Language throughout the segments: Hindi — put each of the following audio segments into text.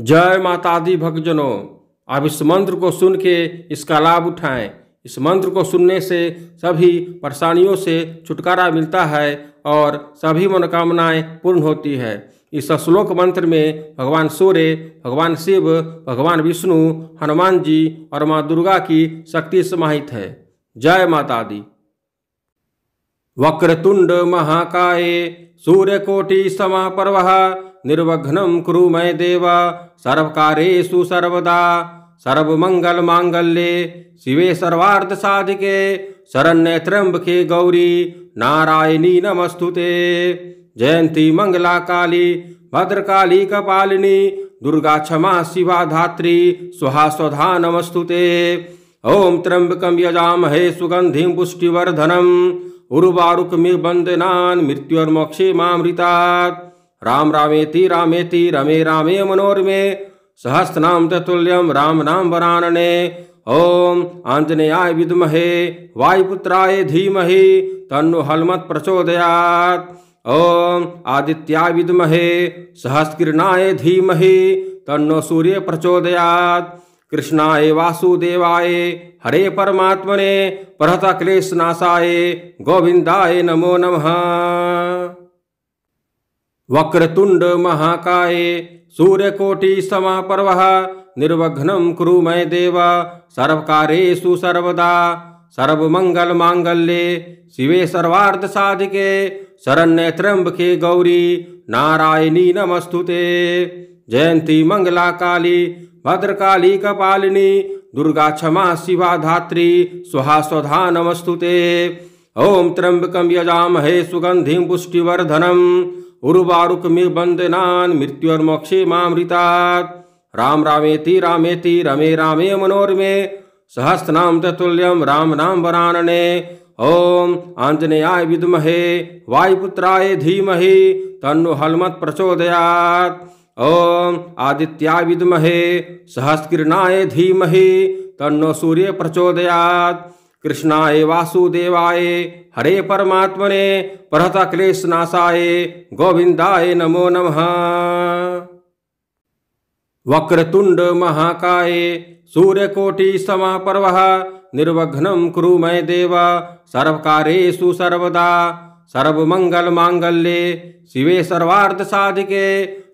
जय माता दी भक्तजनों आप इस मंत्र को सुन के इसका लाभ उठाएं इस मंत्र को सुनने से सभी परेशानियों से छुटकारा मिलता है और सभी मनोकामनाएं पूर्ण होती है इस श्लोक मंत्र में भगवान सूर्य भगवान शिव भगवान विष्णु हनुमान जी और माँ दुर्गा की शक्ति समाहित है जय माता दी वक्रतुंड महाकाय समा समापर्व निर्वघ्नं कुरु मय देव सर्वकारेशु सर्वदा मांगल्ये शिवे साधिके शरण्य त्र्यंबके गौरी नारायणी नमस्तु जयंती मंगला काली भद्रकाली कपालिनी दुर्गा क्षमा शिवा धात्री स्वाहा स्वधा नमस्तुते ते त्र्यंबक त्र्यम्बकं यजामहे सुगंधि पुष्टिवर्धनम उर्वारुक मृत्युर्मोक्षे मामृतात् राम रामेति रामेति रमे रामे मनोरमे सहस्रनाम तत्ल्यम राम नाम वरानने ओम आंजनेय विद्महे वायुपुत्राय धीमहि तन्नो हलमत प्रचोदयात् ओम आदित्याय विद्महे सहस्त्रकिरणाय धीमहि तन्नो सूर्य प्रचोदयात् कृष्णाय वासुदेवाय हरे परमात्मने परहत क्लेशनाशाय गोविंदाय नमो नमः वक्रतुंड महाकाये सूर्यकोटि समापर्व निर्वघ्नं कुरु मय देव सर्वकारेषु सर्वदा सर्वमङ्गलमाङ्गल्ये शिवे साधिके शरण्य त्र्यंबके गौरी नारायणी नमस्तु जयंती मंगला काली भद्रकाली कपालिनी दुर्गा क्षमा शिवा धात्री सुहा स्वधा नमस्तु ते ओम त्र्यंबकम यजामहे सुगंधि पुष्टिवर्धनम उर्वारुक उर्वारुकमिर्बन्धनान् मृत्युर्मोक्षे मामृतात् राम रामेति रामेति रमे रामे मनोरमे सहस्रनाम ततुल्यम राम नाम वरानने ओम आंजनेयाय विद्महे वायुपुत्राय धीमहि तन्नो हलमत प्रचोदयात ओम आदित्याय विद्महे सहस्रकिरणाय धीमहि तन्नो सूर्य प्रचोदयात कृष्णाय वासुदेवाय हरे परमात्मने परहता क्लेश नाशाए गोविंदाए नमो नमः वक्रतुंड महाकाय सूर्यकोटि समापर्व निर्वघ्नम कुरु मय देव सर्वकारेषु सर्वदा सर्वमंगल मांगल्ये शिवे सर्वार्थ साधिके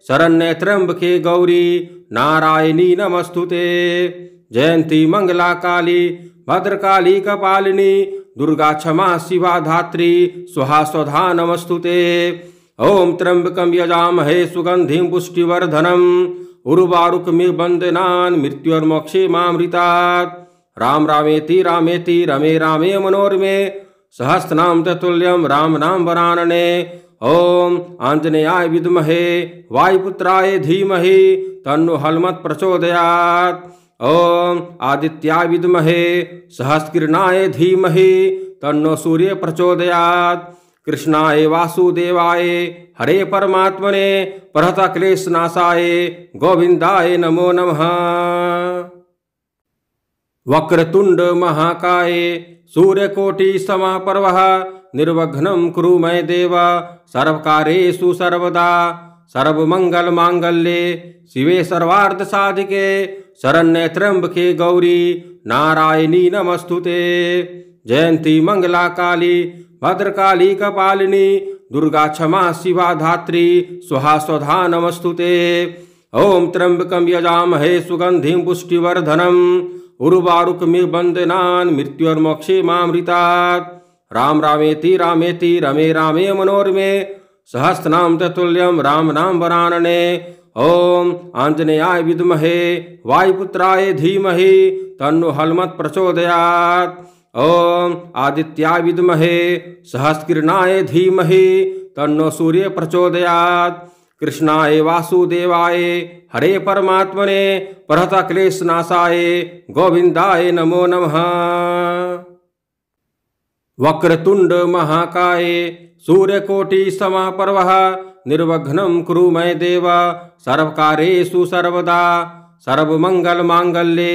शरण्य त्र्यंबके गौरी नारायणी नमस्तुते जयंती मंगला काली भद्रकाली कपालिनी का दुर्गा क्षमा शिवा धात्री स्वाहा स्वधा नमस्तु ते ओम त्र्यंबकम यजामहे सुगंधि पुष्टिवर्धनम उर्वारुक वंदना मृत्युर्मोक्षे मामृतात् राम रामेति रामेति रमे रामे मनोरमे सहस्रनाम चतुल्यम राम नाम वरानने ओम आंजनेयाय विद्महे वायुपुत्राय धीमहि तन्नो हलमत प्रचोदयात् ओम आदित्या विदमहे सहस्किरणाय धीमहे तन्नो सूर्य प्रचोदयात् कृष्णाय वासुदेवाय हरे परमात्मने क्लेश नाशाय गोविंदाय नमो नमः वक्रतुंड महाकाय सूर्यकोटि समापर्व निर्वघ्नं कुरु मय देव सर्वकारेषु सर्वदा सर्वमङ्गलमाङ्गल्ये शिवे सर्वार्धसाधिके शरण्य त्र्यंबके गौरी नारायणी नमस्तुते जयंती मंगला काली भद्रकाली कपालिनी दुर्गा क्षमा शिवा धात्री सुहा स्वधा नमस्तुते ओम यजा यजामहे सुगंधि पुष्टिवर्धनम उर्वारुक वंदना मृत्युर्मोक्षे मृता राम रामेति रामेति रमे रामे मनोरमे सहस्रनाम तत्ल्यम राम नाम वरानने ओम आंजनेय विदमहे वायुपुत्राय धीमहे तन्नो हलमत प्रचोदयात ओम आदित्याय विदमहे सहस्रकिरणाय धीमहे तन्नो सूर्य प्रचोदयात कृष्णाय वासुदेवाय हरे परमात्मने परहता नाशाय गोविंदाय नमो नमः वक्रतुंड महाकाय सूर्यकोटि समापर्व निर्वघ्न कुरु मय देव सर्वकारेषु सर्वदा मंगल्ये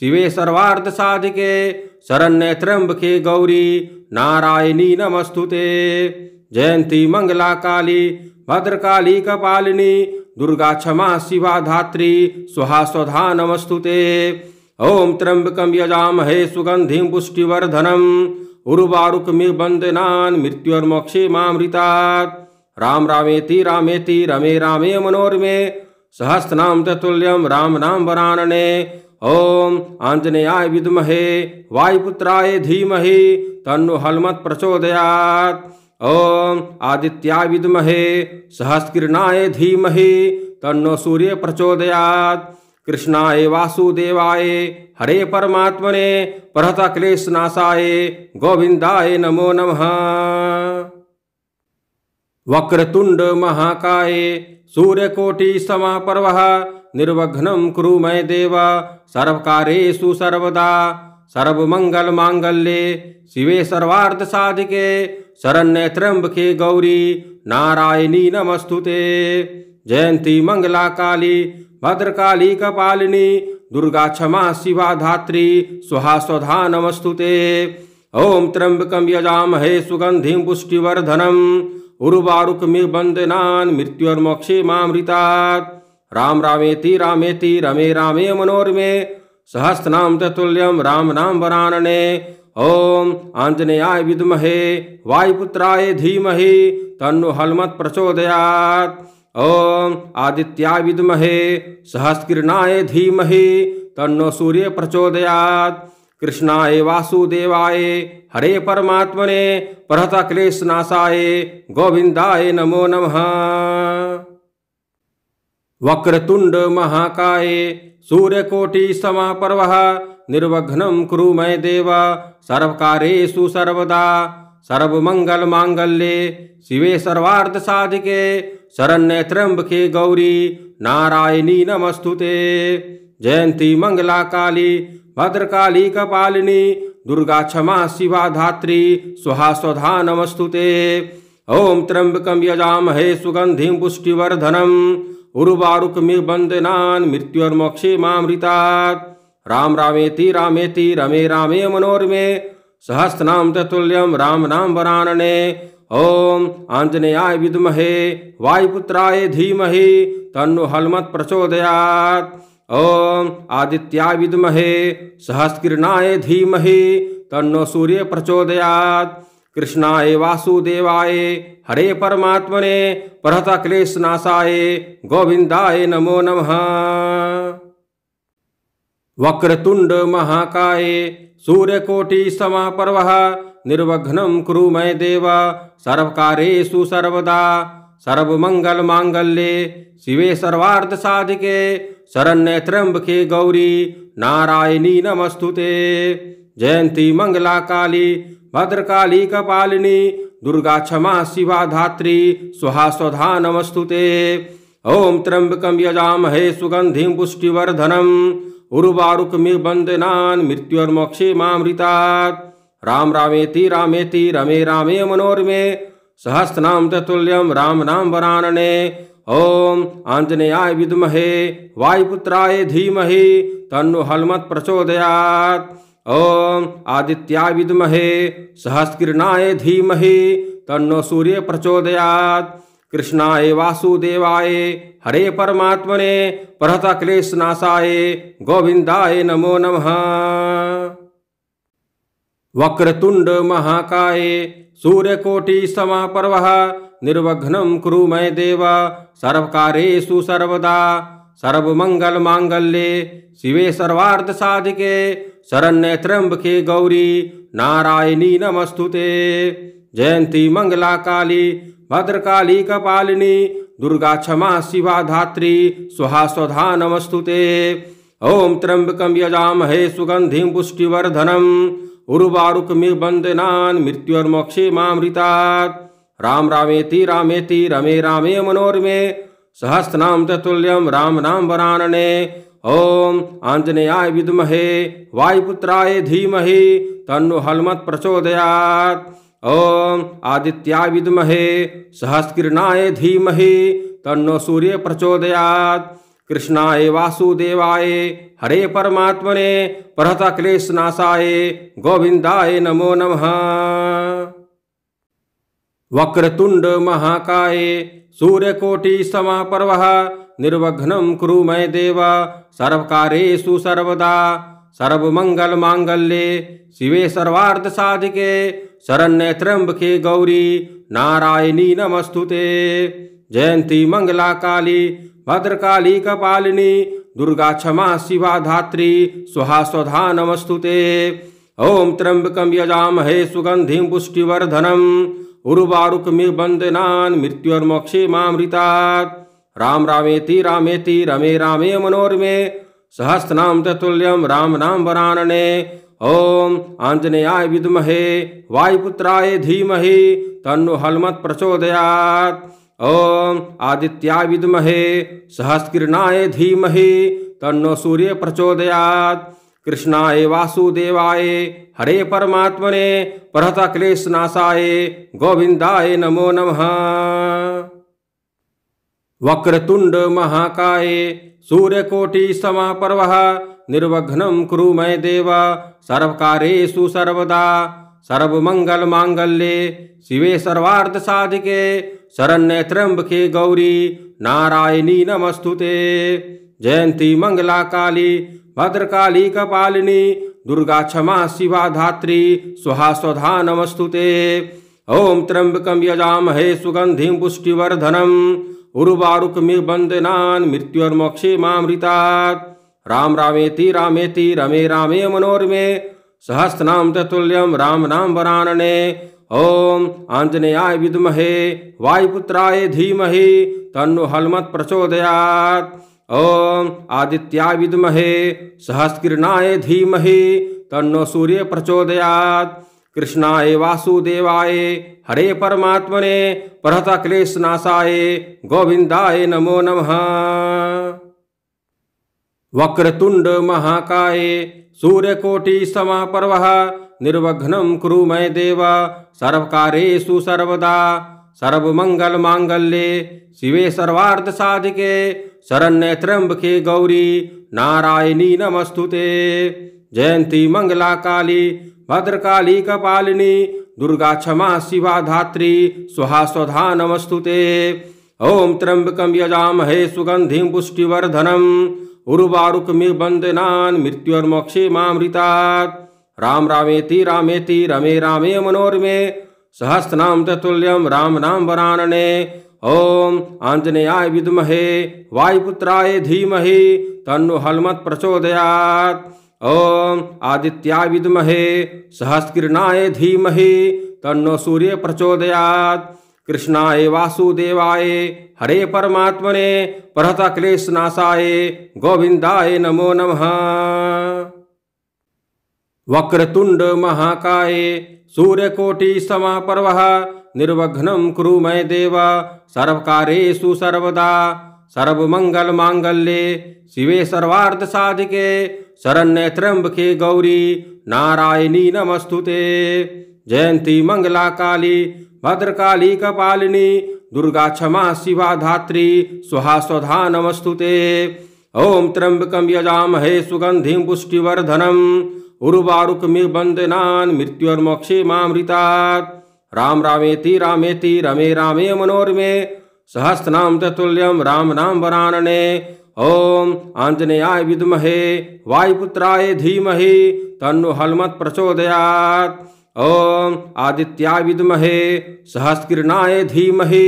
शिवे सर्वार्धसाधिके शरण्य त्र्यंबके गौरी नारायणी नमस्तु जयंती मंगला काली भद्रकाली कपालिनी दुर्गा क्षमा शिवा धात्री सुहा स्वधा नमस्तु ते ओम त्र्यंबकम यजामहे सुगंधि पुष्टिवर्धनम उर्वारुक मृत्युर्मोक्षे मामृता राम रामेति रामेति रमे रामे मनोरमे नाम तत्ल्यम राम नाम वरानने ओम आंजनेयाय विद्महे वायुपुत्राय धीमहि तन्नो हलमत प्रचोदयात ओम आदित्याय विद्महे सहस्रकिरणाय धीमहि तन्नो सूर्य प्रचोदयात कृष्णाय वासुदेवाय हरे परमात्मने परत क्लेशनाशाय गोविंदाय नमो नमः वक्रतुंड महाकाये सूर्यकोटि समापर्व निर्वघ्नं कुरु मय देव सर्वकारेषु सर्वदा सर्वमंगल मांगल्ये शिवे सर्वार्थ साधिके शरण्य त्र्यंबके गौरी नारायणी नमस्तुते जयंती मंगला काली भद्रकाली कपालिनी दुर्गा क्षमा शिवा धात्री स्वाहा स्वधा नमस्तुते ओम त्र्यंबकम यजामहे सुगंधि पुष्टिवर्धनम उर्वारुक उर्वारुकमिबन्दनान् मृत्योर्मोक्षेमामृतात् राम रामेति रामेति रमे रामे मनोरमे सहस्रनाम ततुल्यम राम नाम वरानने ओम आंजनेयाय विद्महे वायुपुत्राय धीमहि तन्नो हलमत प्रचोदयात् ओम आदित्याय विद्महे सहस्रकिरणाय धीमहि तन्नो सूर्य प्रचोदयात् कृष्णाय वासुदेवाय हरे परमात्मने प्रहत क्लेश नाशाय गोविंदाय नमो नमः वक्रतुंड महाकाय सूर्यकोटि पर्व निर्वघ्नं कुरु मय देव सर्वकारेषु सर्वदा मंगल मांगल्ये शिवे सर्वार्थ साधिके शरण्य त्र्यंबके गौरी नारायणी नमस्तुते जयंती मंगला काली भद्रकाली कपालिनी दुर्गा क्षमा शिवा धात्री सुहा स्वधा नमस्तुते ओम त्र्यंबकम यजामहे सुगंधि पुष्टिवर्धनम उर्वारुकमिव वंदनान् मृत्युर्मोक्षे मामृतात् राम रामेति रामेति रमे रामे मनोरमे सहस्रनाम तत्ल्यम राम नाम वरानने ओम आंजनेयाय विद्महे वायुपुत्राय धीमहि तन्नो हलमत प्रचोदयात् ओम आदित्या विदमहे सहस्किरणाय धीमहि तन्नो सूर्य प्रचोदयात् कृष्णाय वासुदेवाय हरे परमात्मने क्लेश नाशाय गोविंदाय नमो नमः वक्रतुंड महाकाय सूर्यकोटि समापर्व निर्वघ्नं कुरु मय देव सर्वकारेषु सर्वदा सर्वमङ्गलमाङ्गल्ये शिवे सर्वार्धसाधिके शरण्य त्र्यंबके गौरी नारायणी नमस्तुते जयंती मंगला काली भद्रकाली कपालिनी दुर्गा क्षमा शिवा धात्री सुहा स्वधा नमस्तुते ओम त्र्यंबकम यजामहे सुगंधि पुष्टिवर्धनम उर्वारुक वंदना मृत्युर्मोक्षे मामृतात् राम रामेति रामेति रमे रामे मनोरमे सहस्रनाम तत्ल्यम राम नाम वरानने ओम आंजनेय विदमहे वायुपुत्राय धीमहि तन्नो हलमत प्रचोदयात ओम आदित्याय विदमहे सहस्रकिरणाय धीमहि तन्नो सूर्य प्रचोदयात कृष्णाय वासुदेवाय हरे परमात्मने क्लेश नाशाय गोविंदाय नमो नमः वक्रतुंड महाकाय सूर्यकोटि समापर्व निर्वघ्न कुरु मय देव सर्वकारेशु सर्वदा सर्वमङ्गलमाङ्गल्ये शिवे साधिके शरण्य त्र्यंबके गौरी नारायणी नमस्तुते जयंती मंगला काली भद्रकाली कपालिनी दुर्गा क्षमा शिवा धात्री स्वाहा स्वधा नमस्तुते ओम त्र्यंबक यजामहे सुगंधि पुष्टिवर्धनम उर्वारुकमिबंदना मृत्युर्मोक्षे मामृतात् राम रामेति रामेति रमे रामे मनोरमे सहस्रनाम तत्ल्यम राम नाम वरानने ओम आंजनेयाय विद्महे वायुपुत्राय धीमहि तन्नो हलमत प्रचोदयात् ओम आदित्याय विद्महे सहस्किरणाय धीमहि तन्नो सूर्य प्रचोदयात् कृष्णाय वासुदेवाय हरे परमात्मने परत क्लेशनाशाय गोविंदाय नमो नमः वक्रतुंड महाकाये सूर्यकोटि समापर्व निर्वघ्नं कुरु मय देव सर्वकारेषु सर्वदा मंगल मांगल्ये शिवे सर्वार्थ साधिके शरण्य त्र्यंबके गौरी नारायणी नमस्तुते जयंती मंगला काली भद्रकाली कपालिनी दुर्गा क्षमा शिवा धात्री सुहा स्वधा नमस्तुते ओम त्र्यंबकम यजामहे सुगंधि पुष्टिवर्धनम उर्वारुकमिव बन्धनान् मृत्युर्मोक्षे मामृतात् राम रामेति रामेति रमे रामे मनोरमे सहस्रनाम तत्ल्यम राम नाम वरानने ओम आंजनेयाय विद्महे वायुपुत्राय धीमहि तन्नो हलमत प्रचोदयात् ओम आदित्याय विद्महे सहस्रकिरणाय धीमहि तन्नो सूर्य प्रचोदयात् कृष्णाय वासुदेवाय हरे परमात्मने परहता क्लेश नाशाय गोविंदाय नमो नमः वक्रतुंड महाकाय सूर्यकोटि समापर्व निर्वघ्नं कुरु मय देव सर्वकारेषु सर्वदा सर्वमंगल मांगल्ये शिवे सर्वार्थ साधिके शरण्य त्र्यंबके गौरी नारायणी नमस्तुते जयंती मंगला काली भद्रकाली कपालिनी दुर्गा क्षमा शिवा धात्री सुहा स्वधा नमस्तुते ओम त्र्यंबकम यजामहे सुगंधि पुष्टिवर्धनम उर्वारुक वंदना मृत्युर्मोक्षे मामृतात् राम रामेति रामेति रमे रामे मनोरमे सहस्रनाम तत्ल्यम राम नाम वरानने ओम आंजनेयाय विद्महे वायुपुत्राय धीमहि तन्नो हलमत प्रचोदयात् ओम आदित्या विदमहे सहस्किरणाय धीमहि तन्नो सूर्य प्रचोदयात् कृष्णाय वासुदेवाय हरे परमात्मने क्लेश नाशाय गोविंदाय नमो नमः वक्रतुंड महाकाय सूर्यकोटि समापर्व निर्वघ्नं कुरु मे देव सर्वकारेषु सर्वदा मंगल मांगल्य शिवे सर्वार्थ साधिके शरण्य त्र्यंबके गौरी नारायणी नमस्तुते जयंती मंगला काली भद्रकाली कपालिनी दुर्गा क्षमा शिवा धात्री सुहा स्वधा नमस्तुते ओम त्र्यंबकम यजामहे सुगंधि पुष्टिवर्धनम उर्वारुक वंदना मृत्युर्मोक्षे मामृता राम रामेति रामेति रमे रामे मनोरमे सहस्रनाम तत्ल्यम राम नाम वरानने ओम आंजनेय विदमहे वायुपुत्राय धीमहे तन्नो हलमत प्रचोदयात ओम आदित्याय विदमहे सहस्रकिरणाय धीमहे तन्नो सूर्य प्रचोदयात कृष्णाय वासुदेवाय हरे परमात्मने परत क्लेशनाशाय गोविंदाय नमो नमः वक्रतुंड महाकाये सूर्यकोटि समापर्व निर्वघ्न कुरु मय देव सर्वकारेषु सर्वदा सर्वमंगल मांगल्ये शिवे सर्वार्थ साधिके शरण्य त्र्यंबके गौरी नारायणी नमस्तुते जयंती मंगला काली भद्रकाली कपालिनी दुर्गा क्षमा शिवा धात्री सुहा स्वधा नमस्तुते ओम त्र्यंबकम यजामहे सुगंधि पुष्टिवर्धनम उर्वारुक में मृत्युर्मोक्षे मृत्यु राम रामेति रामेति रमे रामे मनोरमे सहस्त्रनाम ततुल्यम राम नाम वरानने ओम आंजनेयाय विद्महे वायुपुत्राय धीमहि तन्नो हलमत प्रचोदयात् ओम आदित्याय विद्महे सहस्त्रकिरणाय धीमहि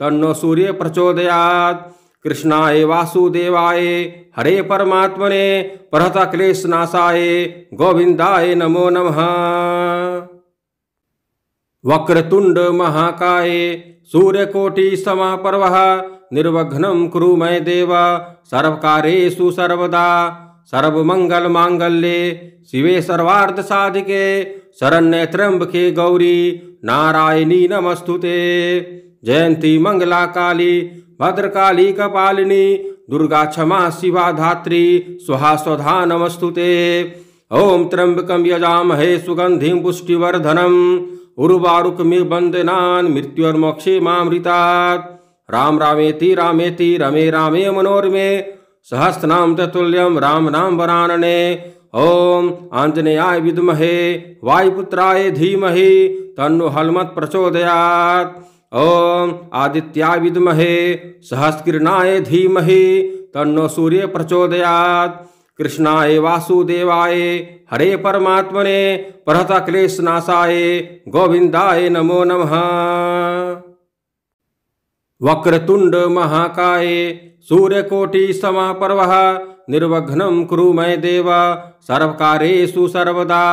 तन्नो सूर्य प्रचोदयात् कृष्णाय वासुदेवाय हरे परमात्मने प्रहत क्लेश नाशाय गोविंदाय नमो नमः वक्रतुंड महाकाय सूर्यकोटि समापर्व निर्वघ्नं कुरु मय देव सर्वकारेषु सर्वदा सर्वमंगल मांगल्ये शिवे सर्वार्थ साधिके शरण्य त्र्यंबके गौरी नारायणी नमस्तुते जयंती मंगला काली भद्रकाली कपालिनी दुर्गा क्षमा शिवा धात्री सुहा स्वधा नमस्तुते ओम त्र्यंबकम यजामहे सुगंधि पुष्टिवर्धनम उर्वारुक वंदना मृत्युर्मोक्षे मामृतात् राम रामेति रामेति रमे रामे मनोरमे सहस्रनाम तत्ल्यम राम नाम वरानने ओम आंजनेयाय विद्महे वायुपुत्राय धीमहि तन्नो हलमत प्रचोदयात् ओम आदित्या विदमहे सहस्रकिरणाय धीमहि तन्नो सूर्य प्रचोदयात् कृष्णाय वासुदेवाय हरे परमात्मने क्लेश नाशाय गोविंदाय नमो नमः वक्रतुंड महाकाय सूर्यकोटि समापर्व निर्वघ्नं कुरु मय देव सर्वकारेषु सर्वदा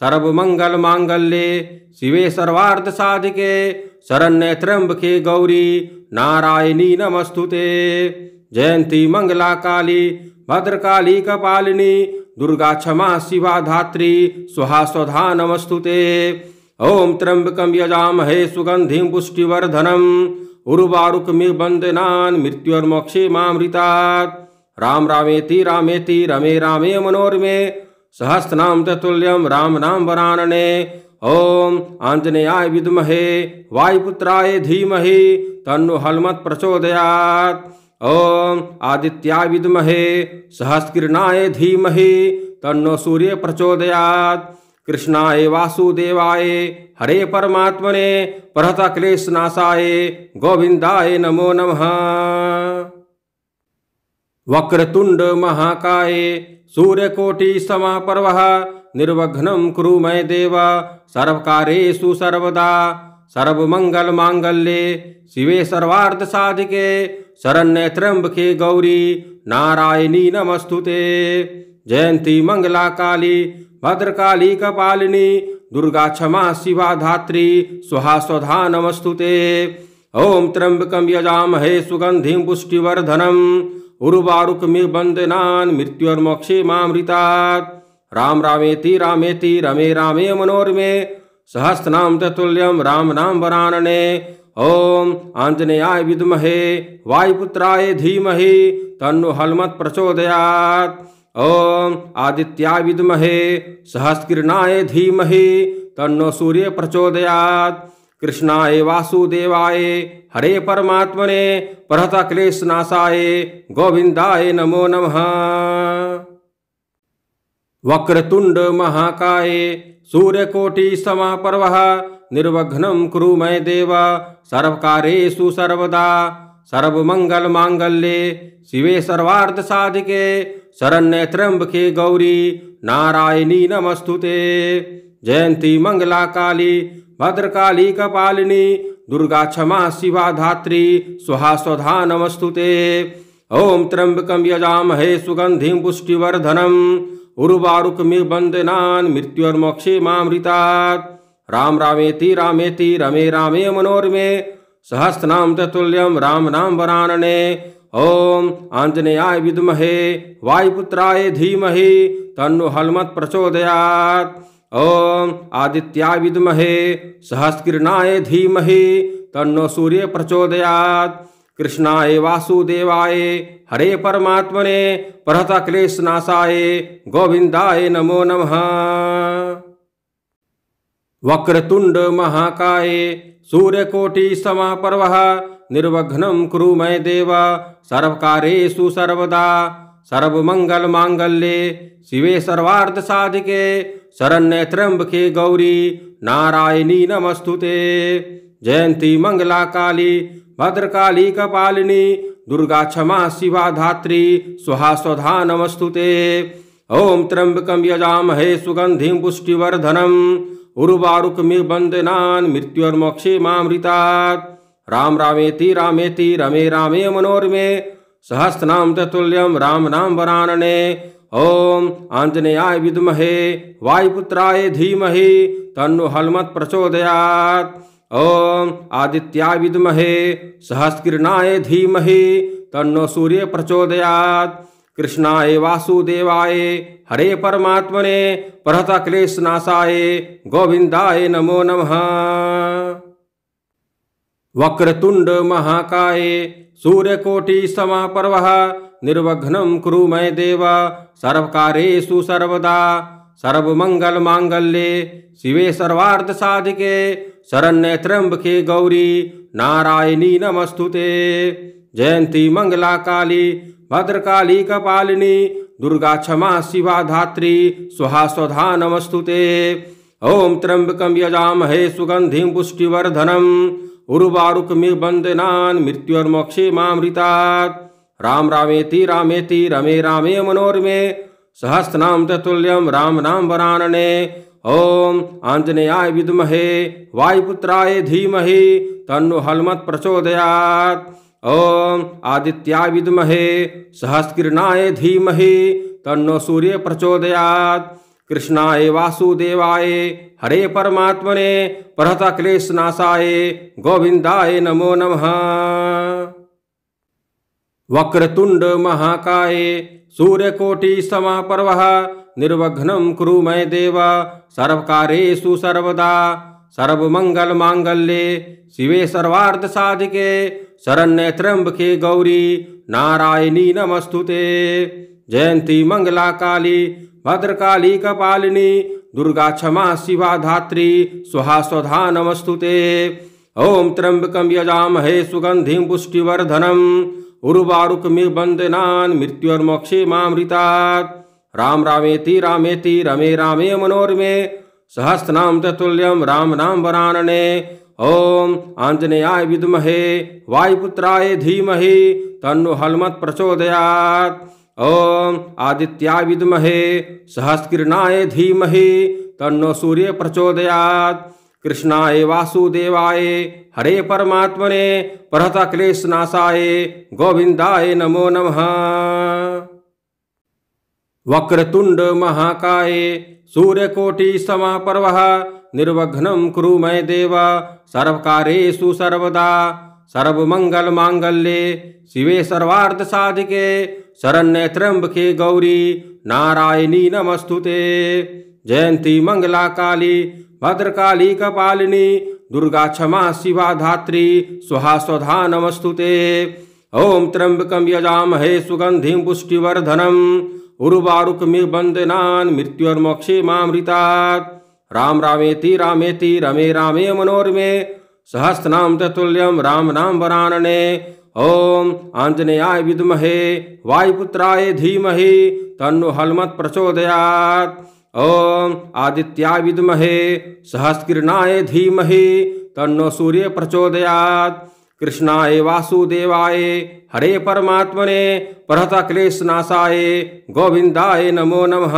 सर्वमङ्गलमाङ्गल्ये शिवे सर्वार्धसाधिके शरण्य त्र्यंबके गौरी नारायणी नमस्तुते जयंती मंगला काली भद्रकाली कपालिनी दुर्गा क्षमा शिवा धात्री सुहा स्वधा नमस्तुते ओम त्र्यंबक यजामहे सुगंधि पुष्टिवर्धनम उर्वारुक वंदना मृत्युर्मोक्षे मृता राम रामेति रामेति रमे रामे मनोरमे सहस्रनाम तुल्यम राम नाम वरानने ओम आंजनेय विदमहे वायुपुत्राय धीमहि तन्नो हलमत प्रचोदयात ओम आदित्याय विदमहे सहस्रकिरणाय धीमहि तन्नो सूर्य प्रचोदयात कृष्णाय वासुदेवाय हरे परमात्मने क्लेश नाशाय गोविंदाय नमो नमः वक्रतुंड महाकाय सूर्यकोटि समापर्व निर्वघ्न कुरु मय देव सर्वकारेशु सर्वदा सर्वमङ्गलमाङ्गल्ये शिवे साधिके शरण्य त्र्यंबके गौरी नारायणी नमस्तु जयंती मंगला काली भद्रकाली कपालिनी दुर्गा क्षमा शिवा धात्री स्वाहा स्वधा ओम त्र्यंबक ॐ सुगंधि यजामहे सुगन्धिं पुष्टिवर्धनम् उर्वारुकमिर्बन्दनान् मृत्युर्मोक्षे मामृतात् राम रामेति रामेति रमे रामे मनोरमे नाम तुल्यम राम नाम वरानने ओम आंजनेयाय विद्महे वायुपुत्राय धीमहि तन्नो हलमत प्रचोदयात ओम आदित्याय विद्महे सहस्रकिरणाय धीमहि तन्नो सूर्य प्रचोदयात कृष्णाय वासुदेवाय हरे परमात्मने परत क्लेशनाशाय गोविंदाय नमो नमः वक्रतुंड महाकाये सूर्यकोटि समापर्व निर्वघ्नं कुरु मय देव सर्वकारेषु सर्वदा मंगल मांगल्ये शिवे सर्वार्थ साधिके शरण्य त्र्यंबके गौरी नारायणी नमस्तुते जयंती मंगला काली भद्रकाली कपालिनी दुर्गा क्षमा शिवा धात्री सुहा स्वधा नमस्तुते ओम त्र्यंबकम यजामहे सुगंधि पुष्टिवर्धनम उर्वारुकमिर्बन्धनान् मृत्युर्मोक्षे मामृतात् राम रामेति रामेति रमे रामे मनोरमे सहस्रनाम तत्ल्यम राम नाम वरानने ओम आंजनेयाय विद्महे वायुपुत्राय धीमहि तन्नो हलमत प्रचोदयात ओम आदित्याय विद्महे सहस्रकिरणाय धीमहि तन्नो सूर्य प्रचोदयात कृष्णाय वासुदेवाय हरे परमात्मने परहता क्लेश नाशाए गोविंदाय नमो नमः वक्रतुंड महाकाय सूर्यकोटि समापर्व निर्वघ्नं कुरु मय देव सर्वकारेषु सर्वदा सर्वमंगल मांगल्ये शिवे सर्वार्थ साधिके शरण्य त्र्यंबके गौरी नारायणी नमस्तुते जयंती मंगला काली भद्रकाली कपालिनी का दुर्गा क्षमा शिवा धात्री सुहा स्वधा नमस्तु ते ओम त्र्यंबकम यजामहे सुगंधि पुष्टिवर्धनम उर्वारुकमिर वंदनान मृत्युर्मोक्षे मामृतात् राम रामेति रामेति रमे रामे मनोरमे सहस्रनाम तुल्यम राम नाम वरानने ओम आंजनेयाय विद्महे वायुपुत्राय धीमहि तन्नो हलमत प्रचोदयात् ओम आदित्या विद्महे सहस्किरणाय धीमहि तन्नो सूर्य प्रचोदयात् कृष्णाय वासुदेवाय हरे परमात्मने क्लेश क्लेशनाशाय गोविंदाय नमो नमः वक्रतुंड महाकाय सूर्यकोटि समापर्व निर्वघ्नं कुरु मय देव सर्वकारेषु सर्वदा मांगल्ये शिवे साधिके शरण्य त्र्यंबके गौरी नारायणी नमस्तुते जयंती मंगला काली भद्रकाली कपालिनी दुर्गा क्षमा शिवा धात्री सुहा स्वधा नमस्तुते ओम त्र्यंबक यजामहे सुगंधि पुष्टिवर्धनम उर्वारुकमिव वंदनान् मृत्युर्मोक्षे मृता राम रामेति रामेति रमे रामे मनोरमे सहस्रनाम तत्ल्यम राम नाम वरानने ओम आंजनेय विदमहे वायुपुत्राय धीमहे तन्नो हलमत प्रचोदयात ओम आदित्याय विदमहे सहस्रकिरणाय धीमहे तन्नो सूर्य प्रचोदयात कृष्णाय वासुदेवाय हरे परमात्मने परहता नाशाय गोविंदाय नमो नमः वक्रतुंड महाकाय सूर्यकोटि समापर्व निर्वघ्न कुरु मैं देव सर्वकारेशु सर्वदा सर्वमङ्गलमाङ्गल्ये शिवे साधिके शरण्य त्र्यंबके गौरी नारायणी नमस्तु जयंती मंगला काली भद्रकाली कपालिनी दुर्गा क्षमा शिवा धात्री स्वाहा स्वधा नमस्तु ते ओम त्र्यंबकम यजामहे सुगंधि पुष्टिवर्धनम उर्वारुक मृत्युर्मोक्षे मामृतात् राम रामेति रामेति रमे रामे मनोरमे सहस्रनाम तत्ल्यम राम नाम वरानने ओम आंजनेयाय विद्महे वायुपुत्राय धीमहि तन्नो हलमत प्रचोदयात ओम आदित्याय विद्महे सहस्किरणाय धीमहि तन्नो सूर्य प्रचोदयात कृष्णाय वासुदेवाय हरे परमात्मने क्लेश क्लेशनाशाय गोविंदाय नमो नमः वक्रतुंड महाकाये सूर्यकोटि समापर्व निर्वघ्नं कुरु मय देव सर्वकारेषु सर्वदा मंगल मांगल्ये शिवे सर्वार्थ साधिके शरण्य त्र्यंबके गौरी नारायणी नमस्तुते जयंती मंगला काली भद्रकाली कपालिनी दुर्गा क्षमा शिवा धात्री सुहा स्वधा नमस्तुते ओम त्र्यंबकम यजामहे सुगंधि पुष्टिवर्धनम उर्वारुकमिव बन्धनान् मृत्युर्मोक्षे मामृतात् राम रामेति रामेति रमे रामे मनोरमे सहस्रनाम तत्ल्यम राम नाम वरानने ओम आंजनेयाय विद्महे वायुपुत्राय धीमहि तन्नो हलमत प्रचोदयात् ओम आदित्याय विद्महे सहस्रकिरणाय धीमहि तन्नो सूर्य प्रचोदयात् कृष्णाय वासुदेवाय हरे परमात्मने प्रहत क्लेश नाशाए गोविंदाय नमो नमः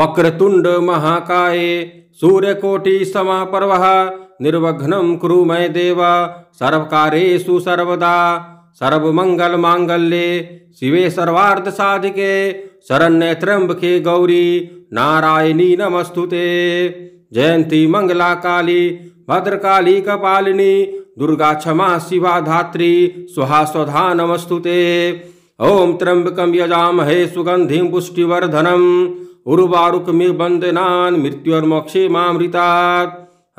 वक्रतुंड महाकाय सूर्यकोटि समापर्व निर्वघ्नं कुरु मय देव सर्वकारेषु सर्वदा सर्वमंगल मांगल्ये शिवे सर्वार्थ साधिके शरण्य त्र्यंबके गौरी नारायणी नमस्तुते जयंती मंगला काली भद्रकाली कपालिनी का दुर्गा क्षमा शिवा धात्री स्वाहा स्वधा नमस्तु ते ओम त्र्यंबकम यजामहे सुगंधि पुष्टिवर्धनम वंदना मृत्युर्मोक्षे मामृता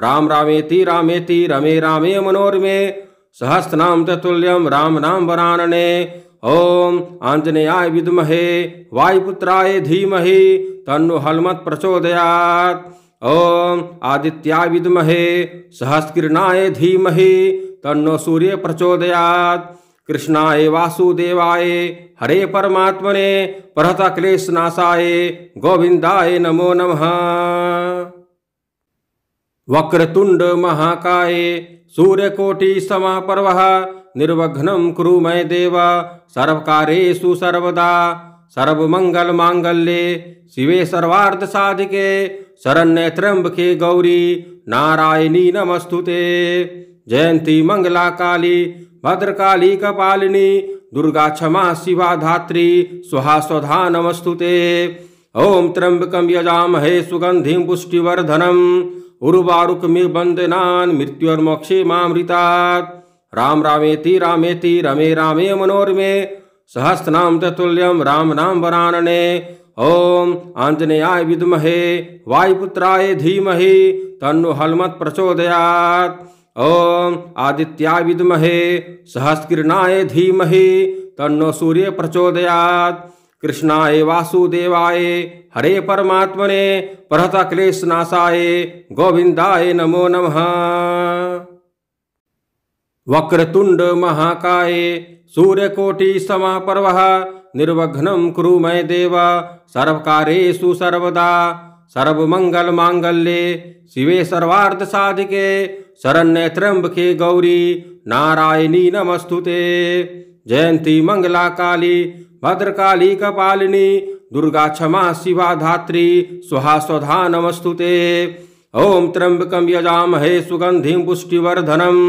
राम रामेति रामेति रमे रामे मनोरमे सहस्रनाम चतुल्यम राम नाम वरानने ओम आंजनेयाय विद्महे वायुपुत्राय धीमहि तन्नो हलमत प्रचोदयात् ओम आदित्या विद्महे सहस्किरणाय धीमहि तन्नो सूर्य प्रचोदयात् कृष्णाय वासुदेवाय हरे परमात्मने क्लेश नाशाय गोविंदाय नमो नमः वक्रतुंड महाकाय सूर्यकोटि समापर्व निर्वघ्नं कुरु मय देव सर्वकारेषु सर्वदा मांगल्ये शिवे साधिके शरण्य त्र्यंबके गौरी नारायणी नमस्तुते जयंती मंगला काली भद्रकाली कपालिनी दुर्गा क्षमा शिवा धात्री सुहा स्वधा नमस्तुते ओम त्र्यंबक यजामहे सुगंधि पुष्टिवर्धनम उर्वारुकमिव वंदनान् मृत्युर्मोक्षे मामृतात् राम रामेति रामेति रमे रामे मनोरमे सहस्रनाम तत्ल्यम राम नाम वरानने ओम आंजनेय विदमहे वायुपुत्राय धीमहे तन्नो हलमत प्रचोदयात् ओम आदित्याय विदमहे सहस्रकिरणाय धीमहे तन्नो सूर्य प्रचोदयात् कृष्णाय वासुदेवाय हरे परमात्मने परहता नाशाय गोविंदाय नमो नमः वक्रतुंड महाकाय सूर्यकोटि समापर्व निर्वघ्नम कुरु मय देव सर्वकारेशु सर्वदा सर्वमङ्गलमाङ्गल्ये शिवे सर्वार्धसाधिके शरण्य त्र्यंबके गौरी नारायणी नमस्तु जयंती मंगला काली भद्रकाली कपालिनी दुर्गा क्षमा शिवा धात्री सुहा स्वधा नमस्तु त्र्यंबक ॐ त्र्यम्बकं यजामहे सुगन्धिं पुष्टिवर्धनम्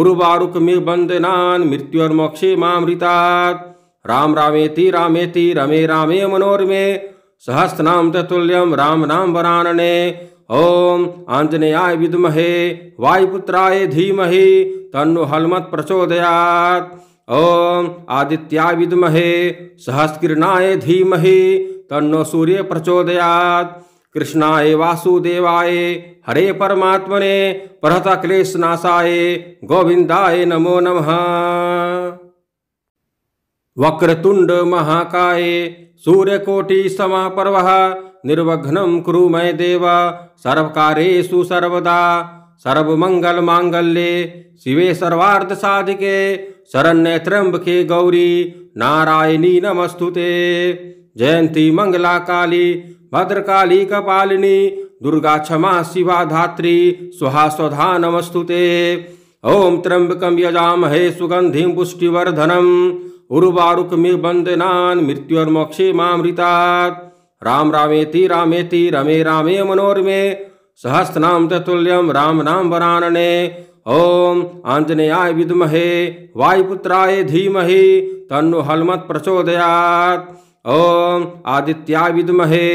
उर्वारुकमिबन्दनान् मृत्युर्मोक्षे मृता राम रामेति रामेति रमे रामे मनोरमे सहस्रनाम तत्ल्यम राम नाम वरानने ओम आंजनेय विद्महे वायुपुत्राय धीमहि तन्नु हलमत प्रचोदयात ओम आदित्याय विद्महे सहस्त्रकिरणाय धीमहि तन्नो सूर्य प्रचोदयात कृष्णाय वासुदेवाय हरे परमात्मने परत क्लेश नाशाय गोविंदाय नमो नमः वक्रतुंड महाकाये सूर्यकोटि समापर्व निर्वघ्नं कुरु मय देव सर्वकारेषु सर्वदा सर्वमंगल मांगल्ये शिवे सर्वार्थ साधिके शरण्य त्र्यंबके गौरी नारायणी नमस्तुते जयंती मंगला काली भद्रकाली कपालिनी दुर्गा क्षमा शिवा धात्री स्वाहा स्वधा नमस्तुते ओम त्र्यंबकम यजामहे सुगंधि पुष्टिवर्धनम उर्वारुक बंदनान मृत्युर्मोक्षे मामृतात् राम रामेति रामेति रमे रामे मनोरमे सहस्रनाम ततुल्यम राम नाम वरानने ओम आंजनेय विद्महे वायुपुत्राय धीमहि तन्नो हलमत प्रचोदयात् ओम आदित्याय विद्महे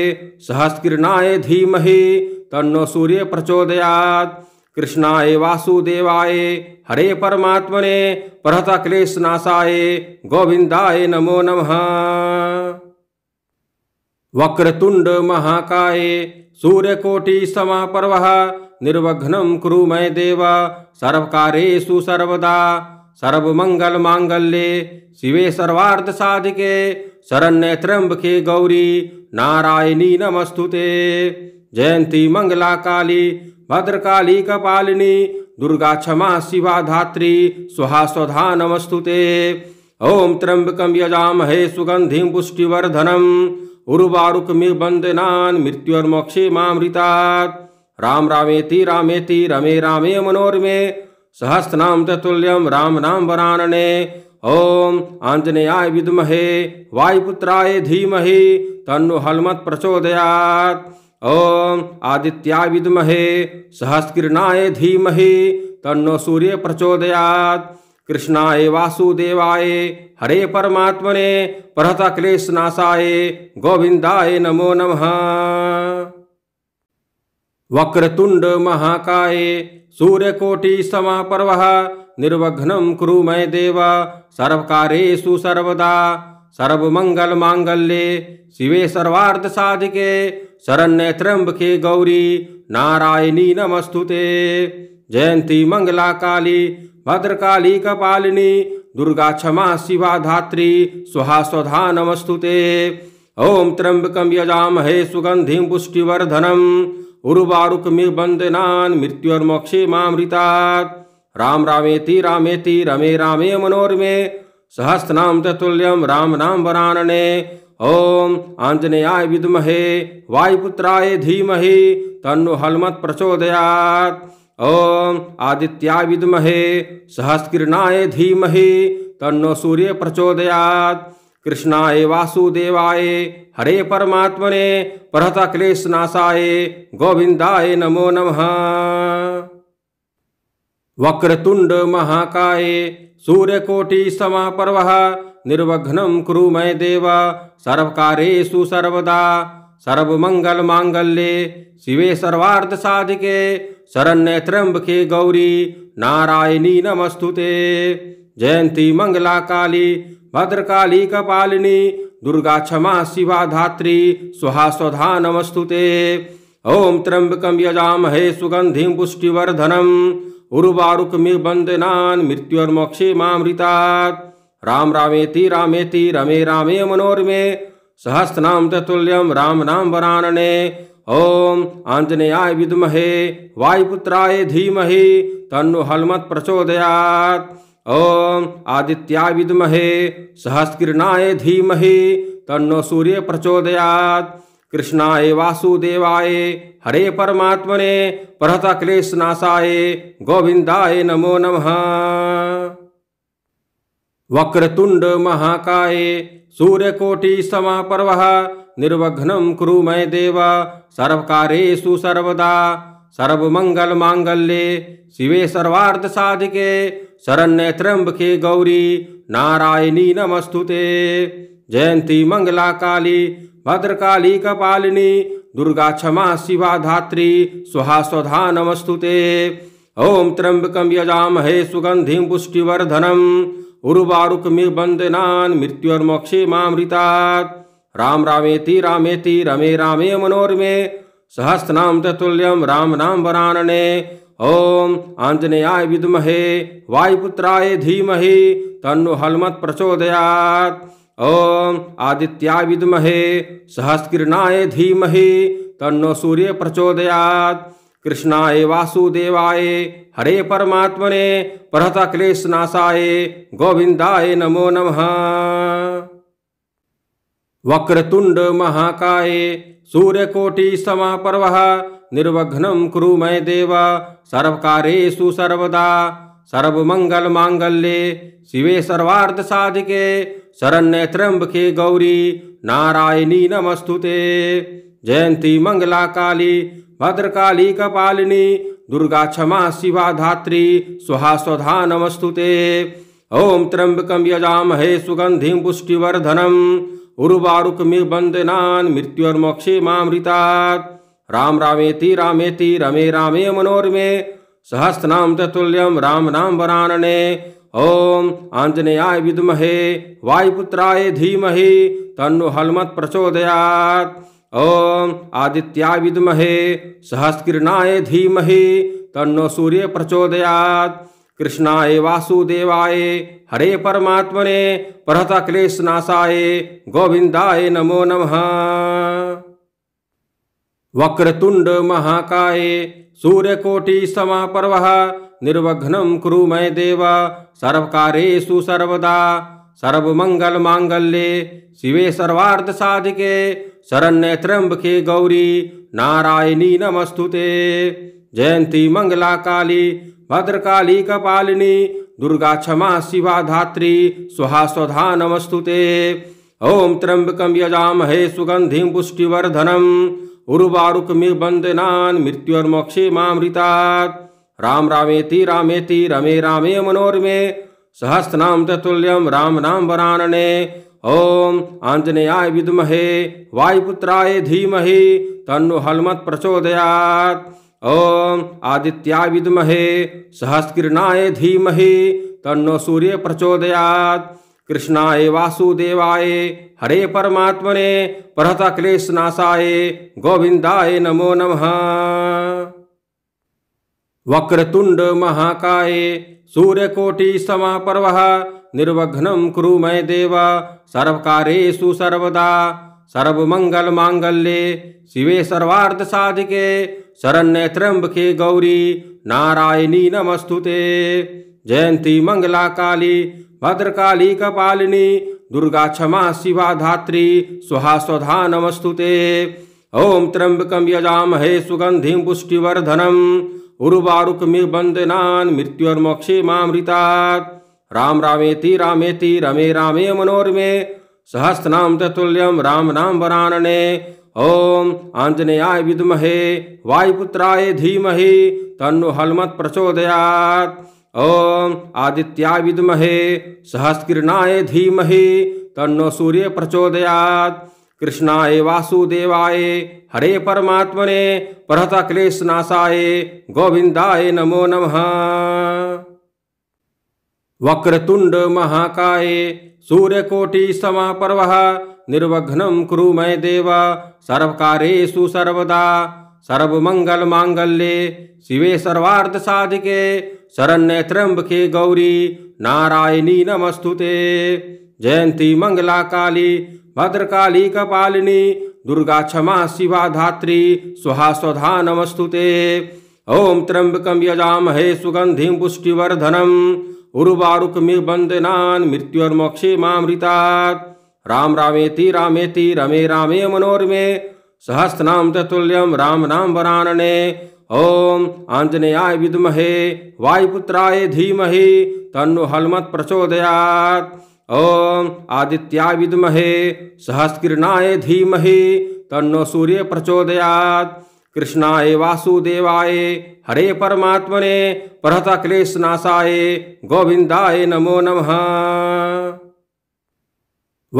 सहस्रकिरणाय धीमहि तन्नो सूर्य प्रचोदयात् कृष्णाय वासुदेवाय हरे परमात्मने प्रहत क्लेश नाशाय गोविंदाय नमो नमः वक्रतुंड महाकाय सूर्यकोटि समापर्व निर्वघ्नं कुरु मय देव सर्वकारेषु सर्वदा सर्वमंगल मांगल्ये शिवे सर्वार्थ साधिके शरण्य त्र्यंबके गौरी नारायणी नमस्तुते जयंती मंगला काली भद्रकाली कपालिनी दुर्गा क्षमा शिवा धात्री सुहा स्वधा नमस्तुते ओम त्र्यंबकम यजामहे सुगंधि पुष्टिवर्धनम उर्वारुक वंदना मृत्युर्मोक्षे मामृतात् राम रामेति रामेति रमे रामे मनोरमे सहस्रनाम तुल्यम राम नाम वरानने ओम आंजनेयाय विद्महे वायुपुत्राय धीमहि तन्नो हलमत प्रचोदयात् ओम आदित्या विदमहे सहस्किरणाय धीमहे तन्नो सूर्य प्रचोदयात् कृष्णाय वासुदेवाय हरे परमात्मने क्लेश क्लेशनाशाय गोविंदाय नमो नमः वक्रतुंड महाकाय सूर्यकोटि समापर्व निर्वघ्नं कुरु मय देव सर्वकारेषु सर्वदा मांगल्ये शिवे साधिके शरण्य त्र्यंबके गौरी नारायणी नमस्तुते जयंती मंगला काली भद्रकाली कपालिनी दुर्गा क्षमा शिवा धात्री सुहा स्वधा नमस्तुते ओम यजा यजामहे सुगंधि पुष्टिवर्धनम उर्वारुक वंदना मृत्युर्मोक्षे मृता राम रामेति रामेति रमे रामे मनोरमे सहस्रनाम तुल्यम राम नाम वरानने ओम आंजनेय विद्महे वायुपुत्राय धीमहि तन्नो हलमत प्रचोदयात् ओम आदित्याय विद्महे सहस्किरणाय धीमहि तन्नो सूर्य प्रचोदयात् कृष्णाय वासुदेवाय हरे परमात्मने क्लेश नाशाय गोविंदाय नमो नमः वक्रतुंड महाकाय सूर्यकोटि समापर्व निर्वघ्न कुरु मय देव सर्वकारेशु सर्वदा सर्वमङ्गलमाङ्गल्ये शिवे साधिके शरण्य त्र्यंबके गौरी नारायणी नमस्तु जयंती मंगला काली भद्रकाली कपालिनी दुर्गा क्षमा शिवा धात्री सुहा स्वधा ओम त्र्यंबक ॐ त्र्यम्बकं यजामहे सुगन्धिं पुष्टिवर्धनम् उर्वारुकमिबन्दनान् मृत्युर्मोक्षे मामृतात् राम रामेति रामेति रमे रामे मनोरमे सहस्रनाम तत्ल्यम राम नाम वरानने ओम आंजनेयाय विद्महे वायुपुत्राय धीमहि तन्नु हलमत प्रचोदयात ओम आदित्याय विद्महे सहस्त्रकिरणाय धीमहि तन्नो सूर्य प्रचोदयात कृष्णाय वासुदेवाय हरे परमात्मने परत क्लेशनाशाय गोविंदाय नमो नमः वक्रतुंड महाकाये सूर्यकोटि समापर्व निर्वघ्नं कुरु मय देव सर्वकारेशु सर्वदा मंगल मांगल्ये शिवे सर्वार्थ साधिके शरण्य त्र्यंबके गौरी नारायणी नमस्तुते जयंती मंगला काली भद्रकाली कपालिनी दुर्गा क्षमा शिवा धात्री स्वाहा स्वधा नमस्तुते ओम त्र्यंबकम यजामहे सुगंधि पुष्टिवर्धनम उर्वारुक वन्दनान् मृत्युर्मोक्षे मामृतात् राम रामेति रामेति रमे रामे मनोरमे सहस्रनाम तत्ल्यम राम नाम वरानने ओम आंजनेय विद्महे वायुपुत्राय धीमहि तन्नो हलमत प्रचोदयात् ओम आदित्याय विद्महे सहस्रकिरणाय धीमहि तन्नो सूर्य प्रचोदयात् कृष्णाय वासुदेवाय हरे परमात्मने क्लेश नाशाय गोविंदाय नमो नमः वक्रतुंड महाकाय सूर्यकोटि समापर्व निर्वघ्नं कुरु मय देव सर्वकारेषु सर्वदा सर्वमङ्गलमाङ्गल्ये शिवे साधिके शरण्य त्र्यंबके गौरी नारायणी नमस्तुते जयंती मंगला काली भद्रकाली कपालिनी दुर्गा क्षमा शिवा धात्री सुहा स्वधा नमस्तुते ओम त्र्यंबकम यजामहे सुगंधि पुष्टिवर्धनम उर्वारुक वंदना मृत्युर्मोक्षे मामृतात् राम रामेति रामेति रमे रामे मनोरमे सहस्रनाम तुल्यम राम नाम वरानने ओम आंजनेयाय विद्महे वायुपुत्राय धीमहि तन्नो हलमत प्रचोदयात् ओम आदित्या विदमहे सहस्किरणाय धीमहि तन्नो सूर्य प्रचोदयात् कृष्णाय वासुदेवाय हरे परमात्मने परत क्लेश नाशाय गोविंदाय नमो नमः वक्रतुंड महाकाय सूर्यकोटि समापर्व निर्वघ्नं कुरु मय देव सर्वकारेषु सर्वदा मांगल्ये शिवे साधिके शरण्य त्र्यंबके गौरी नारायणी नमस्तुते जयंती मंगला काली भद्रकाली कपालिनी दुर्गा क्षमा शिवा धात्री सुहा स्वधा नमस्तुते ओम त्र्यंबक यजामहे सुगंधि पुष्टिवर्धनम उर्वारुक वंदना मृत्युर्मोक्षे मृता राम रामेति रामेति रमे रामे मनोरमे सहस्रनाम तत्ल्यम राम नाम वरानने ओम आंजनेय विदमहे वायुपुत्राय धीमहे तन्नो हलमत प्रचोदयात ओम आदित्याय विदमहे सहस्रकिरणाय धीमहे तन्नो सूर्य प्रचोदयात कृष्णाय वासुदेवाय हरे परमात्मने परहता नाशाय गोविंदाय नमो नमः वक्रतुंड महाकाय सूर्यकोटि समापर्व निर्वघ्न कुरु मय देव सर्वकारेशु सर्वदा सर्वमङ्गलमाङ्गल्ये शिवे साधि शरण्य त्र्यंबके गौरी नारायणी नमस्तु जयंती मंगला काली भद्रकाली कपालिनी दुर्गा क्षमा शिवा धात्री सुहा स्वधा नमस्तु ते ओम त्र्यंबकम यजामहे सुगंधि पुष्टिवर्धनम उर्वारुकमिबंदना मृत्युर्मोक्षे मामृता राम रामेति रामेति रमे रामे मनोरमे सहस्रनाम तत्ल्यम राम नाम वरानने ओम आंजनेयाय विद्महे वायुपुत्राय धीमहि तन्नो हलमत प्रचोदयात ओम आदित्याय विद्महे सहस्किरणाय धीमहि तन्नो सूर्य प्रचोदयात कृष्णाय वासुदेवाय हरे परमात्मने क्लेश नाशाय गोविंदाय नमो नमः वक्रतुंड महाकाये सूर्यकोटि समापर्व निर्वघ्नं कुरु मय देव सर्वकारेषु सर्वदा सर्वमंगल मांगल्ये शिवे सर्वार्थ साधिके शरण्य त्र्यंबके गौरी नारायणी नमस्तुते जयंती मंगला काली भद्रकाली कपालिनी दुर्गा क्षमा शिवा धात्री स्वाहा स्वधा नमस्तुते ओम त्र्यंबकम यजामहे सुगंधि पुष्टिवर्धनम उर्वारुक बन्धनान् मृत्युर्मोक्षे मामृतात् राम रामेति रामेति रमे रामे मनोरमे सहस्रनाम तत्ल्यम राम नाम वरानने ओम आंजनेयाय विद्महे वायुपुत्राय धीमहि तन्नो हलमत प्रचोदयात् ओम आदित्याय विद्महे सहस्रकिरणाय धीमहि तन्नो सूर्य प्रचोदयात् कृष्णाय वासुदेवाय हरे परमात्मने क्लेश नाशाय गोविंदाय नमो नमः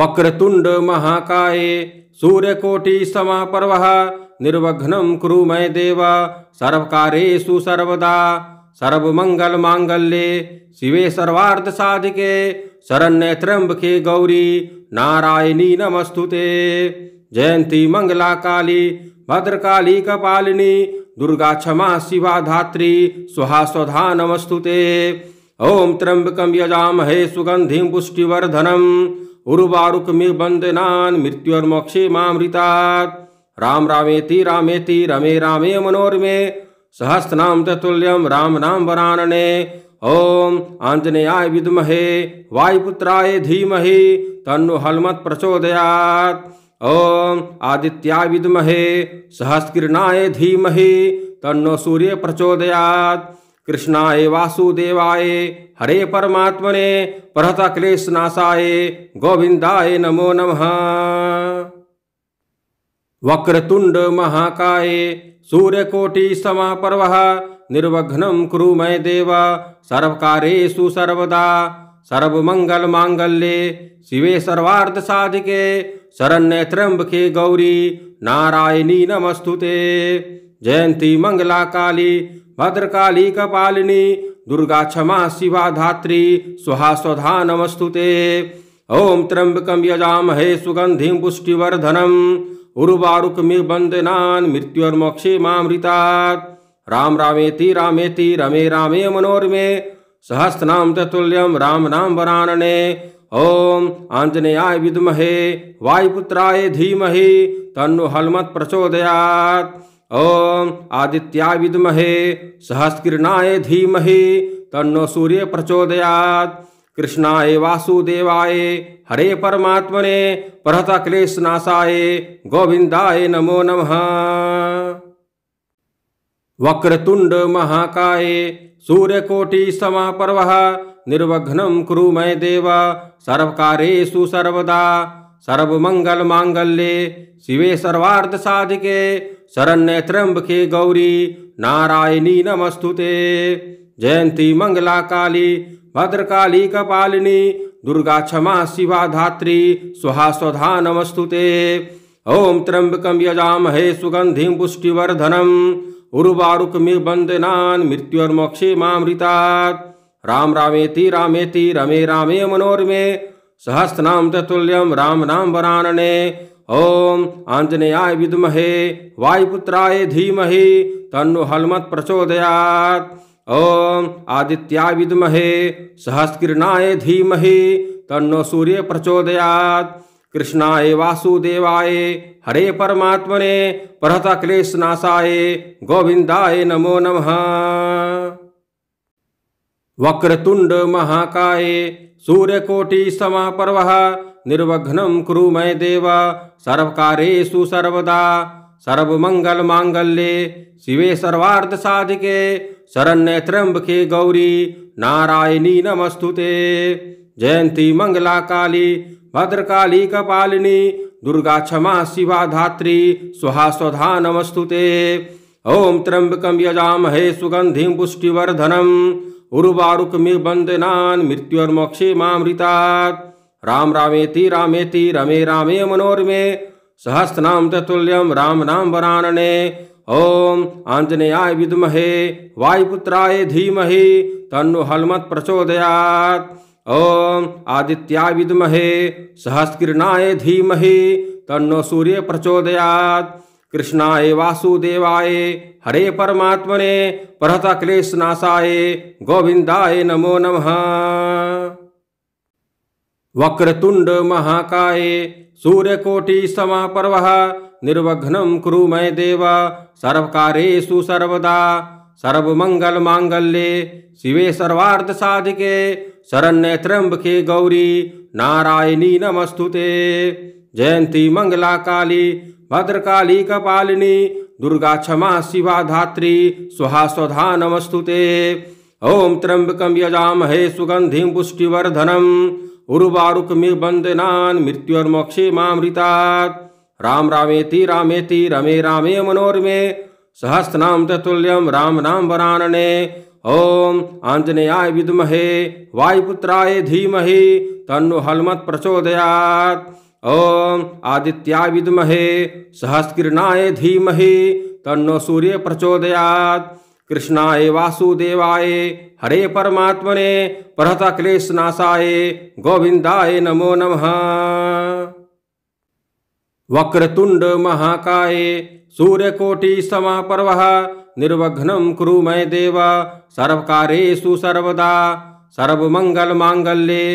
वक्रतुंड महाकाय सूर्यकोटि समापर्व निर्वघ्नं कुरु मय देव सर्वकारेषु सर्वदा मांगल्ये शिवे साधिके शरण्य त्र्यंबके गौरी नारायणी नमस्तुते जयंती मंगला काली भद्रकाली कपालिनी दुर्गा क्षमा शिवा धात्री सुहा स्वधा नमस्तु ओम त्र्यंबकम यजामहे सुगंधि पुष्टिवर्धनम उर्वारुक वंदना मृत्युर्मोक्षे मामृतात् राम रामेति रामेति रमे रामे मनोरमे सहस्रनाम ततुल्यम राम नाम वरानने ओम आंजनेयाय विद्महे वायुपुत्राय धीमहि तन्नो हलमत प्रचोदयात् ओम आदित्या विद्महे सहस्रकिरणाय धीमहि तन्नो सूर्य प्रचोदयात् कृष्णाय वासुदेवाय हरे परमात्मने क्लेश नाशाय गोविंदाय नमो नमः वक्रतुंड महाकाय सूर्यकोटि समापर्व निर्वघ्नं कुरु मय देव सर्वकारेषु सर्वदा मांगल्ये शिवे साधिके शरण्य त्र्यंबके गौरी नारायणी नमस्तुते जयंती मंगला काली भद्रकाली कपालिनी दुर्गा क्षमा शिवा धात्री सुहा स्वधा नमस्तुते ओम त्र्यंबकम यजामहे सुगंधि पुष्टिवर्धनम उर्वारुक वंदना मृत्युर्मोक्षे मामृता राम रामेति रामेति रमे रामे मनोरमे सहस्रनाम ततुल्यम राम नाम वरानने ओम आंजनेय विद्महे वायुपुत्राय धीमहि तन्नो हलमत प्रचोदयात् ओम आदित्याय विद्महे सहस्रकिरणाय धीमहि तन्नो सूर्य प्रचोदयात् कृष्णाय वासुदेवाय हरे परमात्मने क्लेश नाशाय गोविंदाय नमो नमः वक्रतुंड महाकाय सूर्यकोटि समापर्व निर्वघ्न कुरु मय देव सर्वकारेशु सर्वदा सर्वमङ्गलमाङ्गल्ये शिवे साधिके शरण्य त्र्यंबके गौरी नारायणी नमस्तु जयंती मंगला काली भद्रकाली कपालिनी दुर्गा क्षमा शिवा धात्री स्वाहा स्वधा नमस्तु त्र्यंबक ॐ सुगंधि यजामहे सुगन्धिं पुष्टिवर्धनम् उर्वारुकमिबन्दनान् मृत्युर्मोक्षे मामृतात् राम रामेति रामेति रमे रामे मनोरमे सहस्रनाम तत्ल्यम राम नाम वरानने ओम आंजनेयाय विद्महे वायुपुत्राय धीमहि तन्नो हलमत प्रचोदयात ओम आदित्याय विद्महे सहस्किरणाय धीमहि तन्नो सूर्य प्रचोदयात कृष्णाय वासुदेवाय हरे परमात्मने परत क्लेशनाशाय गोविंदाय नमो नमः वक्रतुंड महाकाये सूर्यकोटि समापर्व निर्वघ्नं कुरु मय देव सर्वकारेषु सर्वदा मंगल मांगल्ये शिवे सर्वार्थ साधिके शरण्य त्र्यंबके गौरी नारायणी नमस्तुते जयंती मंगला काली भद्रकाली कपालिनी दुर्गा क्षमा शिवा धात्री सुहा स्वधा नमस्तुते ओम त्र्यंबकम यजामहे सुगंधि पुष्टिवर्धनम उर्वारुकमिव बंदनान् मृत्युर्मोक्षे मामृतात् राम रामेति रामेति रमे रामे मनोरमे सहस्रनाम तत्ल्यम राम नाम वरानने ओम आंजनेयाय विद्महे वायुपुत्राय धीमहि तन्नो हलमत प्रचोदयात् ओम आदित्याय विद्महे सहस्रकिरणाय धीमहि तन्नो सूर्य प्रचोदयात् कृष्णाय वासुदेवाय हरे परमात्मने परहत क्लेशनाशाय गोविंदाय नमो नमः वक्रतुंड महाकाय सूर्यकोटि समापर्व निर्वघ्नं कुरु मय देव सर्वकारेषु सर्वदा मांगल्ये शिवे साधिके शरण्य त्र्यंबके गौरी नारायणी नमस्तुते जयंती मंगला काली भद्रकाली कपालिनी दुर्गा क्षमा शिवा धात्री सुहा स्वधा नमस्तुते ओम त्र्यंबकम यजामहे सुगंधि पुष्टिवर्धनम उर्वारुक वंदना मृत्युर्मोक्षे मामृतात् राम रामेति रामेति रमे रामे मनोरमे सहस्रनाम तत्ल्यम राम नाम वरानने ओम आंजनेयाय विद्महे वायुपुत्राय धीमहि तन्नो हलमत प्रचोदयात् ओम आदित्या विदमहे सहस्किरणाय धीमहि तन्नो सूर्य प्रचोदयात् कृष्णाय वासुदेवाय हरे परमात्मने क्लेश क्लेशनाशाय गोविंदाय नमो नमः वक्रतुंड महाकाय सूर्यकोटि समापर्व निर्वघ्नं कुरु मय देव सर्वकारेषु सर्वदा मांगल्ये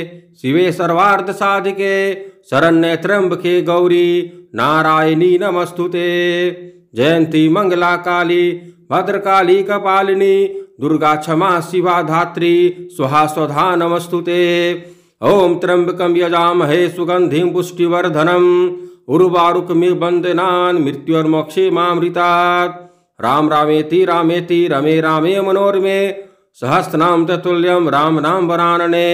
शिवे साधिके शरण्य त्र्यंबके गौरी नारायणी नमस्तुते जयंती मंगला काली भद्रकाली कपालिनी दुर्गा क्षमा शिवा धात्री सुहा स्वधा नमस्तुते ओम यजा यजामहे सुगंधि पुष्टिवर्धनम उर्वारुकमि वंदना मृत्युर्मोक्षे मामृतात् राम रामेति रामेति रमे रामे मनोरमे सहस्रनाम तत्ल्यम राम नाम वरानने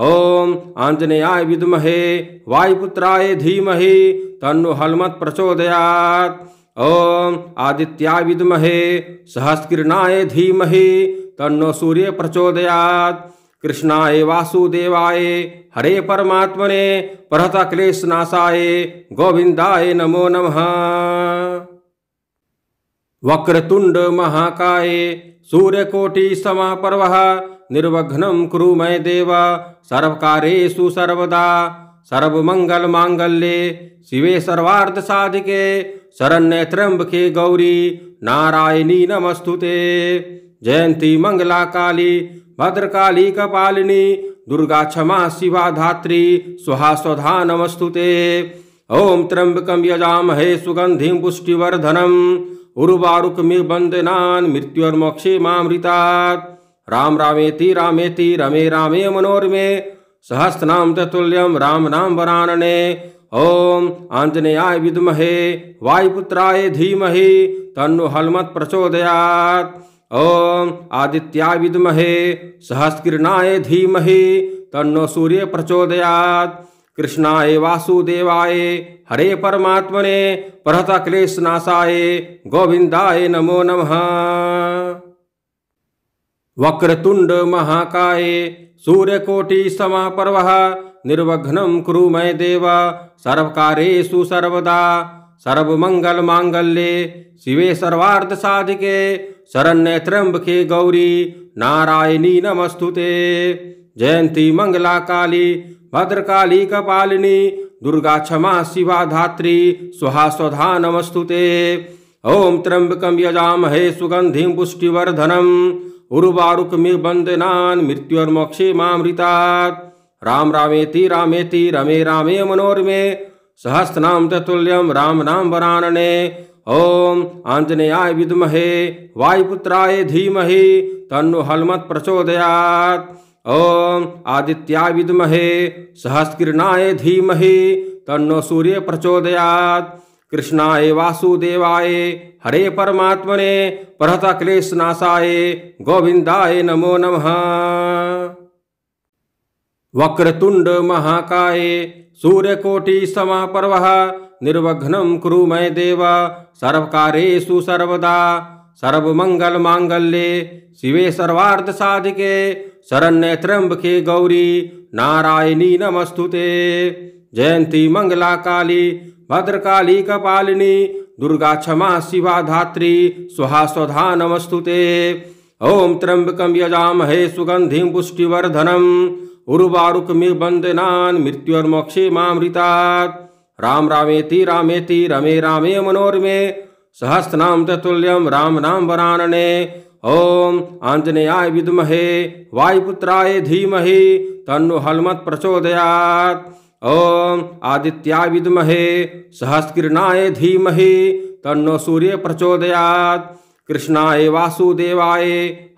ओम आंजनेय विदमहे वायुपुत्राय धीमहे तन्नो हलमत प्रचोदयात् ओम आदित्याय विदमहे सहस्रकिरणाय धीमहे तन्नो सूर्य प्रचोदयात् कृष्णाय वासुदेवाय हरे परमात्मने क्लेश नाशाय गोविंदाय नमो नमः वक्रतुंड महाकाय सूर्यकोटि समापर्व निर्वघ्न कुरु मय देव सर्वकारेशु सर्वदा सर्वमङ्गलमाङ्गल्ये शिवे साधिके शरण्य त्र्यंबके गौरी नारायणी नमस्तु जयंती मंगला काली भद्रकाली कपालिनी दुर्गा क्षमा शिवा धात्री सुहा स्वधा नमस्तुते ते ओम त्र्यंबकम यजामहे सुगंधि पुष्टिवर्धनम उर्वारुकमिबंदना मृत्युर्मोक्षे मामृतात् राम रामेति रामेति रमे रामे मनोरमे सहस्रनाम तत्ल्यम राम नाम वरानने ओम आंजनेय विद्महे वायुपुत्राय धीमहि तन्नो हलमत प्रचोदयात ओम आदित्याय विद्महे सहस्त्रकिरणाय धीमहि तन्नो सूर्य प्रचोदयात कृष्णाय वासुदेवाय हरे परमात्मने परत क्लेशनाशाय गोविंदाय नमो नमः वक्रतुंड महाकाये सूर्यकोटि समापर्व निर्वघ्नं कुरु मय देव सर्वकारेशु सर्वदा मंगल मांगल्ये शिवे सर्वार्थ साधिके शरण्य त्र्यंबके गौरी नारायणी नमस्तुते जयंती मंगला काली भद्रकाली कपालिनी दुर्गा क्षमा शिवा धात्री सुहा स्वधा नमस्तुते ओम त्र्यंबकम यजामहे सुगंधि पुष्टिवर्धनम उर्वारुक उर्वारुकमिव बंदनान् मृत्युर्मोक्षे मामृतात् राम रामेति रामेति रमे रामे मनोरमे सहस्रनाम तत्ल्यम राम नाम वरानने ओम आंजनेयाय विद्महे वायुपुत्राय धीमहि तन्नो हलमत प्रचोदयात् ओम आदित्याय विद्महे सहस्रकिरणाय धीमहि तन्नो सूर्य प्रचोदयात् कृष्णाय वासुदेवाय हरे परमात्मने परहत क्लेशनाशाय गोविंदाय नमो नमः वक्रतुंड महाकाय सूर्यकोटि समापर्व निर्वघ्नं कुरु मय देव सर्वकारेषु सर्वदा मांगल्ये शिवे साधिके शरण्ये त्र्यंबके गौरी नारायणी नमस्तुते जयंती मंगला काली भद्रकाली कपालिनी दुर्गा क्षमा शिवा धात्री सुहा स्वधा नमस्तुते ओम त्र्यंबकम यजामहे सुगंधि पुष्टिवर्धनम उर्वारुक वंदना मृत्युर्मोक्षे मामृतात् राम रामेति रामेति रमे रामे मनोरमे सहस्रनाम ततुल्यम राम नाम वरानने ओम आंजनेयाय विद्महे वायुपुत्राय धीमहि तन्नो हलमत प्रचोदयात् ओम आदित्या विदमहे सहस्किरणाय धीमहि तन्नो सूर्य प्रचोदयात् कृष्णाय वासुदेवाय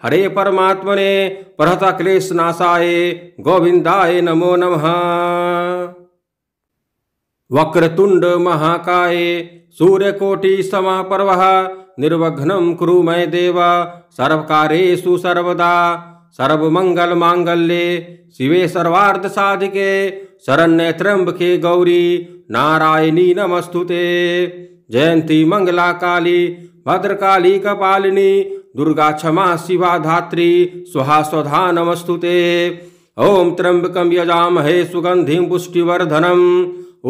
हरे परमात्मने क्लेश क्लेशनाशाय गोविंदाय नमो नमः वक्रतुंड महाकाय सूर्यकोटि समापर्वः निर्वघ्नं कुरु मे देव सर्वकारेषु सर्वदा मंगल मांगल्य शिवे सर्वार्थ साधिके शरण्य त्र्यंबके गौरी नारायणी नमस्तुते जयंती मंगला काली भद्रकाली कपालिनी दुर्गा क्षमा शिवा धात्री सुहा स्वधा नमस्तुते ओम त्र्यंबकम यजामहे सुगंधि पुष्टिवर्धनम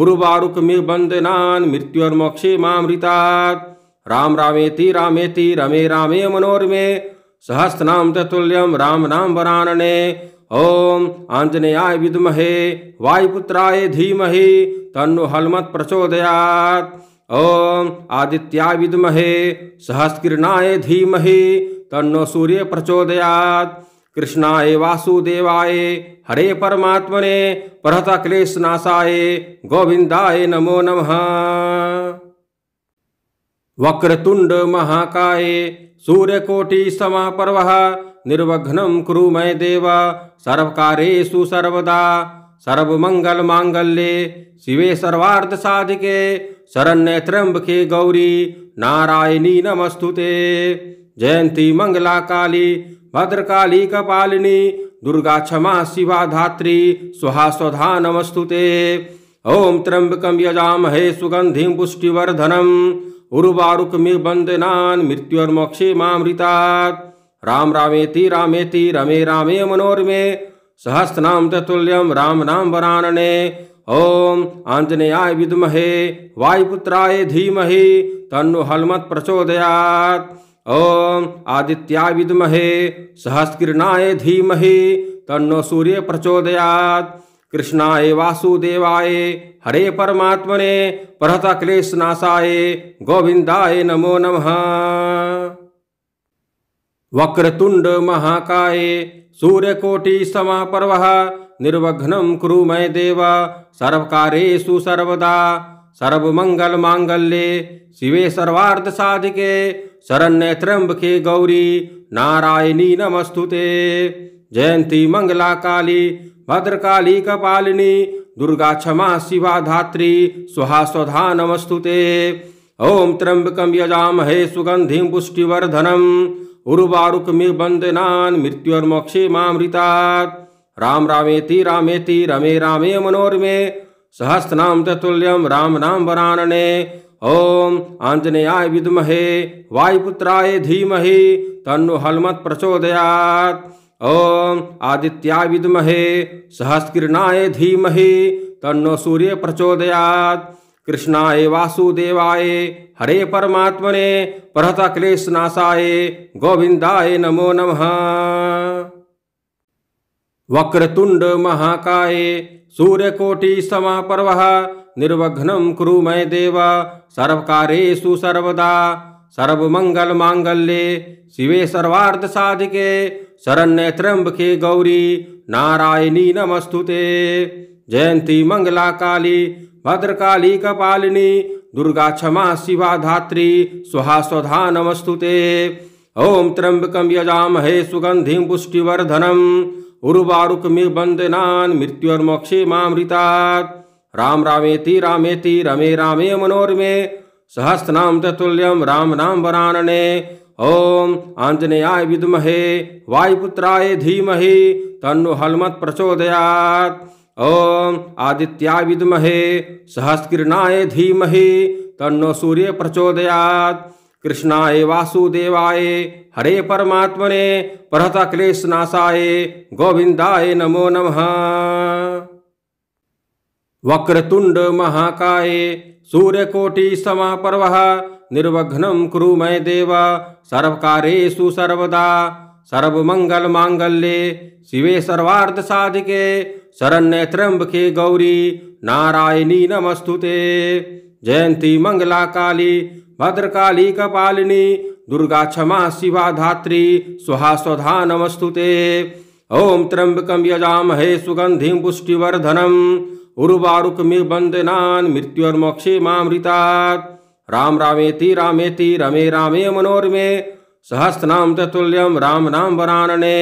उर्वारुकमि वंदना मृत्युर्मोक्षे मामृता राम रामेति रामेति रमे रामे मनोरमे सहस्रनाम तत्ल्यम राम नाम वरानने ओम आंजनेय विदमहे वायुपुत्राय धीमहे तन्नो हलमत प्रचोदयात ओम आदित्याय विदमहे सहस्रकिरणाय धीमहे तन्नो सूर्य प्रचोदयात कृष्णाय वासुदेवाय हरे परमात्मने क्लेश नाशाय गोविंदाय नमो नमः वक्रतुंड महाकाय सूर्यकोटि पर्व निर्वघ्नं कुरु मय देव सर्वकारेषु सर्वदा सर्वमंगल मांगल्ये शिवे सर्वार्थ साधिके शरण्य त्र्यंबके गौरी नारायणी नमस्तुते जयंती मंगला काली भद्रकाली कपालिनी दुर्गा क्षमा शिवा धात्री सुहा स्वधा नमस्तुते ओम त्र्यंबक यजामहे सुगंधि पुष्टिवर्धनम उर्वारुकमिबन्धनान् मृत्युर्मोक्षे मामृतात् राम रामेति रामेति रमे रामे मनोरमे सहस्रनाम तत्ल्यम राम नाम वरानने ओम आंजनेयाय विद्महे वायुपुत्राय धीमहि तन्नो हलमत प्रचोदयात् ओम आदित्याय विद्महे सहस्रकिरणाय धीमहि तन्नो सूर्य प्रचोदयात् कृष्णाय वासुदेवाय हरे परमात्मने परहता क्लेश नाशाय गोविंदाय नमो नमः वक्रतुंड महाकाय सूर्यकोटि समापर्व निर्वघ्नं कुरु मय देव सर्वकारेषु सर्वदा सर्वमंगल मांगल्ये शिवे सर्वार्थ साधिके शरण्य त्र्यंबके गौरी नारायणी नमस्तुते जयंती मंगला काली भद्रकाली कपालिनी दुर्गा क्षमा शिवा धात्री सुहा नमस्तु ते ओम त्र्यंबकम यजामहे सुगंधि पुष्टिवर्धनम उर्वारुक वंदना मृत्युर्मोक्षे मामृता राम रामेति रामेति रमे रामे मनोरमे सहस्रनाम ततुल्यम राम नाम वरानने ओम आंजनेयाय विद्महे वायुपुत्राय धीमहि तन्नो हलमत प्रचोदयात् ओम आदित्या विदमहे सहस्किरणाय धीमहि तन्नो सूर्य प्रचोदयात् कृष्णाय वासुदेवाय हरे परमात्मने क्लेश नाशाय गोविंदाय नमो नमः वक्रतुंड महाकाय सूर्यकोटि समापर्व निर्वघ्नं कुरु मे देव सर्वकारेषु सर्वदा मंगल मांगल्ये शिवे सर्वार्थ साधिके शरण्य त्र्यंबके गौरी नारायणी नमस्तुते जयंती मंगला काली भद्रकाली कपालिनी दुर्गा क्षमा शिवा धात्री सुहा स्वधा नमस्तुते ओम यजा यजामहे सुगंधि पुष्टिवर्धनम उर्वारुक वंदना मृत्युर्मोक्षे मामृता राम रामेति रामेति रमे रामे मनोरमे सहस्रनाम तत्ल्यम राम नाम वरानने ओम आंजनेय विदमहे वायुपुत्राय धीमहे तन्नो हलमत प्रचोदयात ओम आदित्याय विदमहे सहस्किरणाय धीमहे तन्नो सूर्य प्रचोदयात कृष्णाय वासुदेवाय हरे परमात्मने परत क्लेशनाशाय गोविंदाय नमो नमः वक्रतुंड महाकाये सूर्यकोटि समापर्व निर्वघ्नं कुरु मय देव सर्वकारेषु सर्वदा सर्वमंगल मांगल्ये शिवे सर्वार्थ साधिके शरण्य त्र्यंबके गौरी नारायणी नमस्तुते जयंती मंगला काली भद्रकाली कपालिनी दुर्गा क्षमा शिवा धात्री स्वाहा स्वधा नमस्तुते ओम त्र्यंबकम यजामहे सुगंधि पुष्टिवर्धनम उर्वारुकमिर्बन्धनान् मृत्योर्मोक्षे मामृतात् राम रामेति रामेति रमे रामे मनोरमे सहस्रनाम ततुल्यम राम नाम वरानने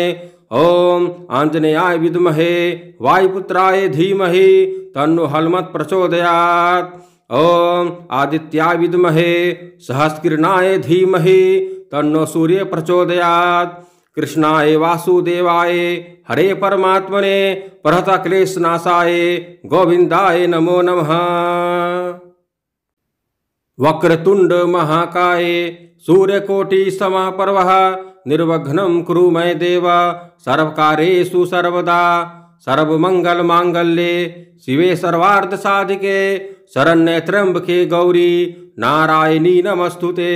ओम आंजनेय विद्महे वायुपुत्राय धीमहि तन्नो हलमत प्रचोदयात् ओम आदित्याय विद्महे सहस्रकिरणाय धीमहि तन्नो सूर्य प्रचोदयात् कृष्णाय वासुदेवाय हरे परमात्मने प्रहता क्लेश नाशाए गोविंदाए नमो नमः वक्रतुंड कोटि समा पर्व निर्वघ्नं कुरु मय देव सर्वकारेषु सर्वदा मंगल मांगल्ये शिवे सर्वार्थ साधिके शरण्य त्र्यंबके गौरी नारायणी नमस्तुते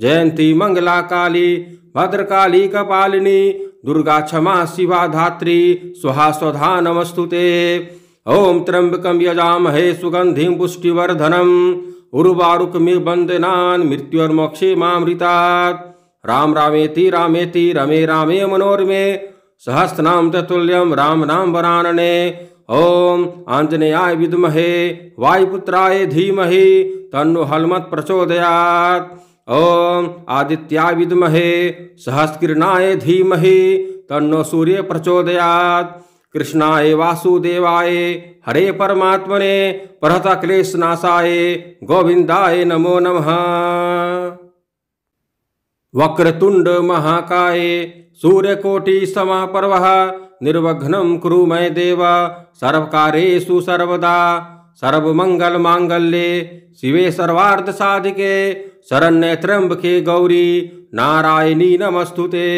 जयंती मंगला काली भद्रकाली कपालिनी दुर्गा क्षमा शिवा धात्री सुहा स्वधा नमस्तुते ओम त्र्यंबकम यजामहे सुगंधि पुष्टिवर्धनम उर्वारुक वंदना मृत्युर्मोक्षे मामृतात् राम रामेति रामेति रमे रामे मनोरमे सहस्रनाम तत्ल्यम राम नाम वरानने ओम आंजनेयाय विद्महे वायुपुत्राय धीमहि तन्नो हलमत प्रचोदयात् ओम आदित्या विदमहे सहस्किरणाय धीमहि तन्नो सूर्य प्रचोदयात् कृष्णाय वासुदेवाय हरे परमात्मने परत क्लेशनाशाय गोविंदाय नमो नमः वक्रतुंड महाकाय सूर्यकोटि समापर्व निर्वघ्नं कुरु मे देव सर्वकारेषु सर्वदा मंगल मांगल्ये शिवे सर्वार्थ साधिके शरण्य त्र्यंबके गौरी नारायणी नमस्तुते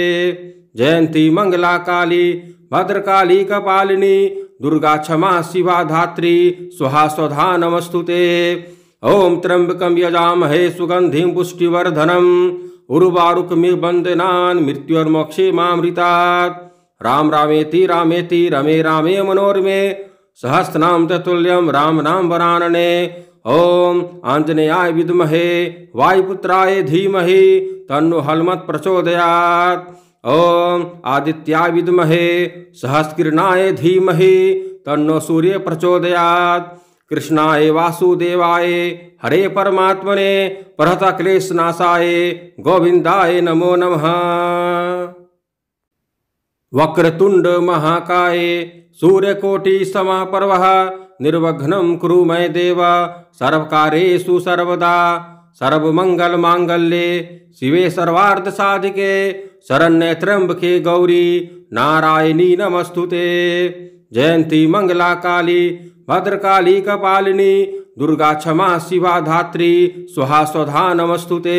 जयंती मंगला काली भद्रकाली कपालिनी दुर्गा क्षमा शिवा धात्री सुहा स्वधा नमस्तुते ओम त्र्यंबकम यजामहे सुगंधि पुष्टिवर्धनम उर्वारुक वंदना मृत्युर्मोक्षे मामृता राम रामेति रामेति रमे रामे मनोरमे सहस्रनाम ततुल्यम राम नाम वरानने ओम आंजनेयाय विद्महे वायुपुत्राय धीमहि तन्नो हलमत प्रचोदयात ओम आदित्याय विद्महे सहस्रकिरणाय धीमहि तन्नो सूर्य प्रचोदयात कृष्णाय वासुदेवाय हरे परमात्मने क्लेश नाशाय गोविंदाय नमो नमः वक्रतुंड महाकाय पर्व निर्वघ्न कुरु मय देव सर्वकारेषु सर्वदा मंगल्ये शिवे सर्वार्धसाधिके शरण्ये त्र्यंबके गौरी नारायणी नमस्तुते जयंती मंगला काली भद्रकाली कपालिनी दुर्गा क्षमा शिवा धात्री सुहा स्वधा नमस्तुते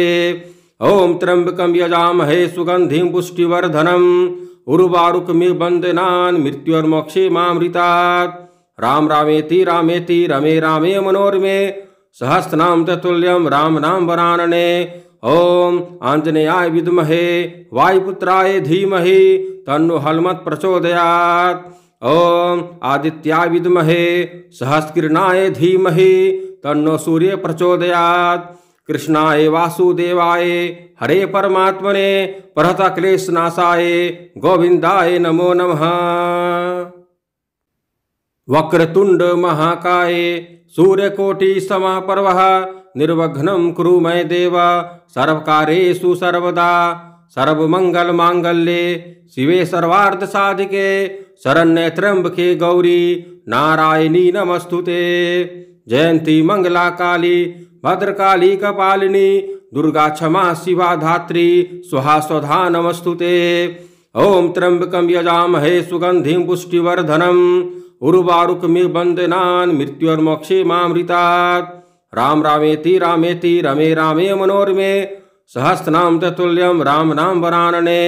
ओम त्र्यंबकम यजामहे सुगंधि पुष्टिवर्धनम उर्वारुकमि मृत्युर मोक्षे मामृतात् राम रामेति रामेति रमे रामे मनोरमे सहस्रनाम तत्ल्यम राम नाम वरानने ओम आंजनेयाय विद्महे वायुपुत्राय धीमहि तन्नो हलमत प्रचोदयात् ओम आदित्याय विद्महे सहस्किरणाय धीमहि तन्नो सूर्य प्रचोदयात् कृष्णाय वासुदेवाय हरे परमात्मने परहत क्लेशनाशाय गोविंदाय नमो नमः वक्रतुंड महाकाय सूर्यकोटि समापर्व निर्वघ्नं कुरु मय देव सर्वकारेषु सर्वदा मांगल्ये शिवे साधिके शरण्य त्र्यंबके गौरी नारायणी नमस्तुते जयंती मंगला काली भद्रकाली कपालिनी दुर्गा क्षमा शिवा धात्री सुहा स्वधा नमस्तुते ओम त्र्यंबकम यजामहे सुगंधि पुष्टिवर्धनम उर्वारुक वंदना मृत्युर्मोक्षे मामृतात् राम रामेति रामेति रमे रामे मनोरमे सहस्रनाम तुल्यम राम नाम वरानने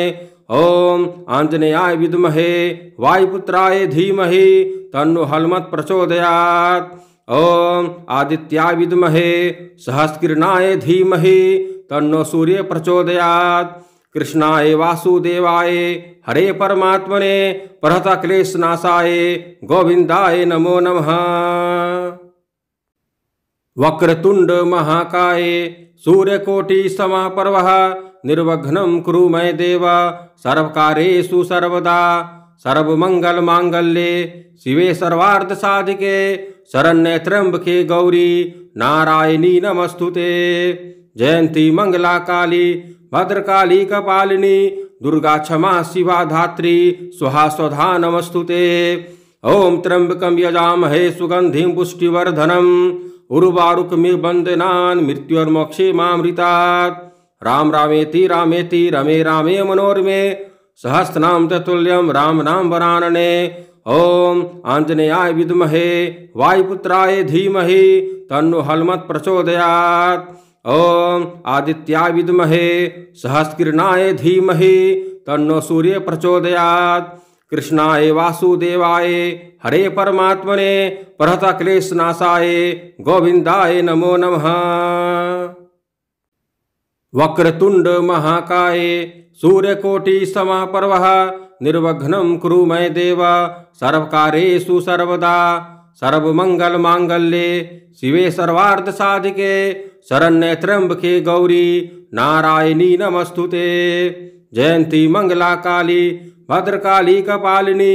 ओम आंजनेयाय विद्महे वायुपुत्राय धीमहि तन्नो हलमत प्रचोदयात् ओम आदित्या विदमहे सहस्किरणाय धीमहे तन्नो सूर्य प्रचोदयात् कृष्णाय वासुदेवाय हरे परमात्मने क्लेश क्लेशनाशाय गोविंदाय नमो नमः वक्रतुंड महाकाय सूर्यकोटि समापर्वः निर्वघ्नं कुरु मे देव सर्वकारेषु सर्वदा मंगल मांगल्ये शिवे सर्वार्थ साधिके शरण्य त्र्यंबके गौरी नारायणी नमस्तुते जयंती मंगला काली भद्रकाली कपालिनी दुर्गा क्षमा शिवा धात्री सुहा स्वधा नमस्तुते ओम त्र्यंबकम यजामहे सुगंधि पुष्टिवर्धनम उर्वारुक वंदना मृत्युर्मोक्षे मामृता राम रामेति रामेति रमे रामे मनोरमे सहस्रनाम तत्ल्यम राम नाम वरानने ओम आंजनेय विद्महे वायुपुत्राय धीमहि तन्नो हलमत प्रचोदयात ओम आदित्याय विद्महे सहस्रकिरणाय धीमहि तन्नो सूर्य प्रचोदयात कृष्णाय वासुदेवाय हरे परमात्मने क्लेश नाशाय गोविंदाय नमो नमः वक्रतुंड महाकाय पर्व निर्वघ्न कुरु मय देव सर्वकारेषु सर्वदा सर्वमङ्गलमाङ्गल्ये शिवे सर्वार्धसाधिके शरण्ये त्र्यंबके गौरी नारायणी नमस्तु जयंती मंगला काली भद्रकाली कपालिनी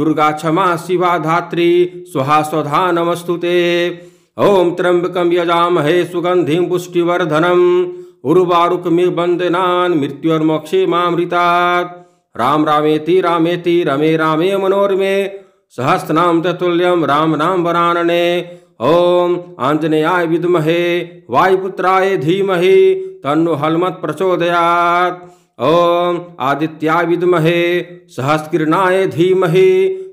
दुर्गा क्षमा शिवा धात्री सुहा स्वधा नमस्तुते ओं ओम यजा यजामहे सुगंधि पुष्टिवर्धनम उर्वारुकमी में मृत्युर्मोक्षे मृत्यु मामृतात् राम रामेति रामेति रमे रामे मनोरमे सहस्रनाम तत्ल्यम राम नाम वरानने ओम आंजनेयाय विद्महे वायुपुत्राय धीमहि तन्नो हलमत प्रचोदयात् ओम आदित्याय विद्महे सहस्रकिरणाय धीमहि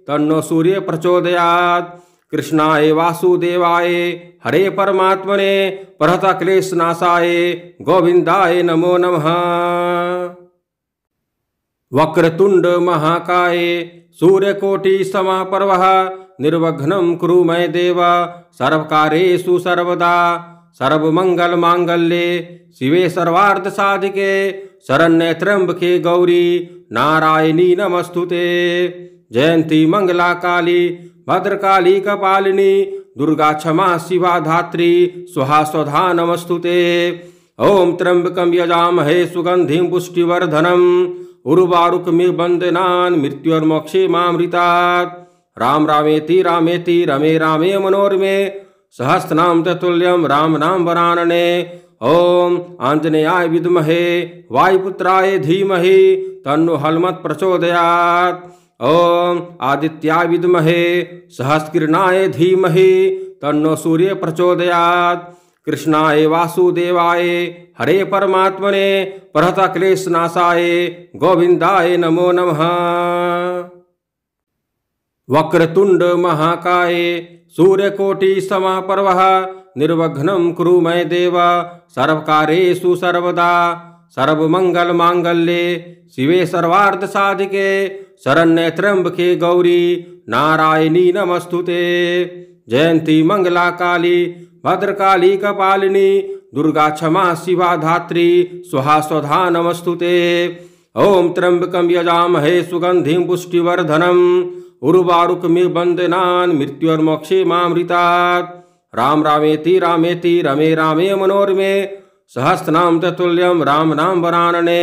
तन्नो सूर्य प्रचोदयात् कृष्णा वासुदेवाय हरे परमात्मने परहत क्लेश नाशाए गोविंदाय नमो नमः वक्रतुंड महाकाय सूर्यकोटि समापर्व निर्वघ्नं कुरु मय देव सर्वकारेषु सर्वदा सर्वमंगल मांगल्ये शिवे सर्वार्थ साधिके शरण्य त्र्यंबके गौरी नारायणी नमस्तुते जयंती मंगला काली भद्रकाली कपालिनी दुर्गा क्षमा शिवा धात्री सुहा नमस्तुते नमस्तु ते ओम त्र्यंबकम यजामहे सुगंधि पुष्टिवर्धनम वंदना मृत्युर्मोक्षे मामृता राम रामेति रामेति रमे रामे मनोरमे सहस्रनाम ततुल्यम राम नाम वरानने ओम आंजनेयाय विद्महे वायुपुत्राय धीमहि तन्नो हलमत प्रचोदयात् ओम आदित्या विद्महे सहस्रकिरणाय धीमहि तन्नो सूर्य प्रचोदयात् कृष्णाय वासुदेवाय हरे परमात्मने क्लेश नाशाय गोविंदाय नमो नमः वक्रतुंड महाकाय सूर्यकोटि समापर्वः निर्वघ्नं कुरु मे देव सर्वकारेषु सर्वदा मंगल मांगल्य शिवे सर्वार्थ साधिके शरण्य त्र्यंबके गौरी नारायणी नमस्तुते जयंती मंगला काली भद्रकाली कपालिनी दुर्गा क्षमा शिवा धात्री सुहा स्वधा नमस्तुते ओम यजा यजामहे सुगंधि पुष्टिवर्धनम उर्वारुक वंदना मृत्युर्मोक्षे मामृतात् राम रामेति रामेति रमे रामे मनोरमे सहस्रनाम तत्ल्यम राम नाम वरानने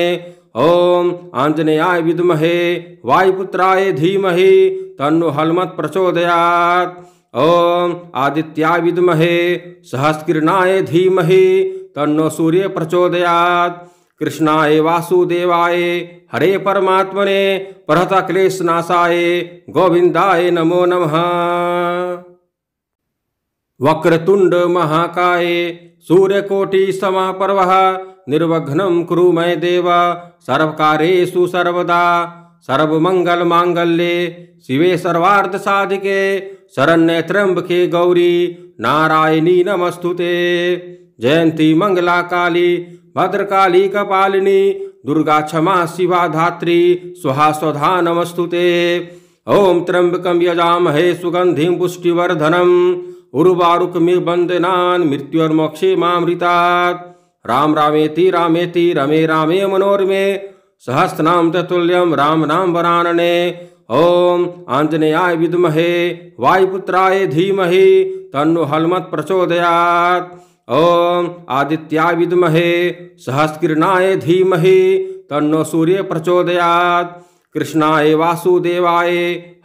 ओम आंजनेय विदमहे वायुपुत्राय धीमहे तन्नो हलमत प्रचोदयात ओम आदित्याय विदमहे सहस्रकिरणाय धीमहे तन्नो सूर्य प्रचोदयात कृष्णाय वासुदेवाय हरे परमात्मने क्लेश नाशाय गोविंदाय नमो नमः वक्रतुंड महाकाय सूर्यकोटिसमापर्वः निर्वघ्न कुरु मय देव सर्वकारेषु सर्वदा मंगल्ये शिवे सर्वार्धसाधिके शरण्य त्र्यंबके गौरी नारायणी नमस्तु जयंती मंगला काली भद्रकाली कपालिनी दुर्गा क्षमा शिवा धात्री सुहा नमस्तुते ओं त्र्यंबक ओम त्र्यंबकम यजामहे सुगंधि पुष्टिवर्धनम उर्वारुक बंदनान मृत्यु और राम रामेति रामेति रमे रामे मनोरमे सहस्रनाम ततुल्यम राम नाम वरानने ओम आंजनेयाय विद्महे वायुपुत्राय धीमहि तन्नो हलमत प्रचोदयात ओम आदित्याय विद्महे सहस्रकिरणाय धीमहि तन्नो सूर्य प्रचोदयात् कृष्णाय वासुदेवाय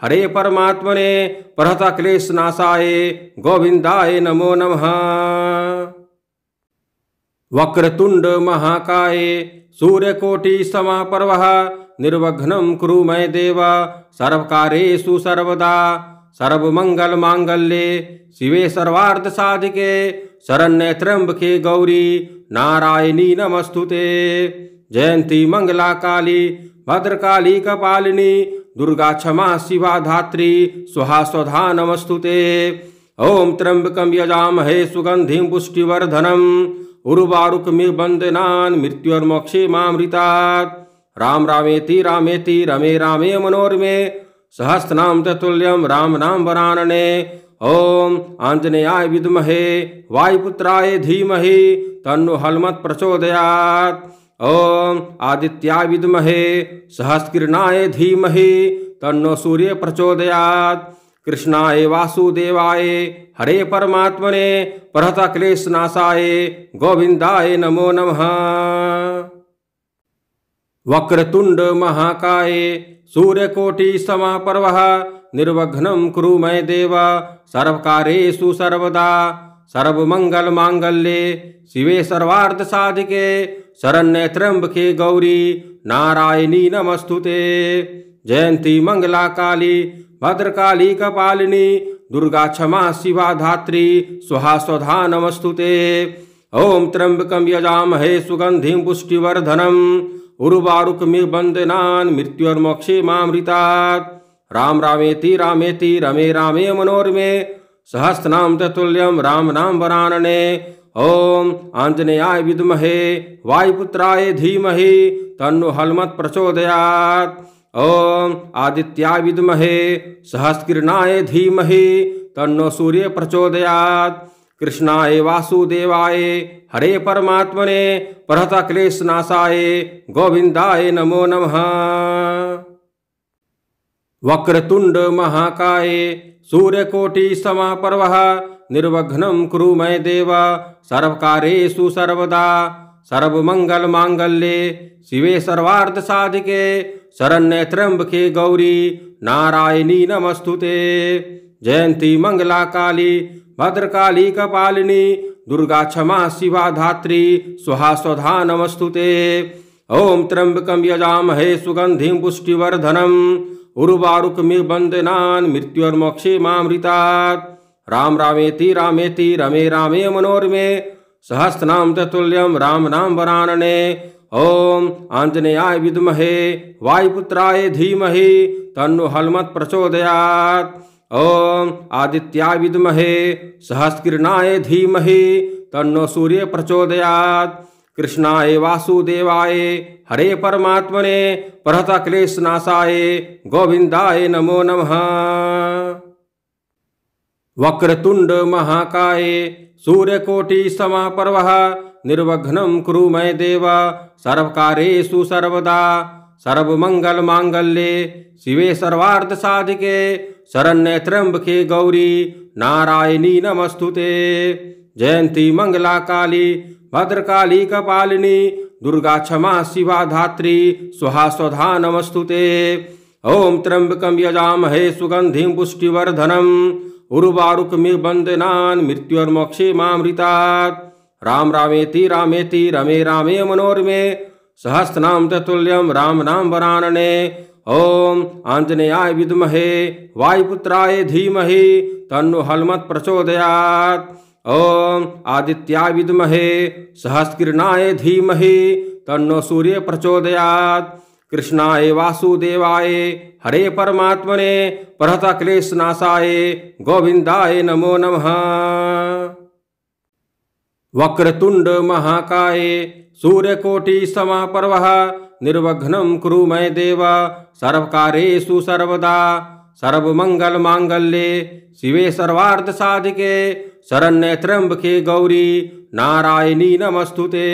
हरे परमात्मने प्रहत क्लेश नाशाय गोविंदाय नमो नमः वक्रतुंड महाकाय सूर्यकोटि समापर्व निर्वघ्नं कुरु मय देव सर्वकारेषु सर्वदा सर्वमंगल मांगल्ये शिवे सर्वार्थ साधिके शरण्य त्र्यंबके गौरी नारायणी नमस्तुते जयंती मंगला काली भद्रकाली कपालिनी दुर्गा क्षमा शिवा धात्री सुहा स्वधा नमस्तुते ओम त्र्यंबकम यजामहे सुगंधि पुष्टिवर्धनम उर्वारुक वंदना मृत्युर्मोक्षे मामृतात् राम रामेति रामेति रमे रामे मनोरमे सहस्रनाम तत्ल्यम राम नाम वरानने ओम आंजनेयाय विद्महे वायुपुत्राय धीमहि तन्नो हलमत प्रचोदयात् ओम आदित्या विदमहे सहस्किरणाय धीमहे तन्नो सूर्य प्रचोदयात् कृष्णाय वासुदेवाय हरे परमात्मने क्लेश नाशाय गोविंदाय नमो नमः वक्रतुंड महाकाय सूर्यकोटि समापर्व निर्वघ्नं कुरु मे देव सर्वकारेषु सर्वदा मंगल मांगल्य शिवे सर्वार्थ साधिके शरण्य त्र्यंबके गौरी नारायणी नमस्तुते जयंती मंगला काली भद्रकाली कपालिनी दुर्गा क्षमा शिवा धात्री सुहा स्वधा नमस्तुते ओम त्र्यंबक यजामहे सुगंधि पुष्टिवर्धनम उर्वारुक वंदना मृत्युर्मोक्षे मामृतात् राम रामेति रामेति रमे रामे मनोर्मे सहस्रनाम चतुल्यम राम नाम वरानने ओम आंजनेयाय विद्महे वायुपुत्राय धीमहि तन्नो हलमत प्रचोदयात ओम आदित्याय विद्महे सहस्रकिरणाय धीमहि तन्नो सूर्य प्रचोदयात कृष्णाय वासुदेवाय हरे परमात्मने परत क्लेश नाशाय गोविंदाय नमो नमः वक्रतुंड महाकाये सूर्यकोटि समापर्व निर्वघ्नं कुरु मय देव सर्वकारेषु सर्वदा सर्वमंगल मांगल्ये शिवे सर्वार्थ साधिके शरण्य त्र्यंबके गौरी नारायणी नमस्तुते जयंती मंगला काली भद्रकाली कपालिनी दुर्गा क्षमा शिवा धात्री स्वाहा स्वधा नमस्तुते ओम त्र्यंबकम यजामहे सुगंधि पुष्टिवर्धनम उर्वारुक बन्धनान् मृत्युर्मोक्षे मामृतात् राम रामेति रामेति रमे रामे मनोरमे सहस्रनाम तत्ल्यम राम नाम वरानने ओम आंजनेयाय विद्महे वायुपुत्राय धीमहि तन्नो हलमत प्रचोदयात् ओम आदित्याय विद्महे सहस्रकिरणाय धीमहि तन्नो सूर्य प्रचोदयात् कृष्णाय वासुदेवाय हरे परमात्मने प्रहत नाशाय गोविंदाय नमो नमः वक्रतुंड महाकाय सूर्यकोटि समापर्व निर्वघ्नं कुरु मय देव सर्वकारेषु सर्वदा मांगल्ये शिवे साधिके शरण्य त्र्यंबके गौरी नारायणी नमस्तुते जयंती मंगला काली भद्रकाली कपालिनी दुर्गा क्षमा शिवा धात्री सुहा स्वधा नमस्तुते ओम त्र्यंबकम यजामहे सुगंधि पुष्टिवर्धनम उर्वारुक वंदना मृत्युर्मोक्षे मामृतात् राम रामेति रामेति रमे रामे मनोरमे सहस्रनाम तत्ल्यम राम नाम वरानने ओम आंजनेयाय विद्महे वायुपुत्राय धीमहि तन्नो हलमत प्रचोदयात् ओम आदित्या विदमहे सहस्किरणाय धीमहि तन्नो सूर्य प्रचोदयात् कृष्णाय वासुदेवाय हरे परमात्मने क्लेश क्लेशनाशाय गोविंदाय नमो नमः वक्रतुंड महाकाय सूर्यकोटि समापर्व निर्वघ्नं कुरु मय देव सर्वकारेषु सर्वदा मांगल्ये शिवे साधिके शरण्य त्र्यंबके गौरी नारायणी नमस्तुते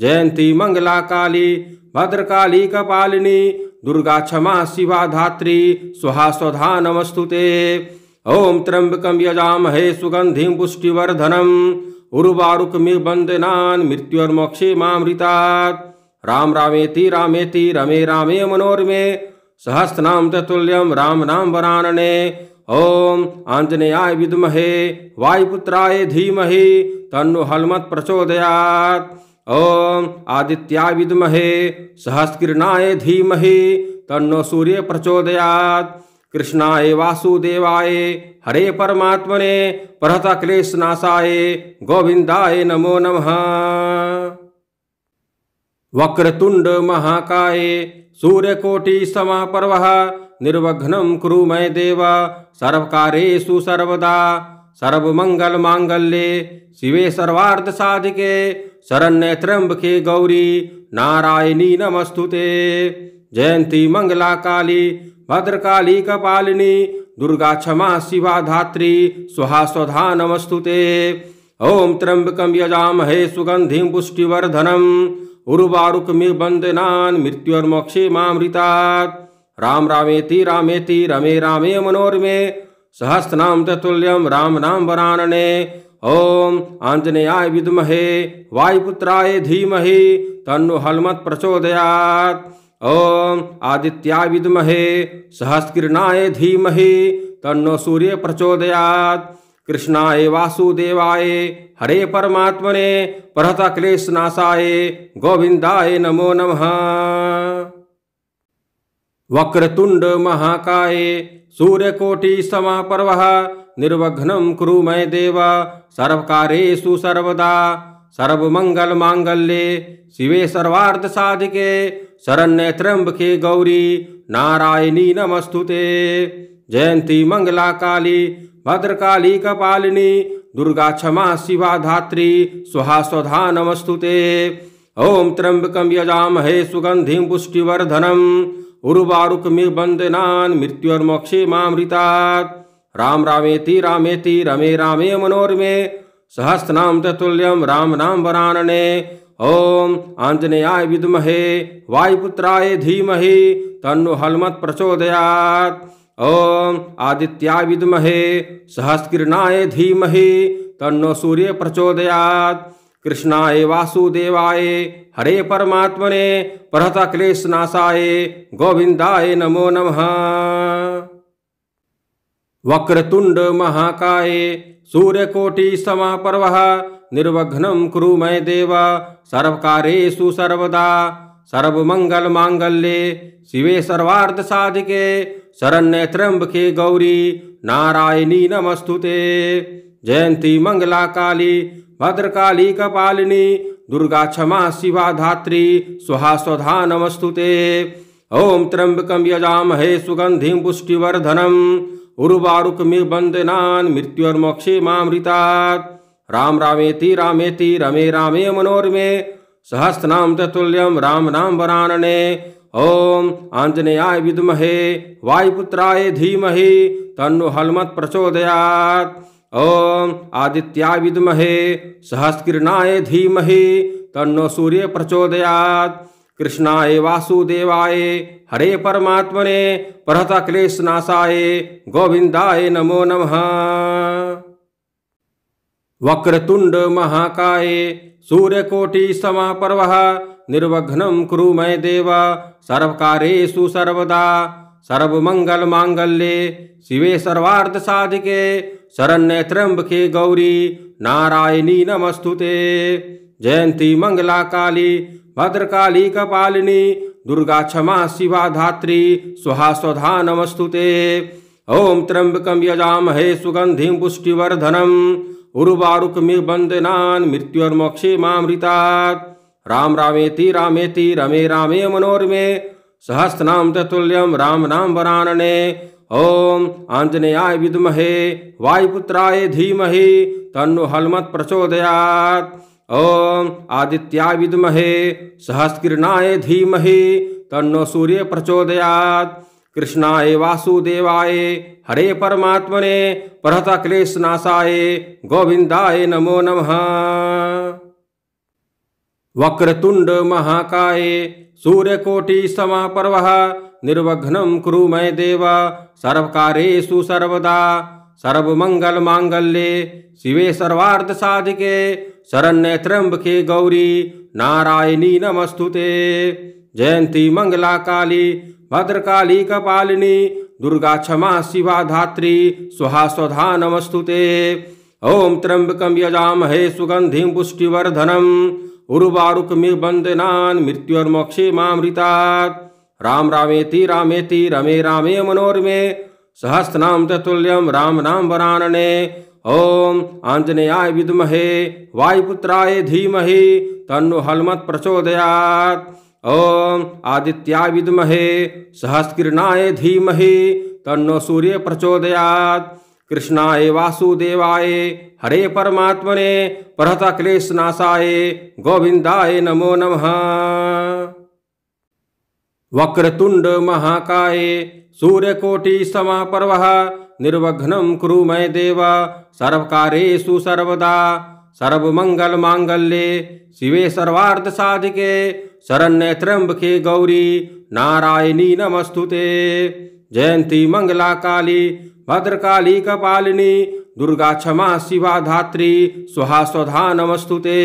जयंती मंगला काली भद्रकाली कपालिनी दुर्गा क्षमा शिवा धात्री सुहा स्वधा नमस्तुते ओम त्र्यंबकम यजामहे सुगंधि पुष्टिवर्धनम उर्वारुक वंदना मृत्युर्मोक्षे मामृतात् राम रामेति रामेति रमे रामे मनोरमे सहस्रनाम तत्ल्यम राम नाम वरानने ओम आंजनेय विद्महे वायुपुत्राय धीमहि तन्नो हलमत प्रचोदयात् ओम आदित्याय विद्महे सहस्रकिरणाय धीमहि तन्नो सूर्य प्रचोदयात् कृष्णाय वासुदेवाय हरे परमात्मने क्लेश नाशाय गोविंदाय नमो नमः वक्रतुंड महाकाय सूर्यकोटि समापर्व निर्वघ्न कुरु मय देव सर्वकारेशु सर्वदा सर्वमङ्गलमाङ्गल्ये शिवे साधि शरण्य त्र्यंबके गौरी नारायणी नमस्तु जयंती मंगला काली भद्रकाली कपालिनी दुर्गा क्षमा शिवा धात्री सुहा स्वधा नमस्तु ते ओम त्र्यंबकम यजामहे सुगंधि पुष्टिवर्धनम उर्वारुकमिबंदना मृत्युर्मोक्षे मामृता राम रामेति रामेति रमे रामे मनोरमे सहस्रनाम तत्ल्यम राम नाम वरानने ओम आंजनेयाय विद्महे वायुपुत्राय धीमहि तन्नो हलमत प्रचोदयात ओम आदित्याय विद्महे सहस्किरणाय धीमहि तन्नो सूर्य प्रचोदयात कृष्णाय वासुदेवाय हरे परमात्मने क्लेश क्लेशनाशाय गोविंदाय नमो नमः वक्रतुंड महाकाये सूर्यकोटि समापर्व निर्वघ्न कुरु मय देव सर्वकारेषु सर्वदा मंगल मांगल्ये शिवे सर्वार्थ साधिके शरण्य त्र्यंबके गौरी नारायणी नमस्तुते जयंती मंगला काली भद्रकाली कपालिनी दुर्गा क्षमा शिवा धात्री सुहा स्वधा नमस्तुते ओम त्र्यंबकम यजामहे सुगंधि पुष्टिवर्धनम उर्वारुक बंदनान मृत्यु मोक्षे मामृतात राम रामेति रामेति रमे रामे मनोरमे सहस्रनाम ततुल्यम राम नाम वरानने ओम आंजनेयाय विद्महे वायुपुत्राय धीमहि तन्नो हलमत प्रचोदयात ओम आदित्याय विद्महे सहस्रकिरणाय धीमहि तन्नो सूर्य प्रचोदयात् कृष्णाय वासुदेवाय हरे परमात्मने परहत क्लेश नाशाय गोविंदाय नमो नमः वक्रतुंड महाकाय सूर्यकोटि समापर्व निर्वघ्नं कुरु मय देव सर्वकारेषु सर्वदा मंगल मांगल्ये शिवे सर्वार्थ साधिके शरण्य त्र्यंबके गौरी नारायणी नमस्तुते जयंती मंगला काली भद्रकाली कपालिनी दुर्गा क्षमा शिवा धात्री सुहा स्वधा नमस्तुते ओम त्र्यंबकम यजामहे सुगंधि पुष्टिवर्धनम उर्वारुकमिर वंदनान् मृत्युर्मोक्षे मृता राम रामेति रामेति रमे रामे मनोरमे सहस्रनाम तत्ल्यम राम नाम वरानने ओम आंजनेयाय विदमहे वायुपुत्राय धीमहि तन्नो हलमत प्रचोदयात् ओम आदित्या विदमहे सहस्किरणाय धीमहे तन्नो सूर्य प्रचोदयात् कृष्णाय वासुदेवाय हरे परमात्मने क्लेश नाशाय गोविंदाय नमो नमः वक्रतुंड महाकाय सूर्यकोटि समापर्व निर्वघ्नं कुरु मय देव सर्वकारेषु सर्वदा सर्वमङ्गलमाङ्गल्ये शिवे सर्वार्धसाधिके शरण्य त्र्यंबके गौरी नारायणी नमस्तुते जयंती मंगला काली भद्रकाली कपालिनी दुर्गा क्षमा शिवा धात्री सुहा स्वधा नमस्तुते ओम त्र्यंबक यजामहे सुगंधि पुष्टिवर्धनम उर्वारुक वंदना मृत्युर्मोक्षे मामृतात् राम रामेति रामेति रमे रामे मनोरमे सहस्रनाम तत्ल्यम राम नाम वरानने ओम आंजनेय विदमहे वायुपुत्राय धीमहे तन्नो हलमत प्रचोदयात ओम आदित्याय विदमहे सहस्रकिरणाय धीमहे तन्नो सूर्य प्रचोदयात कृष्णाय वासुदेवाय हरे परमात्मने परहता क्लेशनाशाय गोविंदाय नमो नमः वक्रतुंड महाकाय सूर्यकोटि समापर्व निर्वघ्न कुरु मय देव सर्वकारेशु सर्वदा सर्वमङ्गलमाङ्गल्ये शिवे साधिके शरण्य त्र्यंबके गौरी नारायणी नमस्तु जयंती मंगला काली भद्रकाली कपालिनी दुर्गा क्षमा शिवा धात्री सुहा स्वधा नमस्तुते ते त्र्यंबक त्र्यम्बकं यजामहे सुगंधि पुष्टिवर्धनम उर्वारुक मृत्युर्मोक्षे मामृतात् राम रामेति रामेति रमे रामे मनोरमे नाम तुल्यम राम नाम वरानने ओम आंजनेयाय विद्महे वायुपुत्राय धीमहि तन्नु हलमत प्रचोदयात ओम आदित्याय विद्महे सहस्किरणाय धीमहि तन्नो सूर्य प्रचोदयात कृष्णाय वासुदेवाय हरे परमात्मने क्लेश क्लेशनाशाय गोविंदाय नमो नमः वक्रतुंड महाकाये सूर्यकोटि पर्व निर्वघ्नं कुरु मय देव सर्वकारेशु सर्वदा मंगल मांगल्ये शिवे सर्वार्थ साधिके शरण्य त्र्यंबके गौरी नारायणी नमस्तुते जयंती मंगला काली भद्रकाली कपालिनी दुर्गा क्षमा शिवा धात्री सुहा स्वधा नमस्तुते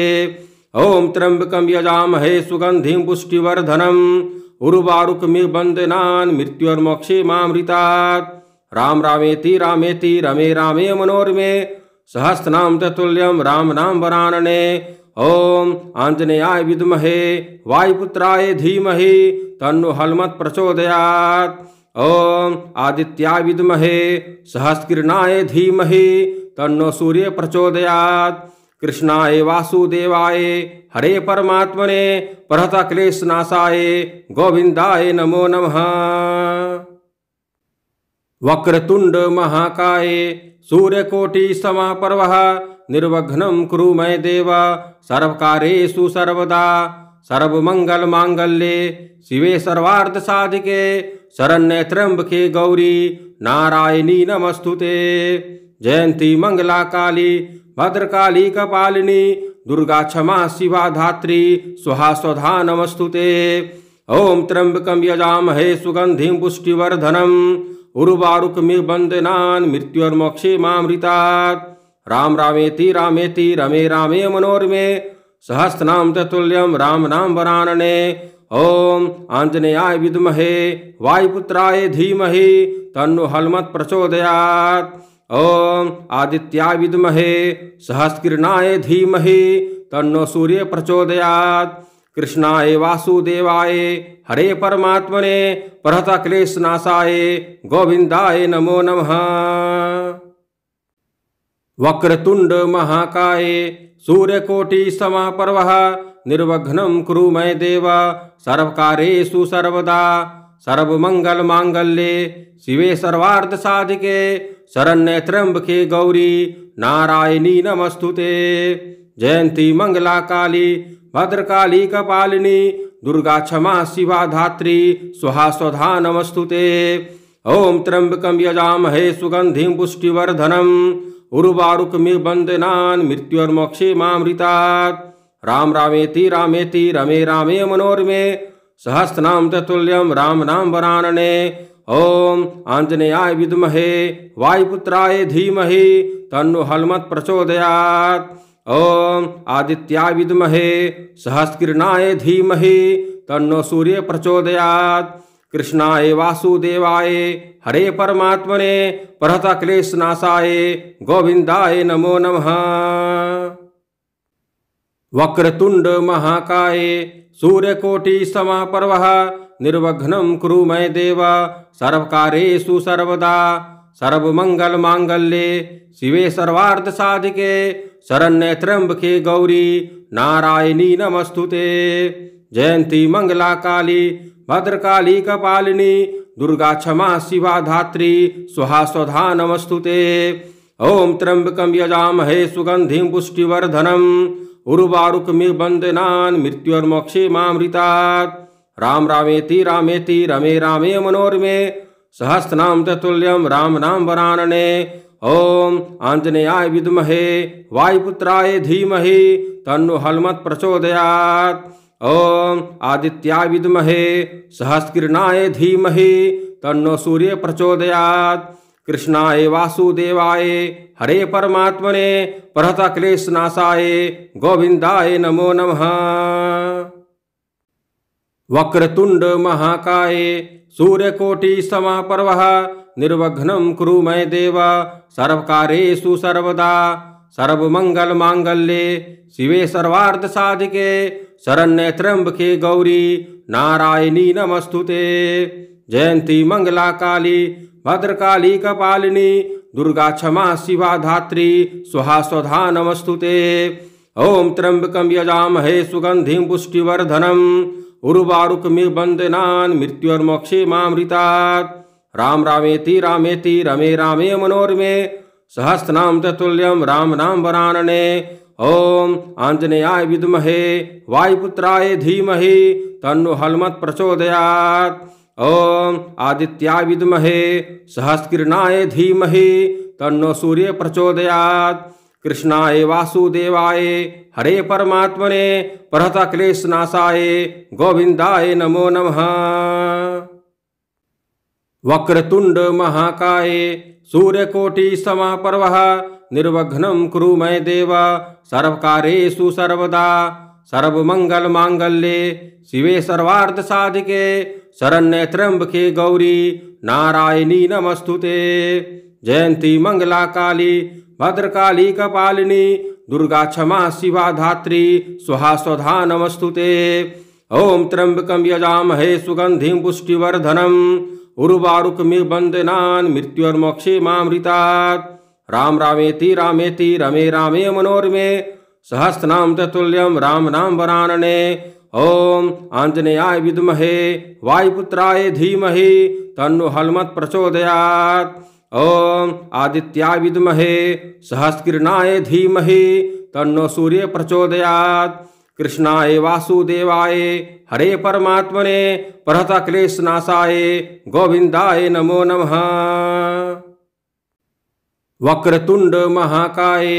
ओम त्र्यंबकम यजामहे सुगंधि पुष्टिवर्धनम उर्वारुकमिर्बन्धनान् मृत्युर्मोक्षे मामृतात् राम रामेति रामेति रमे रामे मनोरमे सहस्रनाम तत्ल्यम राम नाम वरानने ओम आंजनेयाय विद्महे वायुपुत्राय धीमहि तन्नो हलमत प्रचोदयात ओम आदित्याय विद्महे सहस्रकिरणाय धीमहि तन्नो सूर्य प्रचोदयात् कृष्णाय वासुदेवाय हरे परमात्मने परहता क्लेश नाशाय गोविंदाय नमो नमः वक्रतुंड महाकाय सूर्यकोटि समापर्व निर्वघ्नं कुरु मय देव सर्वकारेषु सर्वदा सर्वमङ्गलमाङ्गल्ये शिवे सर्वार्धसाधिके शरण्य त्र्यंबके गौरी नारायणी नमस्तुते जयंती मंगला काली भद्रकाली कपालिनी दुर्गा क्षमा शिवा धात्री सुहा नमस्तु नमस्तुते ओम त्र्यंबकम यजामहे सुगंधि पुष्टिवर्धनम उर्वारुक वंदना मृत्युर्मोक्षे मामृतात् राम रामेति रामेति रमे रामे मनोरमे सहस्रनाम तत्ल्यम राम नाम वरानने ओम आंजनेयाय विद्महे वायुपुत्राय धीमहि तन्नो हलमत प्रचोदयात् ओम आदित्या विदमहे सहस्किरणाय धीमहे तन्नो सूर्य प्रचोदयात् कृष्णाय वासुदेवाय हरे परमात्मने परत नाशाय गोविंदाय नमो नमः वक्रतुंड महाकाय सूर्यकोटि समापर्व निर्वघ्नं कुरु मे देव सर्वकारेषु सर्वदा मंगल मांगल्ये शिवे सर्वार्ध साधिके शरण्य त्र्यंबके गौरी नारायणी नमस्तुते जयंती मंगला काली भद्रकाली कपालिनी दुर्गा क्षमा शिवा धात्री सुहा स्वधा नमस्तुते ओम यजा यजामहे सुगंधि पुष्टिवर्धनम उर्वारुक वंदना मृत्युर्मोक्षे मामृतात् राम रामेति रामेति रमे रामे मनोरमे सहस्रनाम तत्ल्यम राम नाम वरानने ओम आंजनेय विदमहे वायुपुत्राय धीमहे तन्नो हलमत प्रचोदयात ओम आदित्याय विदमहे सहस्किरणाय धीमहे तन्नो सूर्य प्रचोदयात कृष्णाय वासुदेवाय हरे परमात्मने परहता क्लेशनाशाय गोविंदाय नमो नमः वक्रतुंड महाकाय पर्व निर्वघ्न कुरु मय देव सर्वकारेशु सर्वदा मांगल्ये शिवे साधिके शरण्य त्र्यंबके गौरी नारायणी नमस्तु जयंती मंगला काली भद्रकाली कपालिनी दुर्गा क्षमा शिवा धात्री स्वाहा स्वधा नमस्तुते ते ॐ यजामहे सुगंधि पुष्टिवर्धनम् उर्वारुक बन्धनान् मृत्युर्मोक्षे मामृतात् राम रामेति रामेति रमे रामे मनोरमे सहस्रनाम तत्ल्यम राम नाम वरानने ओम आंजनेयाय विद्महे वायुपुत्राय धीमहि तन्नो हलमत प्रचोदयात् ओम आदित्याय विद्महे सहस्रकिरणाय धीमहि तन्नो सूर्य प्रचोदयात् कृष्णाय वासुदेवाय हरे परमात्मने प्रहत नाशाय गोविंदाय नमो नमः वक्रतुंड महाकाय सूर्यकोटि समापर्व निर्वघ्नं कुरु मय देव सर्वकारेषु सर्वदा मंगल मांगल्ये शिवे सर्वार्थ साधिके शरण्य त्र्यंबके गौरी नारायणी नमस्तुते जयंती मंगला काली भद्रकाली कपालिनी दुर्गा क्षमा शिवा धात्री सुहा स्वधा नमस्तुते ओम त्र्यंबकम यजामहे सुगंधि पुष्टिवर्धनम उर्वारुक वंदना मृत्युर्मोक्षे मामृतात् राम रामेति रामेति रमे रामे मनोरमे सहस्रनाम तत्ल्यम राम नाम वरानने ओम आंजनेयाय विद्महे वायुपुत्राय धीमहि तन्नो हलमत प्रचोदयात् ओम आदित्या विदमहे सहस्किरणाय धीमहे तन्नो सूर्य प्रचोदयात कृष्णाय वासुदेवाय हरे परमात्मने परत क्लेशनाशाय गोविंदाय नमो नमः वक्रतुंड महाकाय सूर्यकोटि समापर्व निर्वघ्नं कुरु मय देव सर्वकारेषु सर्वदा सर्वमङ्गलमाङ्गल्ये शिवे सर्वार्धसाधिके शरण्य त्र्यंबके गौरी नारायणी नमस्तुते जयंती मंगला काली भद्रकाली कपालिनी दुर्गा क्षमा शिवा धात्री सुहा स्वधा नमस्तुते ओम त्र्यंबकम यजामहे सुगंधि पुष्टिवर्धनम उर्वारुक वंदना मृत्युर्मोक्षे मामृतात् राम रामेति रामेति रमे रामे मनोरमे सहस्रनाम ततुल्यम राम नाम वरानने ओम आंजनेय विद्महे वायुपुत्राय धीमहि तन्नो हलमत प्रचोदयात् ओम आदित्याय विद्महे सहस्रकिरणाय धीमहि तन्नो सूर्य प्रचोदयात् कृष्णाय वासुदेवाय हरे परमात्मने क्लेश नाशाय गोविंदाय नमो नमः वक्रतुंड महाकाय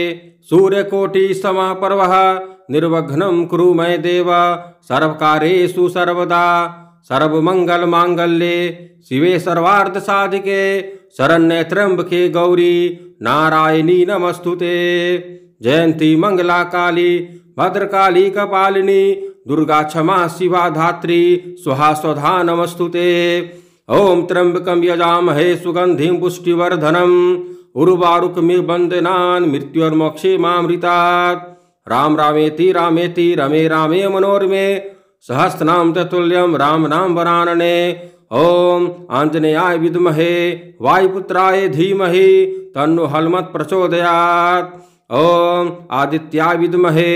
सूर्यकोटि समापर्व निर्वघ्न कुरु मय देव सर्वकारेशु सर्वदा सर्वमङ्गलमाङ्गल्ये शिवे साधिके शरण्य त्र्यंबके गौरी नारायणी नमस्तु जयंती मंगला काली भद्रकाली कपालिनी दुर्गा क्षमा शिवा धात्री सुहा स्वधा नमस्तु त्र्यंबक ॐ त्र्यम्बकं यजामहे सुगंधि पुष्टिवर्धनम उर्वारुक मृत्युर्मोक्षे मामृतात् राम रामेति रामेति रमे रामे मनोरमे नाम तुल्यम राम नाम वरानने ओम आंजनेयाय विद्महे वायुपुत्राय धीमहि तन्नु हलमत प्रचोदयात् ओम आदित्याय विद्महे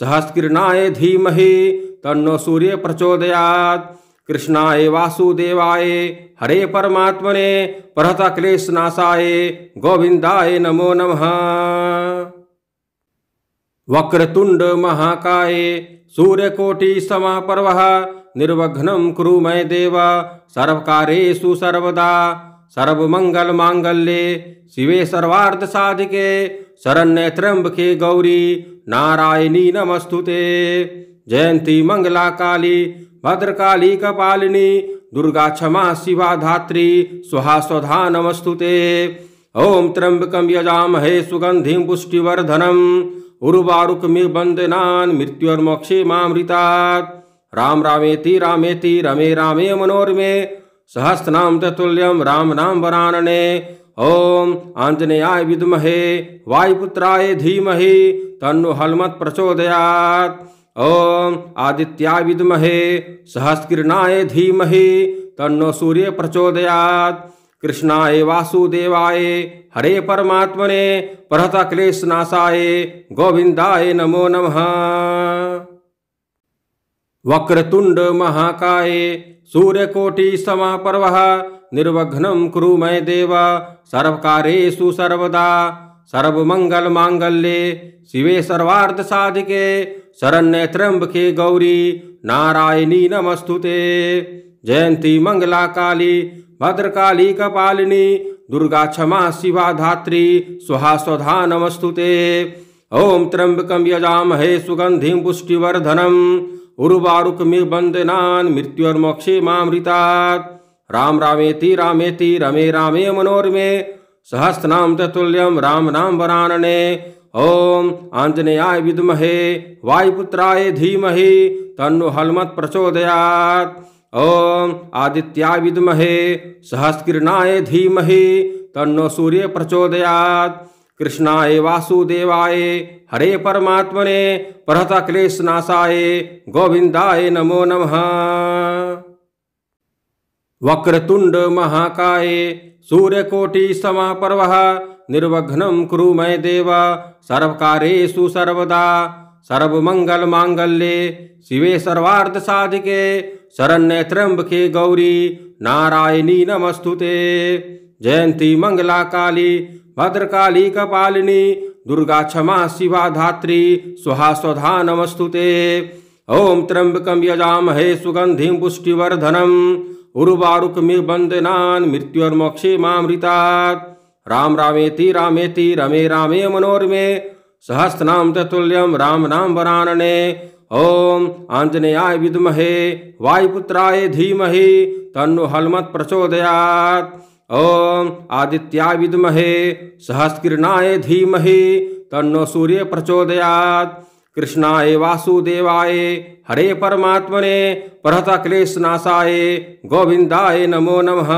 सहस्किरणाय धीमहि तन्नो सूर्य प्रचोदयात् कृष्णाय वासुदेवाय हरे परमात्मने क्लेश क्लेशनाशाय गोविंदाय नमो नमः वक्रतुंड महाकाये सूर्यकोटि समापर्व निर्वघ्नं कुरु मय देव सर्वकारेषु सर्वदा मंगल मांगल्ये शिवे सर्वार्थ साधिके शरण्य त्र्यंबके गौरी नारायणी नमस्तुते जयंती मंगला काली भद्रकाली कपालिनी दुर्गा क्षमा शिवा धात्री सुहा स्वधा नमस्तुते ओम त्र्यंबकम यजामहे सुगंधि पुष्टिवर्धनम उर्वारुकमिव बंदनान मृत्यु मोक्षे मामृतात् राम रामेति रामेति रमे रामे मनोरमे सहस्रनाम ततुल्यम राम नाम वरानने ओम आंजनेयाय विदमहे वायुपुत्राय धीमहे तन्नो हलमत प्रचोदयात ओम आदित्याय विदमहे सहस्रकिरणाय धीमहे तन्नो सूर्य प्रचोदयात् कृष्णाय वासुदेवाय हरे परमात्मने परहत क्लेश नाशाय गोविंदाय नमो नमः वक्रतुंड महाकाय सूर्यकोटि समापर्व निर्वघ्नं कुरु मय देव सर्वकारेषु सर्वदा सर्वमंगल मांगल्ये शिवे सर्वार्थ साधिके शरण्य त्र्यंबके गौरी नारायणी नमस्तुते जयंती मंगला काली भद्रकाली कपालिनी दुर्गा क्षमा शिवा धात्री सुहा स्वधा नमस्तुते ओम त्र्यंबकम यजामहे सुगंधि पुष्टिवर्धनम उर्वारुक वंदना मृत्युर्मोक्षे मामृतात् राम रामेति रामेति रमे रामे मनोरमे सहस्रनाम चतुल्यम राम नाम वरानने ओम आंजनेयाय विद्महे वायुपुत्राय धीमहि तन्नो हलमत प्रचोदयात् ओम आदित्या विदमहे सहस्किरणाय धीमहे तन्नो सूर्य प्रचोदयात् कृष्णाय वासुदेवाय हरे परमात्मने परत नाशाय गोविंदाय नमो नमः वक्रतुंड महाकाय सूर्यकोटि समापर्व निर्वघ्नं कुरु मय देव सर्वकारेषु सर्वदा मांगल्ये शिवे साधिके शरण्य त्र्यंबके गौरी नारायणी नमस्तुते जयंती मंगला काली भद्रकाली कपालिनी दुर्गा क्षमा शिवा धात्री सुहा स्वधा नमस्तुते ओम यजा यजामहे सुगंधि पुष्टिवर्धनम उर्वारुक वंदना मृत्युर्मोक्षे मृता राम रामेति रामेति रमे रामे मनोरमे सहस्रनाम तत्ल्यम राम नाम वरानने ओम आंजनेय विदमहे वायुपुत्राय धीमहे तन्नो हलमत प्रचोदयात ओम आदित्याय विदमहे सहस्रकिरणाय धीमहे तन्नो सूर्य प्रचोदयात कृष्णाय वासुदेवाय हरे परमात्मने परहता नाशाय गोविंदाय नमो नमः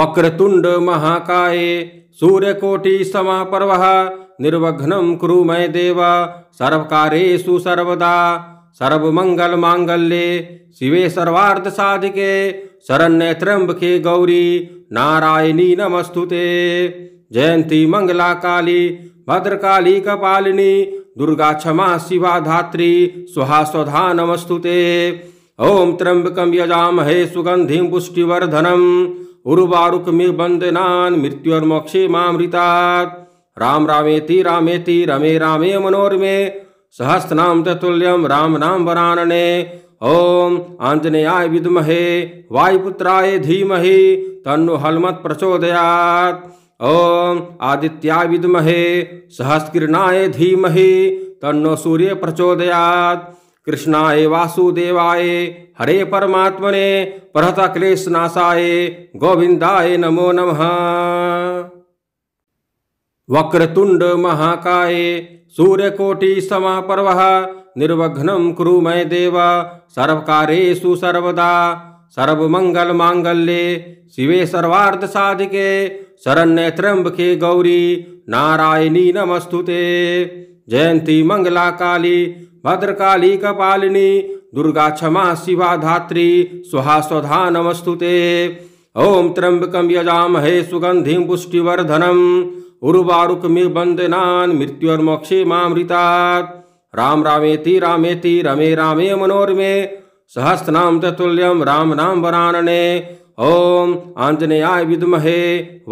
वक्रतुंड महाकाय सूर्यकोटि समापर्व निर्वघ्न कुरु मै देव सर्वकारेशु सर्वदा मांगल्ये शिवे साधिके शरण्य त्र्यंबके गौरी नारायणी नमस्तु जयंती मंगला काली भद्रकाली कपालिनी दुर्गा क्षमा शिवा धात्री स्वाहा स्वधा नमस्तु ते त्र्यंबक त्र्यम्बकं यजामहे सुगंधि पुष्टिवर्धनम उर्वारुक मृत्युर्मोक्षे मामृतात् राम रामेति रामेति रमे रामे मनोरमे सहस्त्रनाम तत्ल्यम राम नाम वरानने ओम आंजनेयाय विद्महे वायुपुत्राय धीमहि तन्नो हलमत प्रचोदयात् ओम आदित्याय विद्महे सहस्त्रकिरणाय धीमहि तन्नो सूर्य प्रचोदयात् कृष्णाय वासुदेवाय हरे परमात्मने क्लेश क्लेशनाशाय गोविंदाय नमो नमः वक्रतुंड महाकाये सूर्यकोटि समापर्व निर्वघ्नं कुरु मय देव सर्वकारेषु सर्वदा मंगल मांगल्ये शिवे सर्वार्थ साधिके शरण्य त्र्यंबके गौरी नारायणी नमस्तुते जयंती मंगला काली भद्रकाली कपालिनी दुर्गा क्षमा शिवा धात्री सुहा स्वधा नमस्तुते ओम त्र्यंबकम यजामहे सुगंधि पुष्टिवर्धनम उर्वारुकमिव बंदनान् मृत्युर्मोक्षे मामृतात् राम रामेति रामेति रमे रामे मनोरमे सहस्त्रनाम तत्ल्यम राम नाम वरानने ओम आंजनेयाय विद्महे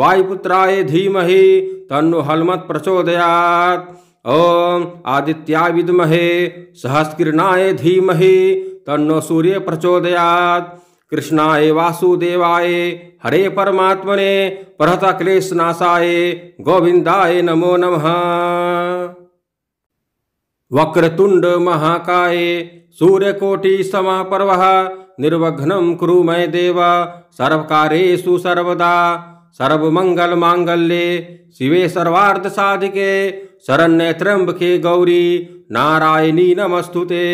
वायुपुत्राय धीमहि तन्नो हलमत प्रचोदयात् ओम आदित्याय विद्महे सहस्रकिरणाय धीमहि तन्नो सूर्य प्रचोदयात् कृष्णाय वासुदेवाय हरे परमात्मने क्लेश क्लेशनाशाय गोविंदाय नमो नमः वक्रतुंड महाकाय सूर्यकोटि समापर्व निर्वघ्नं कुरु मय देव सर्वकारेषु सर्वदा सर्वमंगल मांगल्ये शिवे सर्वार्थ साधिके शरण्य त्र्यंबके गौरी नारायणी नमस्तुते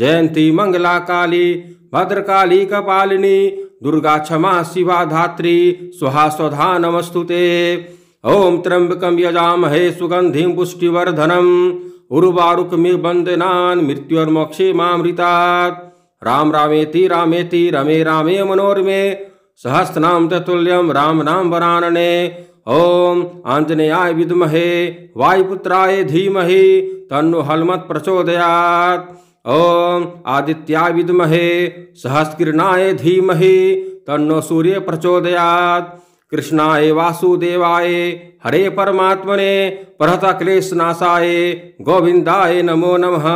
जयंती मंगला काली भद्रकाली कपालिनी दुर्गा क्षमा शिवा धात्री सुहा नमस्तुते ओम त्र्यंबकम यजामहे सुगंधि पुष्टिवर्धनम उर्वारुक वंदना मृत्युर्मोक्षे मामृतात् राम रामेति रामेति रमे रामे मनोरमे सहस्रनाम तत्ल्यम राम नाम वरानने ओम आंजनेयाय विद्महे वायुपुत्राय धीमहि तन्नो हलमत प्रचोदयात् ओम आदित्या विद्महे सहस्किरणाय धीमहे तन्नो सूर्य प्रचोदयात् कृष्णाय वासुदेवाय हरे परमात्मने परहता नाशाय गोविंदाय नमो नमः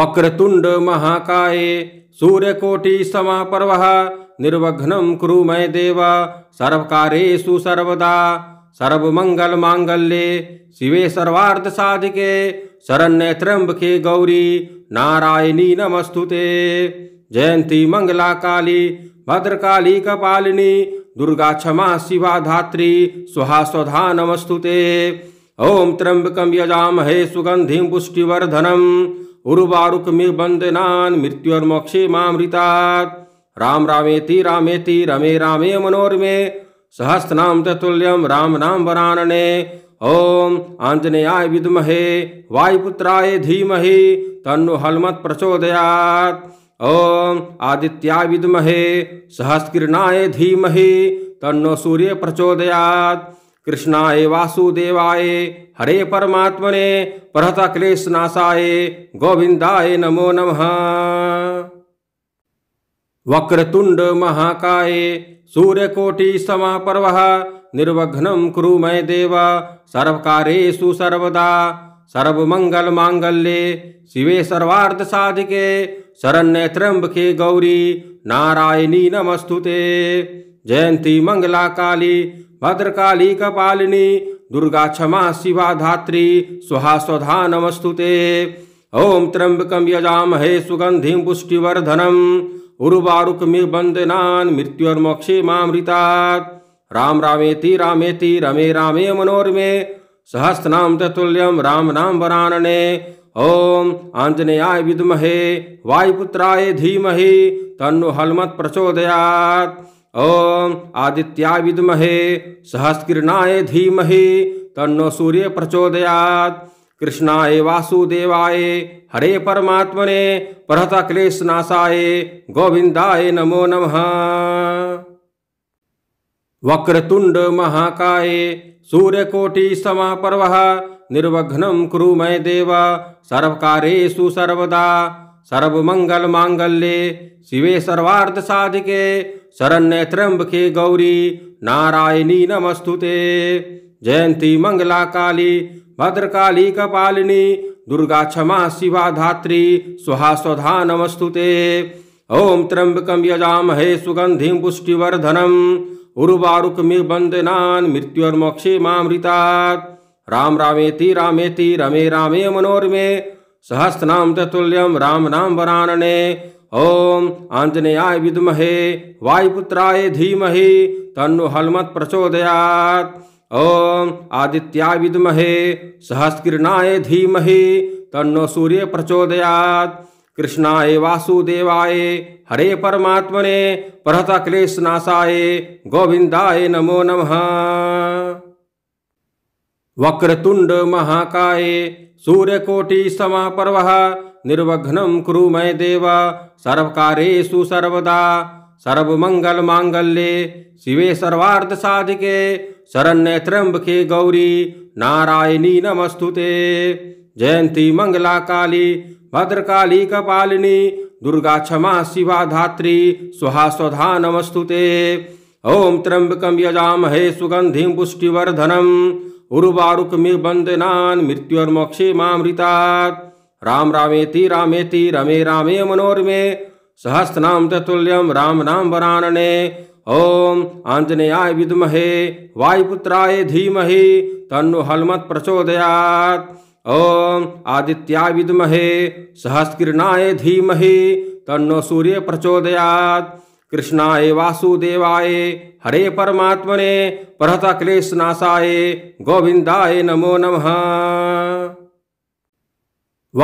वक्रतुंड महाकाय सूर्यकोटि समापर्व निर्वघ्नं कुरु मे देव सर्वकारेषु सर्वदा मंगल मांगल्ये शिवे सर्वार्थ साधिके शरण्य त्र्यंबके गौरी नारायणी नमस्तुते जयंती मंगला काली भद्रकाली कपालिनी दुर्गा क्षमा शिवा धात्री सुहा स्वधा नमस्तुते ओम यजा यजामहे सुगंधि पुष्टिवर्धनम उर्वारुक वंदना मृत्युर्मोक्षे मामृतात् राम रामेति रामेति रमे रामे मनोरमे सहस्रनाम चतुल्यम राम नाम वरानने ओम आंजनेय विदमहे वायुपुत्राय धीमहि तन्नु हलमत प्रचोदयात ओम आदित्याय विदमहे सहस्रकिरणाय धीमहि तन्नो सूर्य प्रचोदयात कृष्णाय वासुदेवाय हरे परमात्मने क्लेश नाशाय गोविंदाय नमो नमः वक्रतुंड महाकाय सूर्यकोटिसमापर्व निर्वघ्न कुरु मय देव सर्वकारेषु सर्वदा मंगल्ये शिवे सर्वार्धसाधिके शरण्य त्र्यंबके गौरी नारायणी नमस्तु जयंती मंगला काली भद्रकाली कपालिनी दुर्गा क्षमा शिवा धात्री सुहा नमस्तुते ओं त्र्यंबक ओम त्र्यंबकम यजामहे सुगंधि पुष्टिवर्धनम उर्वारुकमिव बंदनान मृत्यु मोक्षे मामृतात् राम रामेति रामेति रमे रामे मनोरमे सहस्त्रनाम ततुल्यम राम नाम वरानने ओम आंजनेयाय विद्महे वायुपुत्राय धीमहि तन्नो हलमत प्रचोदयात् ओम आदित्याय विद्महे सहस्रकिरणाय धीमहि तन्नो सूर्य प्रचोदयात् कृष्णाय वासुदेवाय हरे परमात्मने प्रहत क्लेश नाशाय गोविंदाय नमो नमः वक्रतुंड महाकाय सूर्यकोटि समापर्व निर्वघ्नं कुरु मय देव सर्वकारेषु सर्वदा सर्वमंगल मांगल्ये शिवे सर्वार्थ साधिके शरण्य त्र्यंबके गौरी नारायणी नमस्तुते जयंती मंगला काली भद्रकाली कपालिनी दुर्गा क्षमा शिवा धात्री सुहा स्वधा नमस्तु ते ओम त्र्यंबकम यजामहे सुगंधि पुष्टिवर्धनम उर्वारुक वंदना मृत्युर्मोक्षे मामृतात् राम रामेति रामेति रमे रामे मनोरमे सहस्रनाम तत्ल्यम राम नाम वरानने ओम आंजनेयाय विद्महे वायुपुत्राय धीमहि तन्नो हलमत प्रचोदयात् ओम आदित्या विदमहे सहस्किरणाय धीमहे तन्नो सूर्य प्रचोदयात् कृष्णाय वासुदेवाय हरे परमात्मने परत नाशाय गोविंदाय नमो नमः वक्रतुंड महाकाय सूर्यकोटि समापर्व निर्वघ्नं कुरु मय देव सर्वकारेषु सर्वदा सर्वमङ्गलमाङ्गल्ये शिवे सर्वार्धसाधिके शरण्य त्र्यंबके गौरी नारायणी नमस्तुते जयंती मंगला काली भद्रकाली कपालिनी दुर्गा क्षमा शिवा धात्री सुहा स्वधा नमस्तुते ओम त्र्यंबक यजामहे सुगंधि पुष्टिवर्धनम उर्वारुक वंदना मृत्युर्मोक्षे मामृतात् राम रामेति रामेति रमे रामे मनोरमे सहस्रनाम तत्ल्यम राम नाम वरानने ओम आंजनेय विदमहे वायुपुत्राय धीमहे तन्नो हलमत प्रचोदयात ओम आदित्याय विदमहे सहस्रकिरणाय धीमहे तन्नो सूर्य प्रचोदयात कृष्णाय वासुदेवाय हरे परमात्मने क्लेश नाशाय गोविंदाय नमो नमः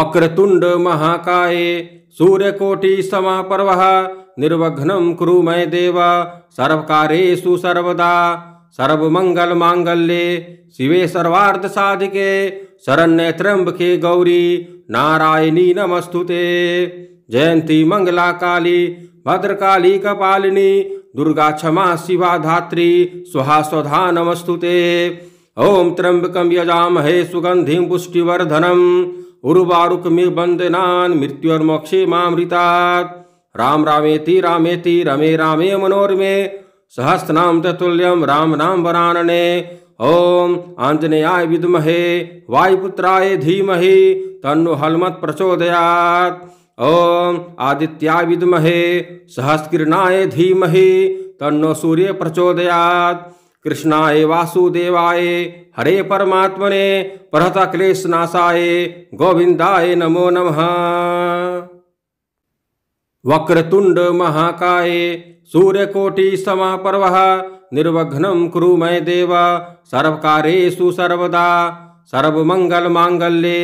वक्रतुंड महाकाय सूर्यकोटि समापर्वः निर्वघ्न कुरु मय देव सर्वकारेशु सर्वदा मांगल्ये शिवे साधिके शरण्य त्र्यंबके गौरी नारायणी नमस्तु जयंती मंगला काली भद्रकाली कपालिनी दुर्गा क्षमा शिवा धात्री स्वाहा स्वधा नमस्तु ते त्र्यंबक त्र्यम्बकं यजामहे सुगंधि पुष्टिवर्धनम उर्वारुक मृत्युर्मोक्षे मामृतात् राम रामेति रामेति रमे रामे मनोरमे सहस्त्रनाम तत्ल्यम राम नाम वरानने ओम आंजनेयाय विद्महे वायुपुत्राय धीमहि तन्नो हलमत प्रचोदयात् ओम आदित्याय विद्महे सहस्त्रकिरणाय धीमहि तन्नो सूर्य प्रचोदयात् कृष्णाय वासुदेवाय हरे परमात्मने क्लेश क्लेशनाशाय गोविंदाय नमो नमः वक्रतुंड महाकाये सूर्यकोटि पर्व निर्वघ्नं कुरु मय देव सर्वकारेषु सर्वदा मंगल मांगल्ये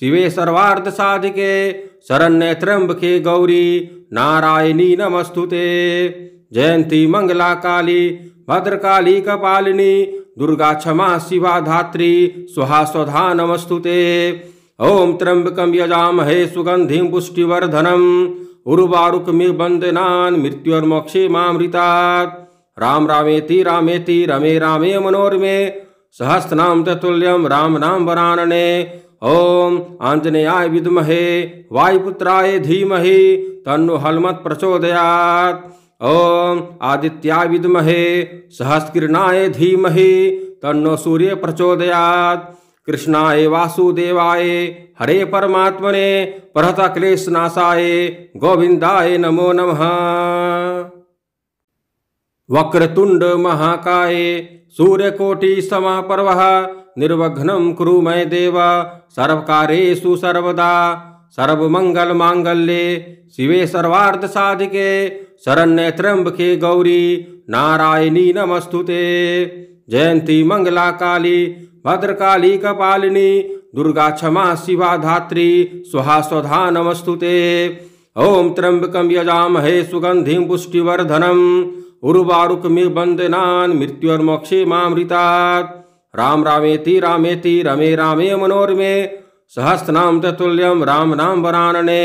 शिवे सर्वार्थ साधिके शरण्य त्र्यंबके गौरी नारायणी नमस्तुते जयंती मंगला काली भद्रकाली कपालिनी दुर्गा क्षमा शिवा धात्री सुहा स्वधा नमस्तुते ओम त्र्यंबकम यजामहे सुगंधि पुष्टिवर्धनम उर्वारुकमिव बंदनान मृत्युर्मोक्षे मामृतात् राम रामेति रामेति रमे रामे मनोरमे सहस्रनाम तत्ल्यम राम नाम वरानने ओम आंजनेयाय विद्महे वायुपुत्राय धीमहि तन्नो हलमत प्रचोदयात ओम आदित्याय विद्महे सहस्रकिरणाय धीमहि तन्नो सूर्य प्रचोदयात् कृष्णाय वासुदेवाय हरे परमात्मने परहता क्लेश नाशाय गोविंदाय नमो नमः वक्रतुंड महाकाय सूर्यकोटि समापर्व निर्वघ्नं कुरु मय देव सर्वकारेषु सर्वदा सर्वमंगल मांगल्ये शिवे सर्वार्थ साधिके शरण्य त्र्यंबके गौरी नारायणी नमस्तुते जयंती मंगला काली भद्रकाली कपालिनी दुर्गा क्षमा शिवा धात्री सुहा नमस्तुते ओम त्र्यंबकम यजामहे सुगंधि पुष्टिवर्धनम उर्वारुक वंदना मृत्युर्मोक्षे मामृतात् राम रामेति रामेति रमे रामे मनोरमे सहस्रनाम तत्ल्यम राम नाम वरानने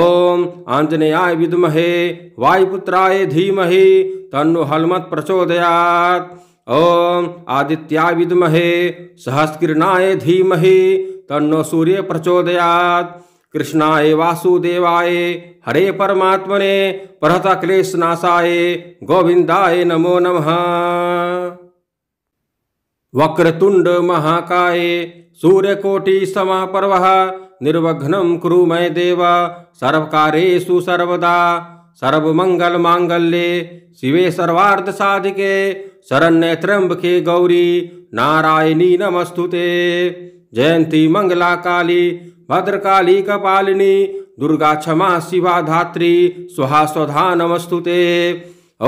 ओम आंजनेयाय विद्महे वायुपुत्राय धीमहि तन्नो हलमत प्रचोदयात् ओम आदित्या विद्महे सहस्रकिरणाय धीमहि तन्नो सूर्य प्रचोदयात् कृष्णाय वासुदेवाय हरे परमात्मने क्लेश नाशाय गोविंदाय नमो नमः वक्रतुंड महाकाय सूर्यकोटि समापर्व निर्वघ्नं कुरु मय देव सर्वकारेषु सर्वदा मांगल्ये शिवे साधिके शरण्य त्र्यंबके गौरी नारायणी नमस्तुते जयंती मंगला काली भद्रकाली कपालिनी दुर्गा क्षमा शिवा धात्री सुहा स्वधा नमस्तुते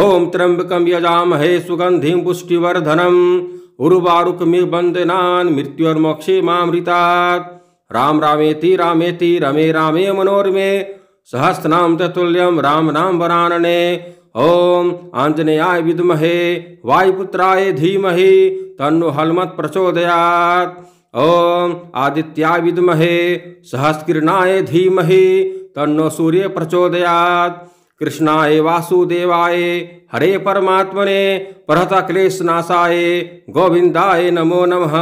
ओम त्र्यंबकम यजामहे सुगंधि पुष्टिवर्धनम उर्वारुकमिव वंदनान् मृत्युर्मोक्षे मामृतात् राम रामेति रामेति रमे रामे मनोरमे सहस्रनाम तत्ल्यम राम नाम वरानने ओम आंजनेय विदमहे वायुपुत्राय धीमहे तन्नो हलमत प्रचोदयात ओम आदित्याय विदमहे सहस्रकिरणाय धीमहे तन्नो सूर्य प्रचोदयात कृष्णाय वासुदेवाय हरे परमात्मने परहता नाशाय गोविंदाय नमो नमः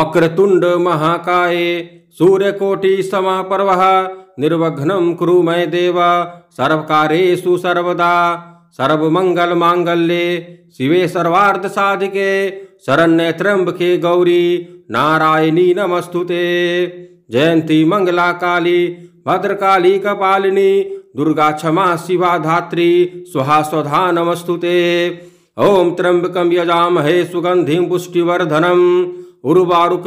वक्रतुंड महाकाय सूर्यकोटि समापर्व निर्वघ्न कुरु मय देव सर्वकारेशु सर्वदा सर्वमङ्गलमाङ्गल्ये शिवे साधिके शरण्य त्र्यंबके गौरी नारायणी नमस्तु जयंती मंगला काली भद्रकाली कपालिनी दुर्गा क्षमा शिवा धात्री सुहा स्वधा नमस्तु ते ओम त्र्यंबकम यजामहे सुगंधि पुष्टिवर्धनम उर्वारुक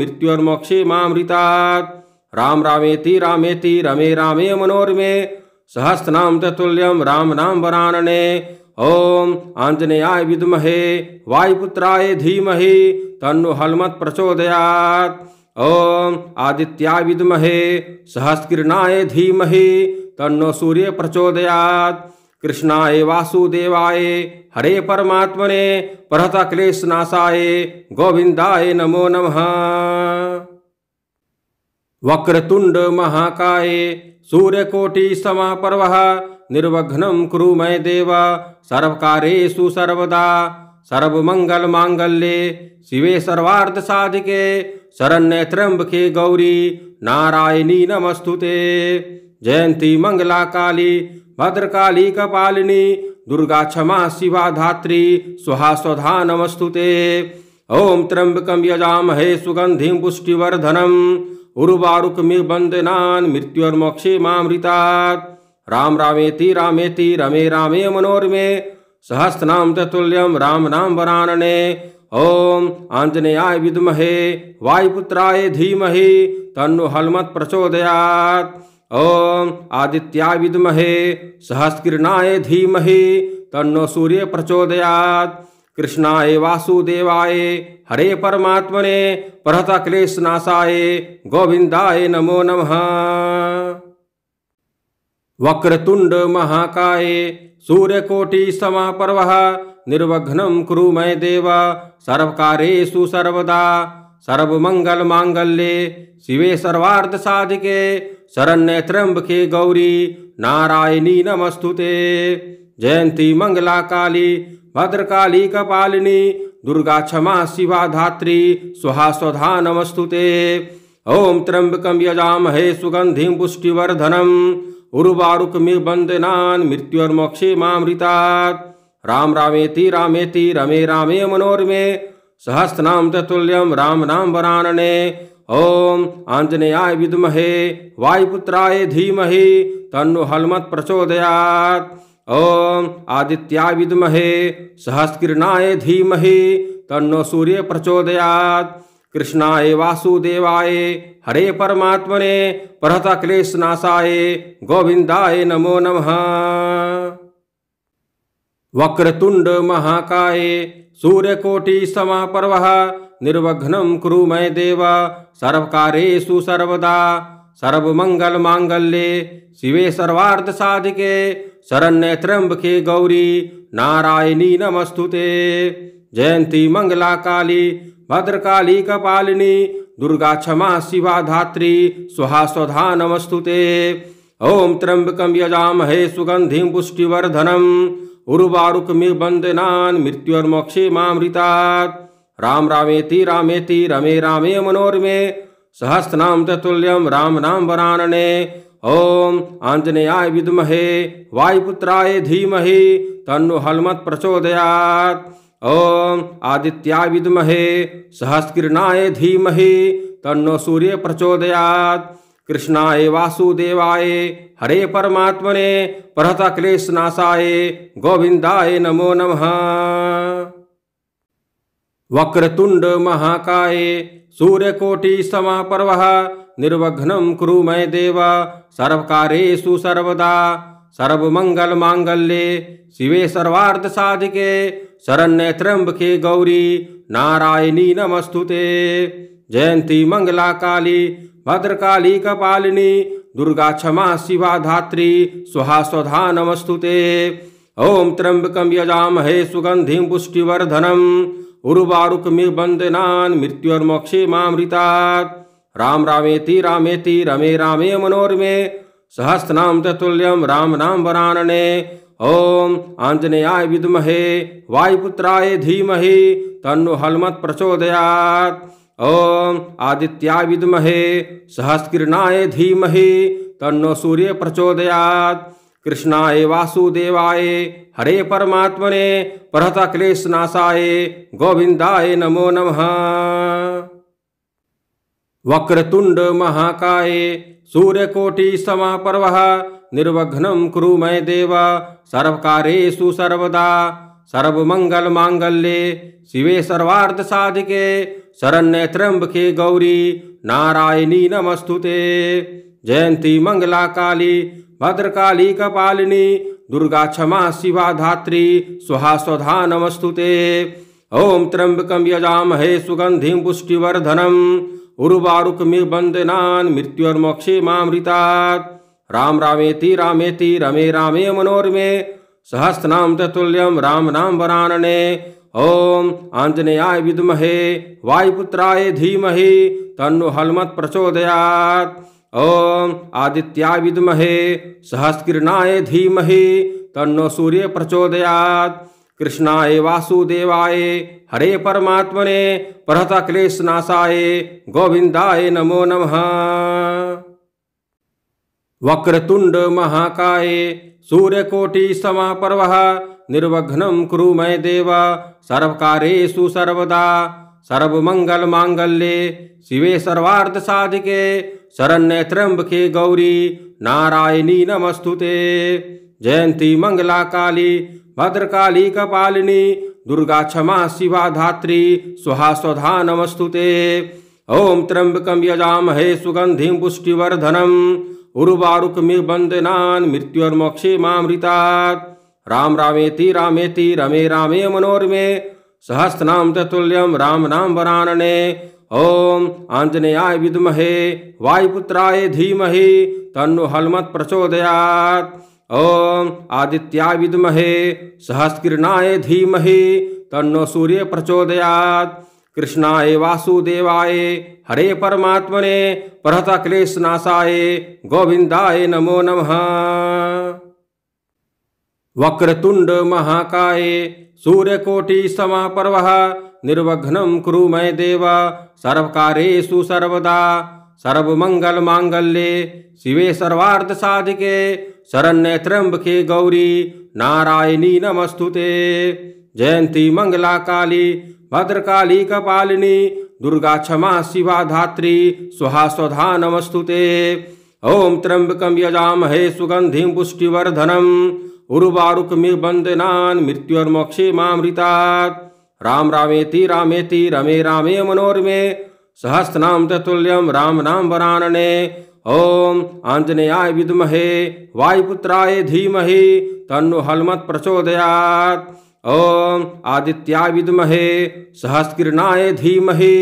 मृत्युर्मोक्षे मामृतात् राम रामेति रामेति रमे रामे मनोरमे सहस्रनाम तत्ल्यम राम नाम वरानने ओम आंजनेयाय विद्महे वायुपुत्राय धीमहि तन्नो हलमत प्रचोदयात् ओम आदित्याय विद्महे सहस्त्रकिरणाय धीमहि तन्नो सूर्य प्रचोदयात् कृष्णाय वासुदेवाय हरे परमात्मने क्लेश नाशाय गोविंदाय नमो नमः वक्रतुंड महाकाये सूर्यकोटि समापर्व निर्वघ्नं कुरु मय देव सर्वकारेषु सर्वदा मंगल मांगल्ये शिवे सर्वार्थ साधिके शरण्य त्र्यंबके गौरी नारायणी नमस्तुते जयंती मंगला काली भद्रकाली कपालिनी दुर्गा क्षमा शिवा धात्री सुहा स्वधा नमस्तुते ओम त्र्यंबकम यजामहे सुगंधि पुष्टिवर्धनम उर्वारुक बंदनान मृत्यु मोक्षे मामृतात् राम रामेति रामेति रमे रामे मनोरमे सहस्रनाम तत्ल्यम राम नाम वरानने ओम आंजनेयाय विद्महे वायुपुत्राय धीमहि तन्नो हलमत प्रचोदयात् ओम आदित्याय विद्महे सहस्रकिरणाय धीमहि तन्नो सूर्य प्रचोदयात् कृष्णाय वासुदेवाय हरे परमात्मने प्रहत क्लेश नाशाय गोविंदाय नमो नमः वक्रतुंड महाकाय सूर्यकोटि समापर्व निर्वघ्नं कुरु मय देव सर्वकारेषु सर्वदा मंगल मांगल्ये शिवे सर्वार्थ साधिके शरण्य त्र्यंबके गौरी नारायणी नमस्तुते जयंती मंगला काली भद्रकाली कपालिनी दुर्गा क्षमा शिवा धात्री सुहा स्वधा नमस्तुते ओम त्र्यंबकम यजामहे सुगंधि पुष्टिवर्धनम उर्वारुक वंदना मृत्युर्मोक्षे मामृतात् राम रामेति रामेति रमे रामे मनोरमे सहस्रनाम तुल्यम राम नाम वरानने ओम आंजनेयाय विद्महे वायुपुत्राय धीमहि तन्नो हलमत प्रचोदयात् ओम आदित्या विदमहे सहस्किरणाय धीमहि तन्नो सूर्य प्रचोदयात् कृष्णाय वासुदेवाय हरे परमात्मने परहत क्लेश नाशाय गोविंदाय नमो नमः वक्रतुंड महाकाय सूर्यकोटि समापर्वः निर्वघ्नं कुरु मे देव सर्वकारेषु सर्वदा मंगल मांगल्ये शिवे सर्वार्थ साधिके शरण्य त्र्यंबके गौरी नारायणी नमस्तुते जयंती मंगला काली भद्रकाली कपालिनी दुर्गा क्षमा शिवा धात्री सुहा स्वधा नमस्तुते ओम त्र्यंबक यजामहे सुगंधि पुष्टिवर्धनम उर्वारुक वंदना मृत्युर्मोक्षे मामृतात् राम रामेति रामेति रमे रामे मनोरमे सहस्रनाम तत्ल्यम राम नाम वरानने ओम आंजनेय विदमहे वायुपुत्राय धीमहे तन्नु हलमत प्रचोदयात ओम आदित्याय विदमहे सहस्रकिरणाय धीमहे तन्नो सूर्य प्रचोदयात कृष्णाय वासुदेवाय हरे परमात्मने क्लेश नाशाय गोविंदाय नमो नमः वक्रतुंड महाकाय सूर्यकोटि पर्व निर्वघ्नं कुरु मय देव सर्वकारेषु सर्वदा सर्वमङ्गलमाङ्गल्ये शिवे सर्वार्थसाधिके शरण्य त्र्यम्बके गौरी नारायणी नमस्तु जयंती मंगला काली भद्रकाली कपालिनी दुर्गा क्षमा शिवा धात्री सुहा स्वधा नमस्तु ते ओम त्र्यंबकम यजामहे सुगंधि पुष्टिवर्धनम उर्वारुकमिव मृत्युर्मोक्षे मामृतात् राम रामेति रामेति रमे रामे मनोरमे सहस्रनाम तत्ल्यम राम नाम वरानने ओम आंजनेयाय विद्महे वायुपुत्राय धीमहि तन्नो हलमत प्रचोदयात् ओम आदित्याय विद्महे सहस्रकिरणाय धीमहि तन्नो सूर्य प्रचोदयात् कृष्णाय वासुदेवाय हरे परमात्मने परहता क्लेश नाशाय गोविंदाय नमो नमः वक्रतुंड महाकाय सूर्यकोटि समापर्व निर्वघ्नं कुरु मय देव सर्वकारेषु सर्वदा सर्वमंगल मांगल्ये शिवे सर्वार्थ साधिके शरण्य त्र्यंबके गौरी नारायणी नमस्तुते जयंती मंगला काली भद्रकाली कपालिनी दुर्गा क्षमा शिवा धात्री स्वाहा नमस्तु ते ओम त्र्यंबकम यजामहे सुगंधि पुष्टिवर्धनम उर्वारुक वंदना मृत्युर्मोक्षे मामृतात् राम रामेति रामेति रमे रामे मनोरमे सहस्रनाम तत्ल्यम राम नाम वरानने ओम आंजनेयाय विद्महे वायुपुत्राय धीमहि तन्नो हलमत प्रचोदयात् ओम आदित्या विदमहे सहस्किरणाय धीमहे तन्नो सूर्य प्रचोदयात् कृष्णाय वासुदेवाय हरे परमात्मने क्लेश नाशाय गोविंदाय नमो नमः वक्रतुंड महाकाय सूर्यकोटि समापर्व निर्वघ्नं कुरु मे देव सर्वकारेषु सर्वदा मंगल मांगल्ये शिवे सर्वार्थ साधिके शरण्य त्र्यंबके गौरी नारायणी नमस्तुते जयंती मंगला काली भद्रकाली कपालिनी दुर्गा क्षमा शिवा धात्री सुहा स्वधा नमस्तुते ओम त्र्यंबकम यजामहे सुगंधि पुष्टिवर्धनम उर्वारुकमिव वंदनान् मृत्युर्मोक्षे मामृता राम रामेति रामेति रमे रामे मनोरमे सहस्रनाम तत्ल्यम राम नाम वरानने ओम आंजनेयाय विदमहे वायुपुत्राय धीमहे तन्नो हलमत प्रचोदयात ओम आदित्याय विदमहे सहस्रकिरणाय धीमहे तन्नो सूर्य प्रचोदयात कृष्णाय वासुदेवाय हरे परमात्मने परहता क्लेशनाशाय गोविंदाय नमो नमः वक्रतुंड महाकाय पर्व निर्वघ्न कुरु मय देव सर्वकारेशु सर्वदा मांगल्ये शिवे साधिके शरण्य त्र्यंबके गौरी नारायणी नमस्तु जयंती मंगला काली भद्रकाली कपालिनी दुर्गा क्षमा शिवा धात्री स्वाहा स्वधा नमस्तुते ते ॐ यजामहे सुगंधि पुष्टिवर्धनम् उर्वारुक बन्धनान् मृत्युर्मोक्षे मामृतात् राम रामेति रामेति रमे रामे मनोरमे सहस्रनाम तत्ल्यम राम नाम वरानने ओम आंजनेय विद्महे वायुपुत्राय धीमहि तन्नो हलमत प्रचोदयात् ओम आदित्याय विद्महे सहस्रकिरणाय धीमहि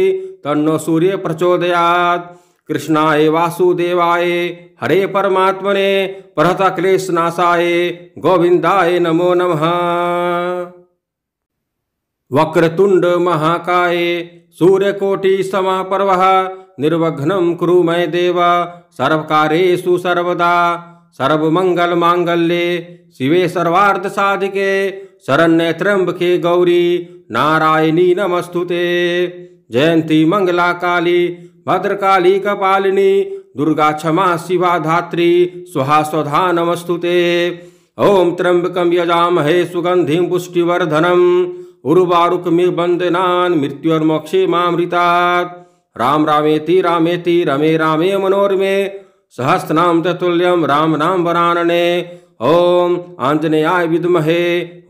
तन्नो सूर्य प्रचोदयात् कृष्णाय वासुदेवाय हरे परमात्मने परहता क्लेश नाशाय गोविंदाय नमो नमः वक्रतुंड महाकाय सूर्यकोटि समापर्व निर्वघ्नं कुरु मय देव सर्वकारेषु सर्वदा सर्वमंगल मांगल्ये शिवे सर्वार्थ साधिके शरण्य त्र्यंबके गौरी नारायणी नमस्तुते जयंती मंगला काली भद्रकाली कपालिनी दुर्गा क्षमा शिवा धात्री सुहा स्वधा नमस्तुते ओम त्र्यंबकम यजामहे सुगंधि पुष्टिवर्धनम उर्वारुक वंदना मृत्युर्मोक्षे मामृतात् राम रामेति रामेति रमे रामे मनोरमे सहस्रनाम तत्ल्यम राम नाम वरानने ओम आंजनेयाय विद्महे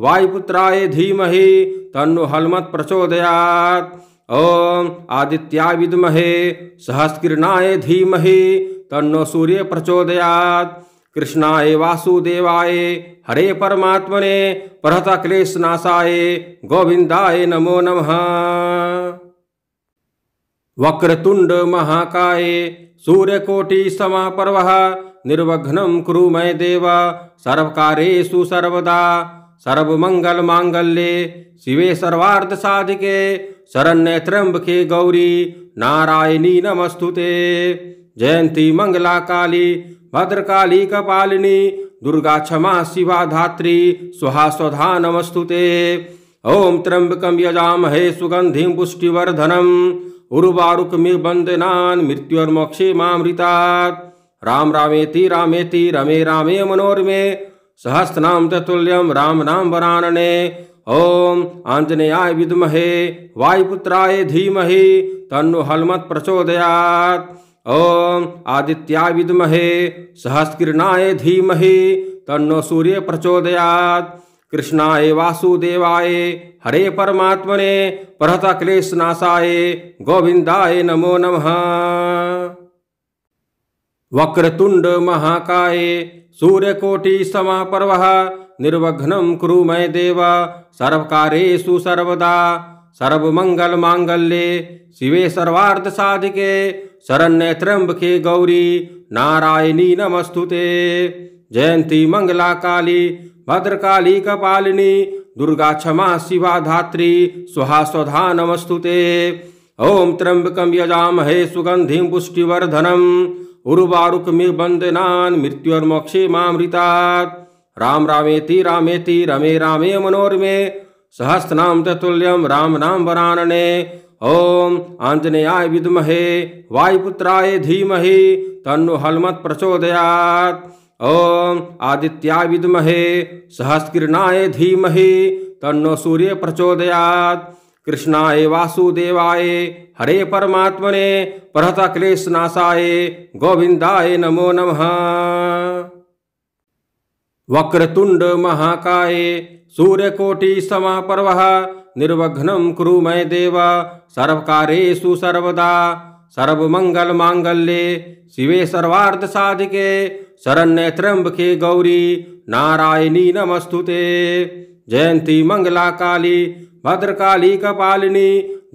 वायुपुत्राय धीमहि तन्नो हलमत प्रचोदयात् ओम आदित्या विदमहे सहस्किरणाय धीमहे तन्नो सूर्य प्रचोदयात् कृष्णाय वासुदेवाय हरे परमात्मने परत क्लेशनाशाय गोविंदाय नमो नमः वक्रतुंड महाकाय सूर्यकोटि समापर्वः निर्वघ्नं कुरु मे देव सर्वकारेषु सर्वदा मंगल मांगल्ये शिवे सर्वार्थ साधिके शरण्य त्र्यंबके गौरी नारायणी नमस्तुते जयंती मंगला काली भद्रकाली कपालिनी दुर्गा क्षमा शिवा धात्री सुहा स्वधा नमस्तुते ओम यजा यजामहे सुगंधि पुष्टिवर्धनम उर्वारुक वंदना मृत्युर्मोक्षे मामृता राम रामेति रामेति रमे रामे मनोरमे सहस्रनाम तत्ल्यम राम नाम वरानने ओम आंजनेय विदमहे वायुपुत्राय धीमहे तन्नो हलमत प्रचोदयात ओम आदित्याय विदमहे सहस्रकिरणाय धीमहे तन्नो सूर्य प्रचोदयात कृष्णाय वासुदेवाय हरे परमात्मने परहता क्लेश नाशाय गोविंदाय नमो नमः वक्रतुंड महाकाय पर्व निर्वघ्नम कुरु मय देव सर्वकारेषु सर्वदा मंगल्ये शिवे सर्वार्धसाधिके शरण्ये त्र्यंबके गौरी नारायणी नमस्तु जयंती मंगला काली भद्रकाली कपालिनी दुर्गा क्षमा शिवा धात्री स्वाहा स्वधा नमस्तु ते ॐ त्र्यम्बकं यजामहे सुगंधि पुष्टिवर्धनम् उर्वारुकमिव बंदनान् मृत्युर्मोक्षे मामृतात् राम रामेति रामेति रमे रामे मनोरमे सहस्रनाम तत्ल्यम राम नाम वरानने ओम आंजनेयाय विद्महे वायुपुत्राय धीमहि तन्नो हलमत प्रचोदयात् ओम आदित्याय विद्महे सहस्रकिरणाय धीमहि तन्नो सूर्य प्रचोदयात् कृष्णाय वासुदेवाय हरे परमात्मने प्रहत क्लेशनाशाय गोविंदाय नमो नमः वक्रतुंड महाकाय सूर्यकोटि समापर्व निर्वघ्नं कुरु मय देव सर्वकारेषु सर्वदा सर्वमङ्गलमाङ्गल्ये शिवे साधिके शरण्य त्र्यंबके गौरी नारायणी नमस्तुते जयंती मंगला काली भद्रकाली कपालिनी